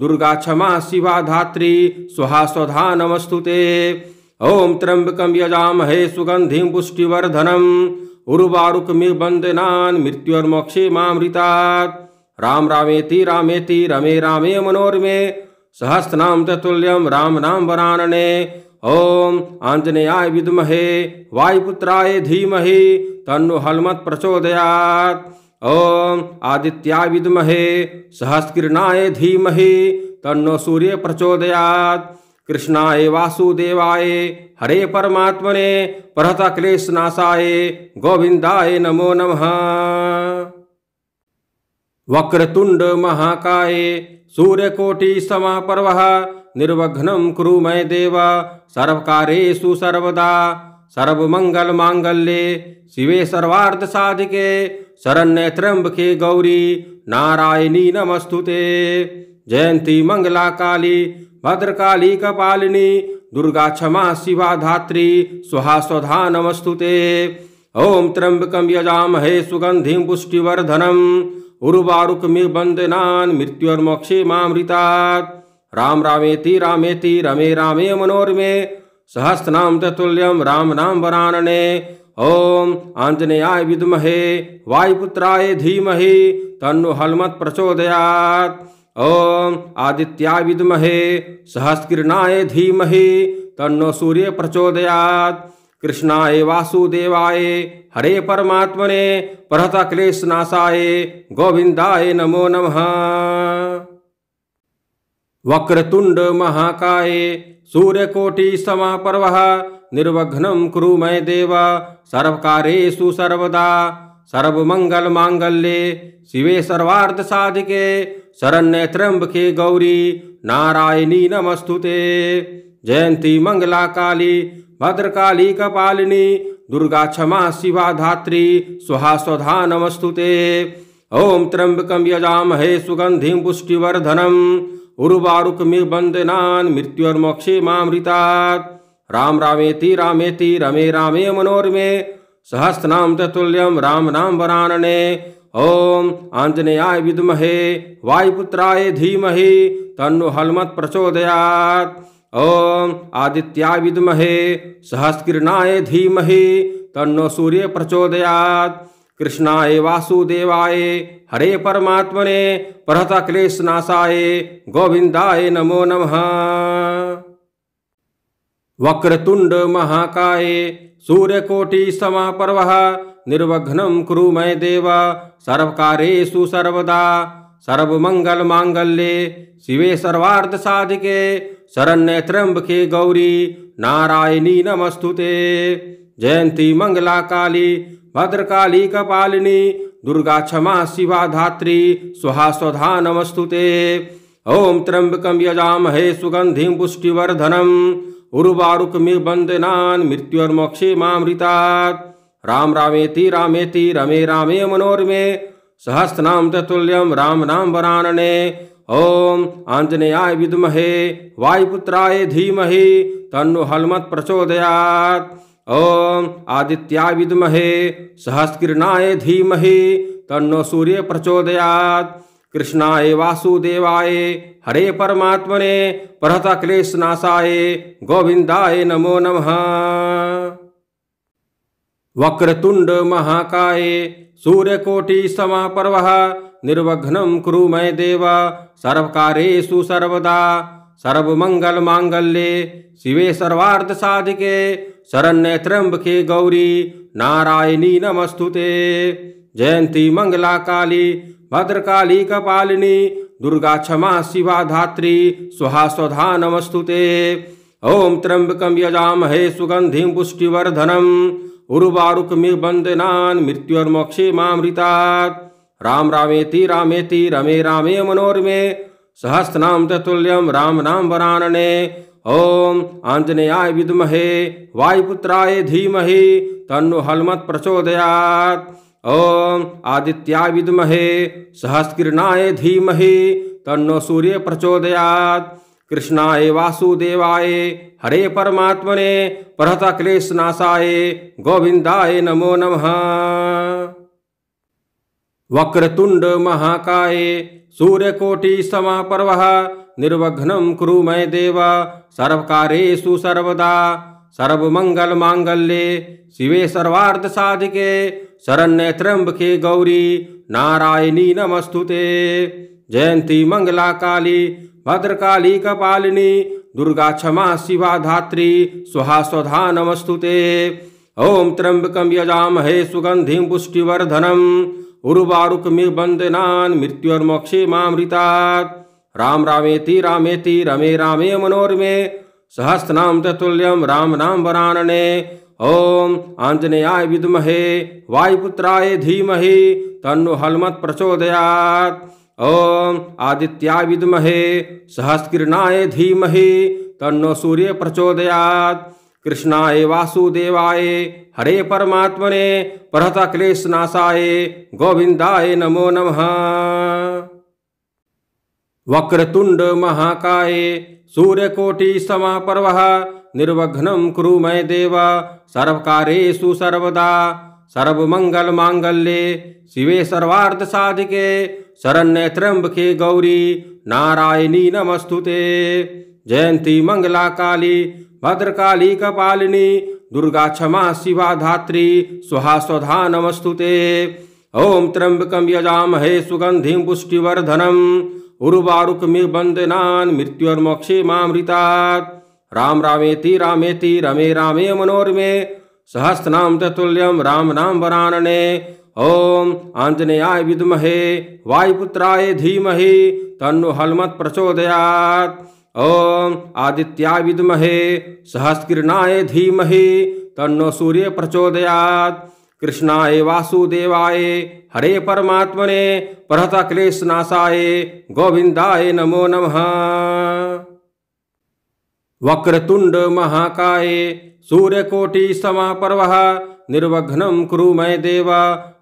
दुर्गा क्षमा शिवा धात्री सुहा स्वधा नमस्तुते ओम त्र्यंबकम यजामहे सुगंधि पुष्टिवर्धनम उर्वारुक वंदनान मृत्युर्मोक्षे मामृता राम रामेति रामेति रमे रामे मनोरमे सहस्रनाम तत्ल्यम राम नाम वरानने ओम आंजनेयाय विद्महे वायुपुत्राय धीमहि तन्नो हलमत प्रचोदयात् ओम आदित्या विदमहे सहस्किरणाय धीमहे तन्नो सूर्य प्रचोदयात् कृष्णाय वासुदेवाय हरे परमात्मने क्लेश नाशाय गोविंदाय नमो नमः वक्रतुंड महाकाय सूर्यकोटि समापर्व निर्वघ्नं कुरु मे देव सर्वकारेषु सर्वदा सर्वमङ्गलमाङ्गल्ये शिवे सर्वार्धसाधिके शरण्य त्र्यंबके गौरी नारायणी नमस्तुते जयंती मंगला काली भद्रकाली कपालिनी दुर्गा क्षमा शिवा धात्री स्वाहा स्वधा नमस्तुते ओम यजा यजामहे सुगंधि पुष्टिवर्धनम उर्वारुक वंदना मृत्युर्मोक्षे मामृतात् राम रामेति रामेति रमे रामे मनोरमे सहस्रनाम तत्ल्यम राम नाम वरानने ओम आंजनेय विदमहे वायुपुत्राय धीमहे तन्नो हलमत प्रचोदयात ओम आदित्याय विदमहे सहस्रकिरणाय धीमहे तन्नो सूर्य प्रचोदयात कृष्णाय वासुदेवाय हरे परमात्मने क्लेश नाशाय गोविंदाय नमो नमः वक्रतुंड महाकाय सूर्यकोटि समापर्व निर्वघ्न कुरु मय देव सर्वकारेशु सर्वदा सर्वमङ्गलमाङ्गल्ये शिवे साधिके शरण्य त्र्यंबके गौरी नारायणी नमस्तु जयंती मंगला काली भद्रकाली कपालिनी दुर्गा क्षमा शिवा धात्री सुहा स्वधा नमस्तु ते ॐ त्र्यम्बकं यजामहे सुगंधि पुष्टिवर्धनम् उर्वारुकमिबन्दनान् मृत्युर्मोक्षे मामृता राम रामेति रामेति रमे रामे मनोरमे नाम तत्ल्यम राम नाम वरानने ओम आंजनेयाय विद्महे वायुपुत्राय धीमहि तन्नो हलमत प्रचोदयात ओम आदित्याय विद्महे सहस्किरणाय धीमहि तन्नो सूर्य प्रचोदयात कृष्णाय वासुदेवाय हरे परमात्मने क्लेश क्लेशनाशाय गोविंदाय नमो नमः वक्रतुंड महाकाये सूर्यकोटि समापर्व निर्वघ्नम कुरु मय देव सर्वकारेषु सर्वदा मंगल मांगल्ये शिवे सर्वार्थ साधिके शरण्य त्र्यंबके गौरी नारायणी नमस्तुते जयंती मंगला काली भद्रकाली कपालिनी दुर्गा क्षमा शिवा धात्री स्वाहा स्वधा नमस्तुते ओम त्र्यंबकम यजामहे सुगंधि पुष्टिवर्धनम उर्वारुक वन्दनान् मृत्युर्मोक्षे मामृतात् राम रामेति रामेति रमे रामे मनोरमे सहस्रनाम तत्ल्यम राम नाम वरानने ओम आंजनेय विद्महे वायुपुत्राय धीमहि तन्नो हलमत प्रचोदयात् ओम आदित्याय विद्महे सहस्रकिरणाय धीमहि तन्नो सूर्य प्रचोदयात् कृष्णाय वासुदेवाय हरे परमात्मने प्रहत क्लेश नाशाए गोविंदाए नमो नमः वक्रतुंड महाकाय समा पर्व निर्वघ्नं कुरु मय देव सर्वकारेषु सर्वदा सर्वमंगल मांगल्ये शिवे सर्वार्थ साधिके शरण्य त्र्यंबके गौरी नारायणी नमस्तुते जयंती मंगला काली भद्रकाली कपालिनी का दुर्गा क्षमा शिवा धात्री सुहा स्वधा नमस्तुते ओम त्र्यंबकम यजामहे सुगंधि पुष्टिवर्धनम उर्वारुक वंदना मृत्युर्मोक्षे मामृतात् राम रामेति रामेति रमे रामे मनोरमे सहस्रनाम तत्ल्यम राम नाम वरानने ओम आंजनेयाय विद्महे वायुपुत्राय धीमहि तन्नो हलमत प्रचोदयात् ओम आदित्या विद्महे सहस्किरणाय धीमहि तन्नो सूर्य प्रचोदयात् कृष्णाय वासुदेवाय हरे परमात्मने परत क्लेशनाशाय गोविंदाय नमो नमः वक्रतुंड महाकाय सूर्यकोटि समापर्व निर्वघ्नं कुरु मय देव सर्वकारेषु सर्वदा सर्वमङ्गलमाङ्गल्ये शिवे सर्वार्धसाधिके शरण्य त्र्यंबके गौरी नारायणी नमस्तुते जयंती मंगला काली भद्रकाली कपालिनी दुर्गा क्षमा शिवा धात्री सुहा स्वधा नमस्तुते ओम त्र्यंबकम यजामहे सुगंधि पुष्टिवर्धनम उर्वारुक वंदना मृत्युर्मोक्षे मामृता राम रामेति रामेति रमे रामे मनोरमे सहस्रनाम तत्ल्यम राम नाम वरानने ओम आंजनेय विद्महे वायुपुत्राय धीमहि तन्नो हलमत प्रचोदयात् ओम आदित्याय विद्महे सहस्रकिरणाय धीमहि तन्नो सूर्य प्रचोदयात् कृष्णाय वासुदेवाय हरे परमात्मने क्लेश नाशाय गोविंदाय नमो नमः वक्रतुंड महाकाय सूर्यकोटि समापर्व निर्वघ्न कुरु मय देव सर्वकारेशु सर्वदा सर्वमङ्गलमाङ्गल्ये शिवे साधिके शरण्य त्र्यंबके गौरी नारायणी नमस्तु जयंती मंगला काली भद्रकाली कपालिनी दुर्गा क्षमा शिवा धात्री स्वाहा नमस्तुते नमस्तु ते ॐ त्र्यम्बकं यजामहे सुगंधि पुष्टिवर्धनम उर्वारुक मृत्युर्मोक्षे मामृतात् राम रामेति रामेति रमे रामे मनोरमे सहस्रनाम तत्ल्यम राम नाम वरानने ओम आंजनेयाय विद्महे वायुपुत्राय धीमहि तन्नो हलमत प्रचोदयात ओम आदित्याय विद्महे सहस्किरणाय धीमहि तन्नो सूर्य प्रचोदयात कृष्णाय वासुदेवाय हरे परमात्मने क्लेश नाशाय गोविंदाय नमो नमः वक्रतुंड महाकाये सूर्यकोटि समापर्व निर्वघ्न कुरु मय देव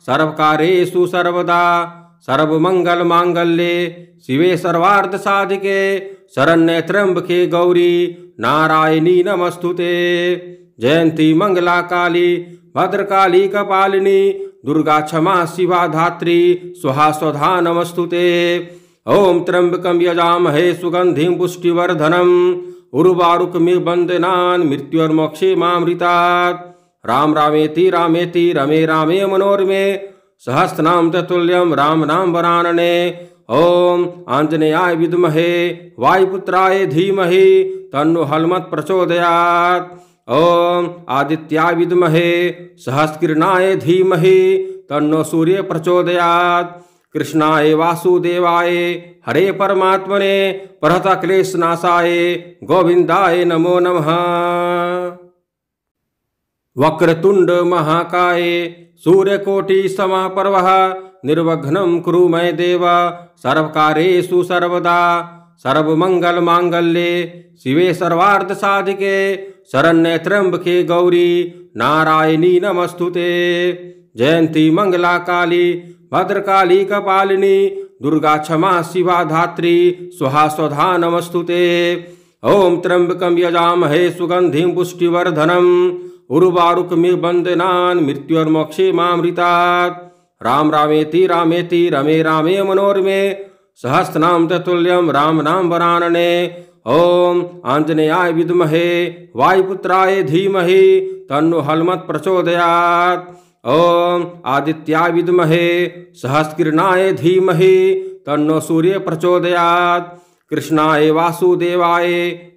सर्वकारेषु सर्वदा मंगल मांगल्ये शिवे सर्वार्थ साधिके शरण्य त्र्यंबके गौरी नारायणी नमस्तुते जयंती मंगला काली भद्रकाली कपालिनी दुर्गा क्षमा शिवा धात्री सुहा स्वधा नमस्तुते ओम त्र्यंबकम यजामहे सुगंधि पुष्टिवर्धनम उर्वारुक बंदनान मृत्यु और मामृतात् राम रामेति रामेति रमे रामे मनोरमे सहस्रनाम ततुल्यम राम नाम वरानने ओम आंजनेयाय विद्महे वायुपुत्राय धीमहि तन्नो हलमत प्रचोदयात् ओम आदित्याय विद्महे सहस्रकिरणाय धीमहि तन्नो सूर्य प्रचोदयात् कृष्णाय वासुदेवाय हरे परमात्मने परहत क्लेश नाशाय गोविंदाय नमो नमः वक्रतुंड महाकाय सूर्यकोटि समापर्व निर्वघ्नं कुरु मय देव सर्वकारेषु सर्वदा सर्वमंगल मांगल्ये शिवे सर्वार्थ साधिके शरण्य त्र्यंबके गौरी नारायणी नमस्तुते जयंती मंगला काली भद्रकाली कपालिनी दुर्गा क्षमा शिवा धात्री स्वाहा नमस्तु ते ओम त्र्यंबकम यजामहे सुगंधि पुष्टिवर्धनम उर्वारुक वंदना मृत्युर्मोक्षे मामृता राम रामेति रामेति रमे रामे मनोरमे सहस्रनाम तत्ल्यम राम नाम वरानने ओम आंजनेयाय विद्महे वायुपुत्राय धीमहि तन्नो हलमत प्रचोदयात् ओम आदित्या विदमहे सहस्किरणाय धीमहे तन्नो सूर्य प्रचोदयात् कृष्णाय वासुदेवाय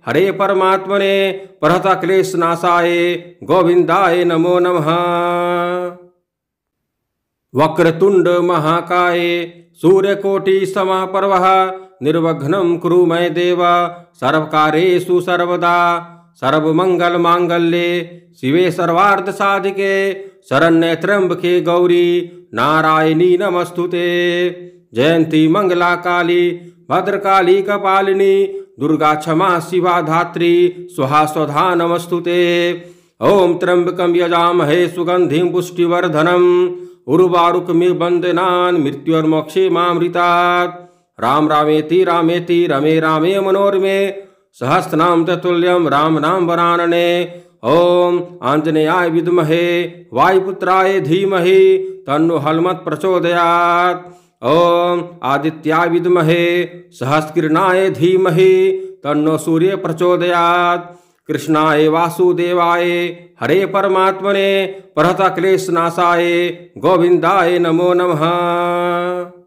हरे परमात्मने क्लेश नाशाय गोविंदाय नमो नमः वक्रतुंड महाकाय सूर्यकोटि समापर्व निर्वघ्नं कुरु मय देव सर्वकारेषु सर्वदा सर्वमङ्गलमाङ्गल्ये शिवे सर्वार्धसाधिके शरण्य त्र्यंबके गौरी नारायणी नमस्तुते जयंती मंगला काली भद्रकाली कपालिनी दुर्गा क्षमा शिवा धात्री सुहा स्वधा नमस्तुते ओम त्र्यंबक यजामहे सुगंधि पुष्टिवर्धनम उर्वारुक वंदना मृत्युर्मोक्षे मृता राम रामेति रामेति रमे रामे मनोरमे सहस्रनाम तुल्यम राम नाम वरानने ओम आंजनेय विदमहे वायुपुत्राय धीमहे तन्नो हलमत प्रचोदयात ओम आदित्याय विदमहे सहस्रकिरणाय धीमहे तन्नो सूर्य प्रचोदयात कृष्णाय वासुदेवाय हरे परमात्मने परत क्लेशनाशाय गोविंदाय नमो नमः